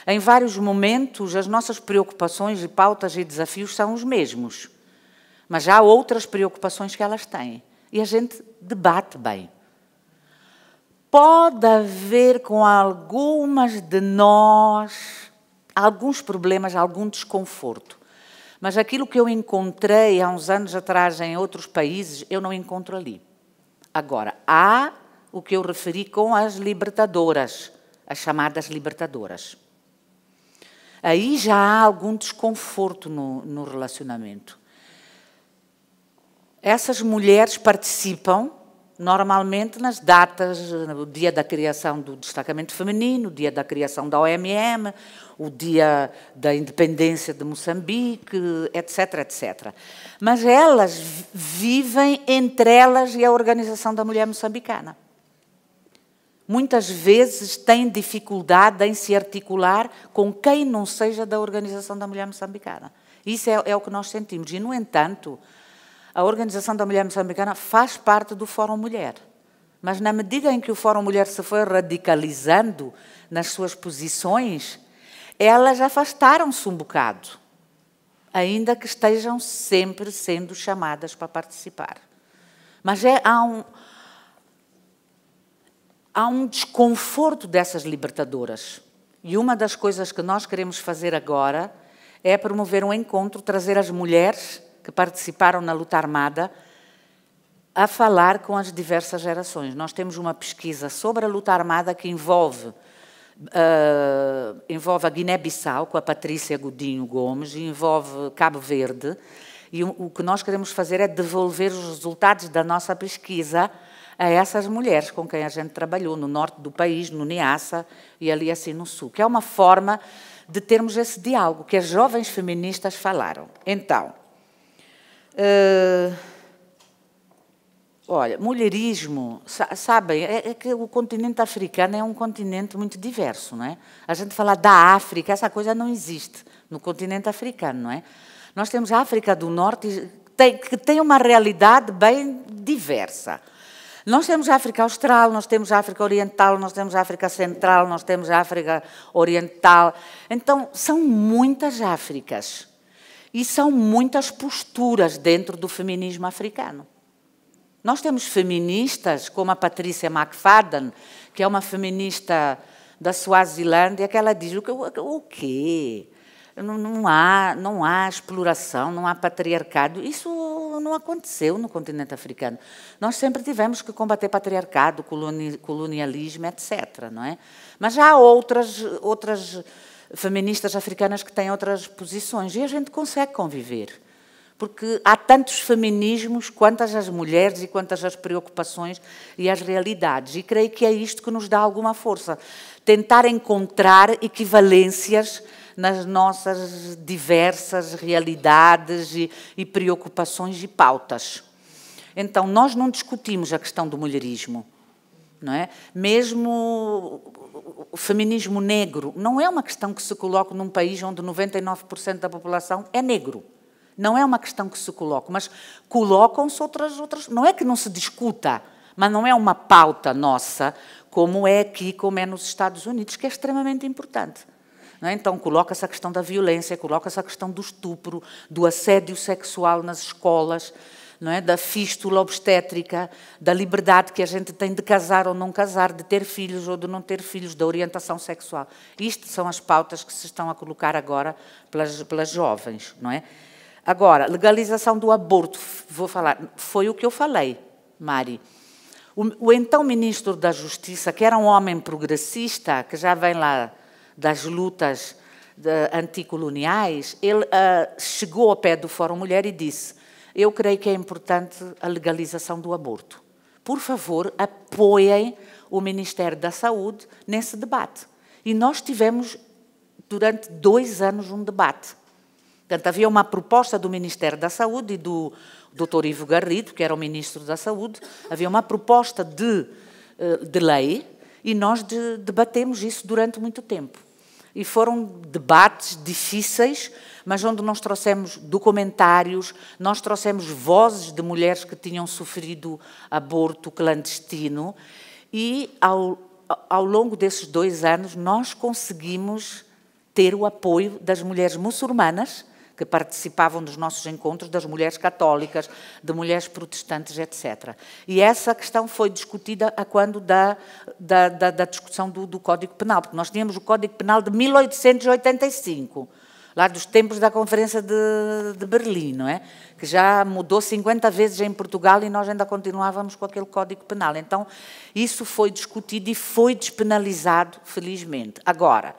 Em vários momentos, as nossas preocupações e pautas e desafios são os mesmos, mas há outras preocupações que elas têm e a gente debate bem. Pode haver com algumas de nós alguns problemas, algum desconforto. Mas aquilo que eu encontrei há uns anos atrás em outros países, eu não encontro ali. Agora, há o que eu referi com as libertadoras, as chamadas libertadoras. Aí já há algum desconforto no, no relacionamento. Essas mulheres participam normalmente nas datas, o dia da criação do destacamento feminino, o dia da criação da OMM, o dia da independência de Moçambique, etc, etc. Mas elas vivem entre elas e a Organização da Mulher Moçambicana. Muitas vezes têm dificuldade em se articular com quem não seja da Organização da Mulher Moçambicana. Isso é, é o que nós sentimos. E, no entanto, a Organização da Mulher Moçambicana faz parte do Fórum Mulher. Mas na medida em que o Fórum Mulher se foi radicalizando nas suas posições, elas afastaram-se um bocado, ainda que estejam sempre sendo chamadas para participar. Mas é, há, um, há um desconforto dessas libertadoras. E uma das coisas que nós queremos fazer agora é promover um encontro, trazer as mulheres que participaram na luta armada a falar com as diversas gerações. Nós temos uma pesquisa sobre a luta armada que envolve Uh, envolve a Guiné-Bissau, com a Patrícia Godinho Gomes, envolve Cabo Verde. E o, o, que nós queremos fazer é devolver os resultados da nossa pesquisa a essas mulheres com quem a gente trabalhou no norte do país, no Niassa e ali assim no sul, que é uma forma de termos esse diálogo que as jovens feministas falaram. Então, Uh, olha, mulherismo, sabem, é, é, que o continente africano é um continente muito diverso, não é? A gente fala da África, essa coisa não existe no continente africano, não é? Nós temos a África do Norte que tem uma realidade bem diversa. Nós temos a África Austral, nós temos a África Oriental, nós temos a África Central, nós temos a África Oriental. Então, são muitas Áfricas. E são muitas posturas dentro do feminismo africano. Nós temos feministas como a Patrícia McFadden, que é uma feminista da Suazilândia, que ela diz: o quê? Não, não, há, não há exploração, não há patriarcado. Isso não aconteceu no continente africano. Nós sempre tivemos que combater patriarcado, colonialismo, etc. Não é? Mas há outras, outras feministas africanas que têm outras posições e a gente consegue conviver. Porque há tantos feminismos quantas as mulheres e quantas as preocupações e as realidades. E creio que é isto que nos dá alguma força. Tentar encontrar equivalências nas nossas diversas realidades e, e preocupações e pautas. Então, nós não discutimos a questão do mulherismo. Não é? Mesmo o feminismo negro não é uma questão que se coloca num país onde 99% da população é negro. Não é uma questão que se coloca, mas colocam-se outras, outras. Não é que não se discuta, mas não é uma pauta nossa, como é aqui, como é nos Estados Unidos, que é extremamente importante. É? Então, coloca-se a questão da violência, coloca-se a questão do estupro, do assédio sexual nas escolas não é? da fístula obstétrica, da liberdade que a gente tem de casar ou não casar, de ter filhos ou de não ter filhos, da orientação sexual. Isto são as pautas que se estão a colocar agora pelas, pelas jovens, não é? Agora, legalização do aborto, vou falar, foi o que eu falei, Mari. O, o então ministro da Justiça, que era um homem progressista, que já vem lá das lutas de, eh, anticoloniais, ele uh, chegou ao pé do Fórum Mulher e disse: eu creio que é importante a legalização do aborto. Por favor, apoiem o Ministério da Saúde nesse debate. E nós tivemos, durante dois anos, um debate. Portanto, havia uma proposta do Ministério da Saúde e do Dr. Ivo Garrido, que era o Ministro da Saúde, havia uma proposta de, eh, de lei e nós debatemos isso durante muito tempo e foram debates difíceis, mas onde nós trouxemos documentários, nós trouxemos vozes de mulheres que tinham sofrido aborto clandestino e ao, ao longo desses dois anos nós conseguimos ter o apoio das mulheres muçulmanas que participavam dos nossos encontros, das mulheres católicas, de mulheres protestantes, etc. E essa questão foi discutida a quando da, da, da, da discussão do, do Código Penal, porque nós tínhamos o Código Penal de 1885 lá dos tempos da Conferência de, de, Berlim, não é? Que já mudou 50 vezes em Portugal e nós ainda continuávamos com aquele Código Penal. Então, isso foi discutido e foi despenalizado, felizmente. Agora,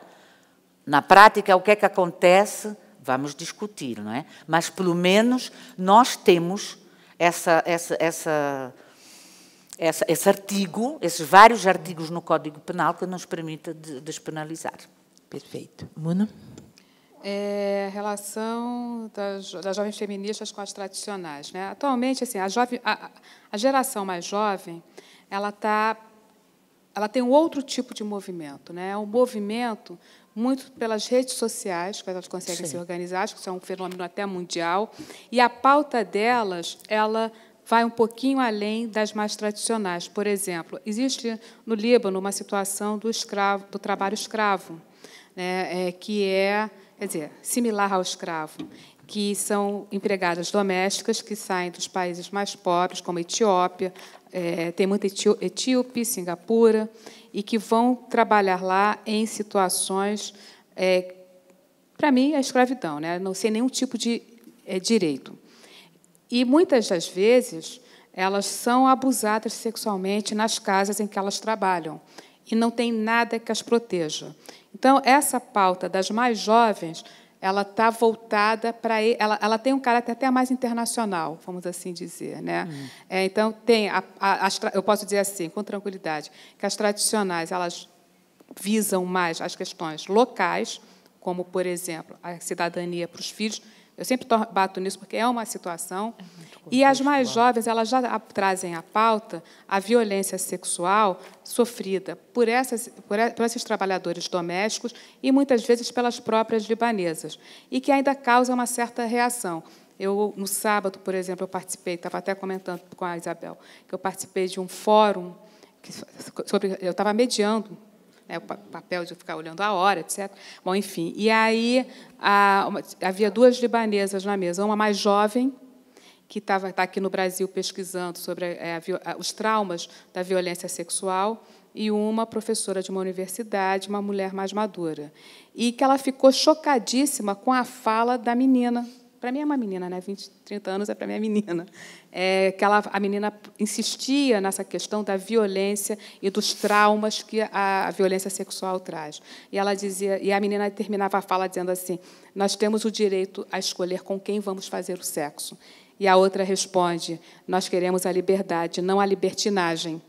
na prática, o que é que acontece? vamos discutir, não é? Mas pelo menos nós temos essa, essa, essa, essa esse artigo, esses vários artigos no Código Penal que nos permite despenalizar. Perfeito. Muna? É, a relação das, das, jovens feministas com as tradicionais. Né? Atualmente, assim, a, jovem, a, a geração mais jovem, ela tá ela tem um outro tipo de movimento, né? É um movimento muito pelas redes sociais, que elas conseguem Sim. se organizar, acho que isso é um fenômeno até mundial, e a pauta delas, ela vai um pouquinho além das mais tradicionais. Por exemplo, existe no Líbano uma situação do, escravo, do trabalho escravo, né, é, que é, quer dizer, similar ao escravo, que são empregadas domésticas que saem dos países mais pobres, como a Etiópia, é, tem muita Etíope, Singapura, e que vão trabalhar lá em situações, é, para mim, a escravidão, né? não sem nenhum tipo de é, direito. E muitas das vezes elas são abusadas sexualmente nas casas em que elas trabalham e não tem nada que as proteja. Então, essa pauta das mais jovens ela está voltada para ela, ela tem um caráter até mais internacional, vamos assim dizer, né? Uhum. É, então tem a, a, eu posso dizer assim com tranquilidade que as tradicionais elas visam mais as questões locais, como por exemplo a cidadania para os filhos eu sempre bato nisso porque é uma situação. É e as mais jovens, elas já trazem à pauta a violência sexual sofrida por, essas, por, por esses trabalhadores domésticos e muitas vezes pelas próprias libanesas, e que ainda causa uma certa reação. Eu, no sábado, por exemplo, eu participei, estava até comentando com a Isabel, que eu participei de um fórum que, sobre, eu estava mediando né, o papel de ficar olhando a hora, etc. Bom, enfim. E aí a, uma, havia duas libanesas na mesa, uma mais jovem, que estava tá aqui no Brasil pesquisando sobre é, a, os traumas da violência sexual, e uma professora de uma universidade, uma mulher mais madura. E que ela ficou chocadíssima com a fala da menina, para mim é uma menina, né? 20, 30 anos é para mim é menina. É, que ela, a menina insistia nessa questão da violência e dos traumas que a, a violência sexual traz. E ela dizia, e a menina terminava a fala dizendo assim: "Nós temos o direito a escolher com quem vamos fazer o sexo". E a outra responde: "Nós queremos a liberdade, não a libertinagem".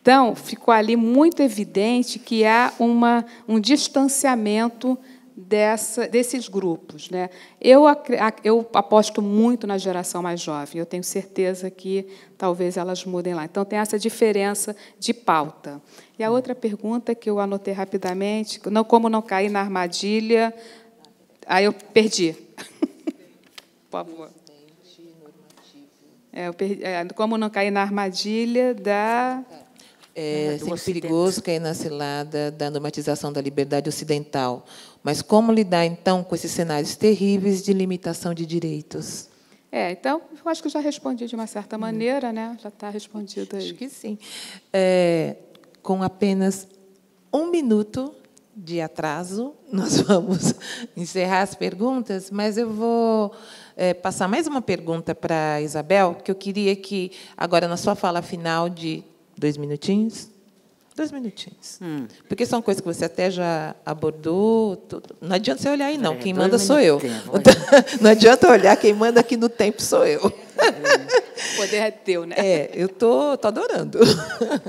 Então, ficou ali muito evidente que há uma, um distanciamento dessa, desses grupos. Né? Eu, eu aposto muito na geração mais jovem, eu tenho certeza que talvez elas mudem lá. Então, tem essa diferença de pauta. E a hum. outra pergunta que eu anotei rapidamente, não, como não cair na armadilha, aí eu perdi. Por favor. É, perdi, é, como não cair na armadilha da... É, é sempre perigoso cair na cilada da normatização da liberdade ocidental, mas como lidar, então, com esses cenários terríveis de limitação de direitos? É, então, eu acho que eu já respondi de uma certa hum. maneira, né? Já está respondido aí. Acho que sim. É, com apenas um minuto de atraso, nós vamos encerrar as perguntas, mas eu vou é, passar mais uma pergunta para a Isabel, que eu queria que, agora, na sua fala final de dois minutinhos, Dois minutinhos. Hum. Porque são coisas que você até já abordou. Tudo. Não adianta você olhar aí, não. É, quem manda sou eu. Tempo, não adianta olhar, quem manda aqui no tempo sou eu. É. O poder é teu, né? É, eu tô, tô adorando.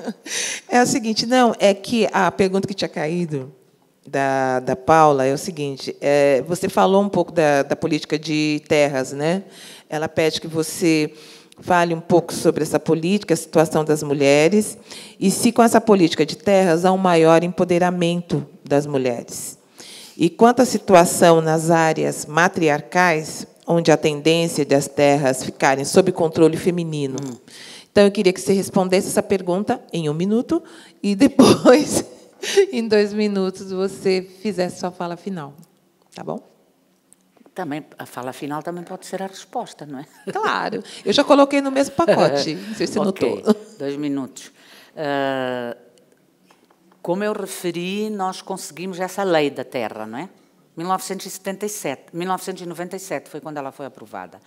É o seguinte, não, é que a pergunta que tinha caído da, da Paula é o seguinte: é, você falou um pouco da, da política de terras, né? Ela pede que você fale um pouco sobre essa política, a situação das mulheres, e se com essa política de terras há um maior empoderamento das mulheres. E quanto à situação nas áreas matriarcais, onde a tendência das terras ficarem sob controle feminino. Hum. Então, eu queria que você respondesse essa pergunta em um minuto e depois, em dois minutos, você fizesse sua fala final. Tá bom? Também, a fala final também pode ser a resposta, não é? Claro, eu já coloquei no mesmo pacote, não sei se okay. notou. Dois minutos. Uh, como eu referi, nós conseguimos essa lei da terra, não é? 1977, 1997 foi quando ela foi aprovada.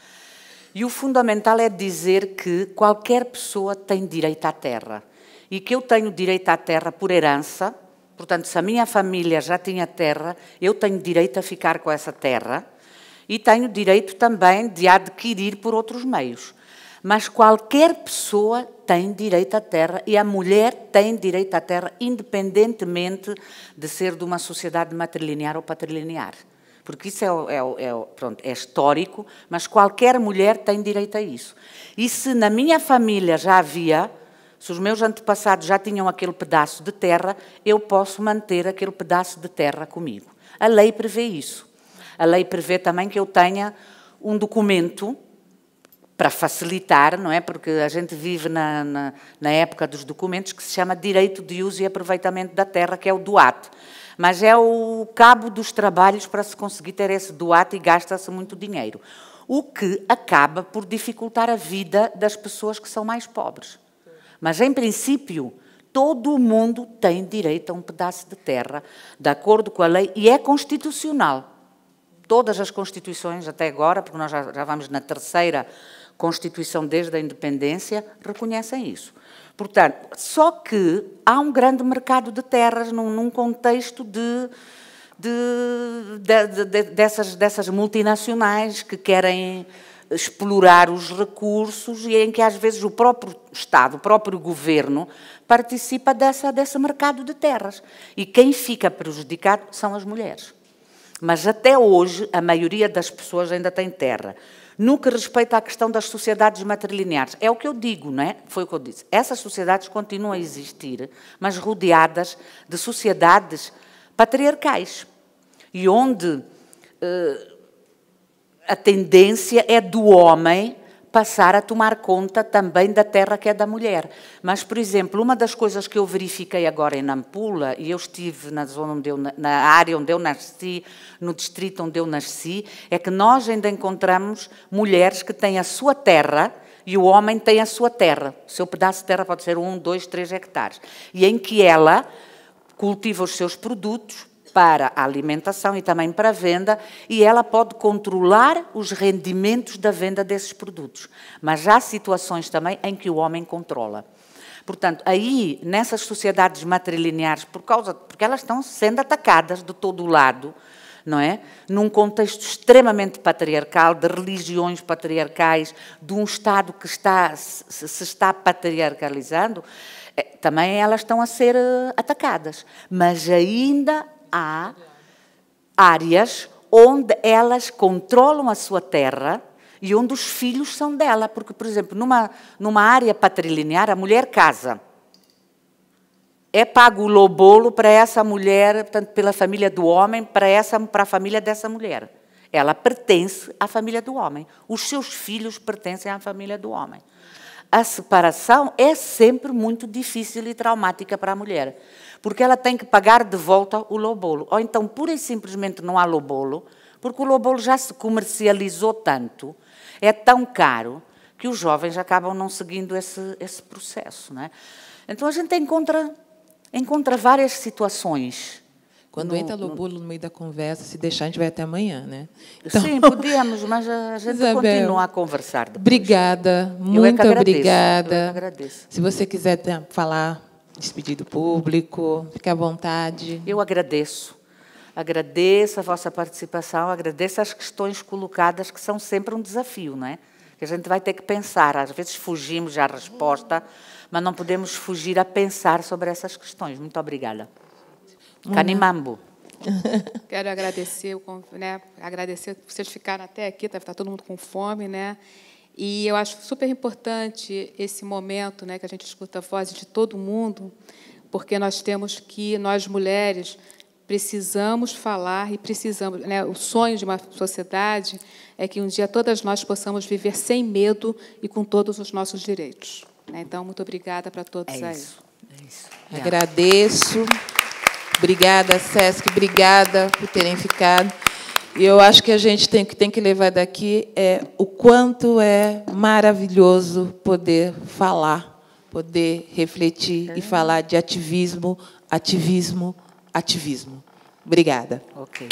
E o fundamental é dizer que qualquer pessoa tem direito à terra. E que eu tenho direito à terra por herança, portanto, se a minha família já tinha terra, eu tenho direito a ficar com essa terra e tenho o direito também de adquirir por outros meios. Mas qualquer pessoa tem direito à terra e a mulher tem direito à terra, independentemente de ser de uma sociedade matrilinear ou patrilinear. Porque isso é, é, é, pronto, é histórico, mas qualquer mulher tem direito a isso. E se na minha família já havia, se os meus antepassados já tinham aquele pedaço de terra, eu posso manter aquele pedaço de terra comigo. A lei prevê isso. A lei prevê também que eu tenha um documento para facilitar, não é? Porque a gente vive na, na, na, época dos documentos que se chama Direito de Uso e Aproveitamento da Terra, que é o DUAT. Mas é o cabo dos trabalhos para se conseguir ter esse DUAT e gasta-se muito dinheiro. O que acaba por dificultar a vida das pessoas que são mais pobres. Mas, em princípio, todo o mundo tem direito a um pedaço de terra, de acordo com a lei, e é constitucional todas as Constituições até agora, porque nós já, já vamos na terceira Constituição desde a independência, reconhecem isso. Portanto, só que há um grande mercado de terras num, num contexto de, de, de, dessas, dessas multinacionais que querem explorar os recursos e em que às vezes o próprio Estado, o próprio governo participa dessa, desse mercado de terras. E quem fica prejudicado são as mulheres mas até hoje a maioria das pessoas ainda tem terra. No que respeita à questão das sociedades matrilineares, é o que eu digo, não é? Foi o que eu disse. Essas sociedades continuam a existir, mas rodeadas de sociedades patriarcais e onde eh, a tendência é do homem passar a tomar conta também da terra que é da mulher. Mas, por exemplo, uma das coisas que eu verifiquei agora em Nampula, e eu estive na zona onde eu, na área onde eu nasci, no distrito onde eu nasci, é que nós ainda encontramos mulheres que têm a sua terra e o homem tem a sua terra. O seu pedaço de terra pode ser um, dois, três hectares. E em que ela cultiva os seus produtos, para a alimentação e também para a venda, e ela pode controlar os rendimentos da venda desses produtos. Mas há situações também em que o homem controla. Portanto, aí, nessas sociedades matrilineares, por causa, porque elas estão sendo atacadas de todo o lado, não é? Num contexto extremamente patriarcal, de religiões patriarcais, de um Estado que está, se está patriarcalizando, eh, também elas estão a ser eh, atacadas. Mas ainda há áreas onde elas controlam a sua terra e onde os filhos são dela. Porque, por exemplo, numa, numa área patrilinear, a mulher casa. É pago o lobolo para essa mulher, tanto pela família do homem, para, essa, para a família dessa mulher. Ela pertence à família do homem. Os seus filhos pertencem à família do homem. A separação é sempre muito difícil e traumática para a mulher porque ela tem que pagar de volta o lobolo. Ou então, pura e simplesmente, não há lobolo, porque o lobolo já se comercializou tanto, é tão caro, que os jovens acabam não seguindo esse, esse processo. Não é? Então, a gente encontra, encontra várias situações. Quando no, entra lobolo no... no meio da conversa, se deixar, a gente vai até amanhã, né? Então... Sim, podíamos, mas a gente Isabel, continua a conversar depois. Obrigada, muito eu é agradeço, obrigada. Eu é agradeço. Se você quiser falar despedir do público. Fique à vontade. Eu agradeço. Agradeço a vossa participação, agradeço as questões colocadas, que são sempre um desafio, não é? Que a gente vai ter que pensar. Às vezes fugimos à resposta, mas não podemos fugir a pensar sobre essas questões. Muito obrigada. Canimambo. Quero agradecer, né, agradecer vocês ficarem até aqui, está tá todo mundo com fome, né? E eu acho super importante esse momento, né, que a gente escuta a voz de todo mundo, porque nós temos que nós mulheres precisamos falar e precisamos, né, o sonho de uma sociedade é que um dia todas nós possamos viver sem medo e com todos os nossos direitos. Né. Então, muito obrigada para todos é aí. Isso, é isso. Agradeço. Obrigada, Sesc. Obrigada por terem ficado. E eu acho que a gente tem que tem que levar daqui é o quanto é maravilhoso poder falar, poder refletir e uhum. falar de ativismo, ativismo, ativismo. Obrigada. Okay.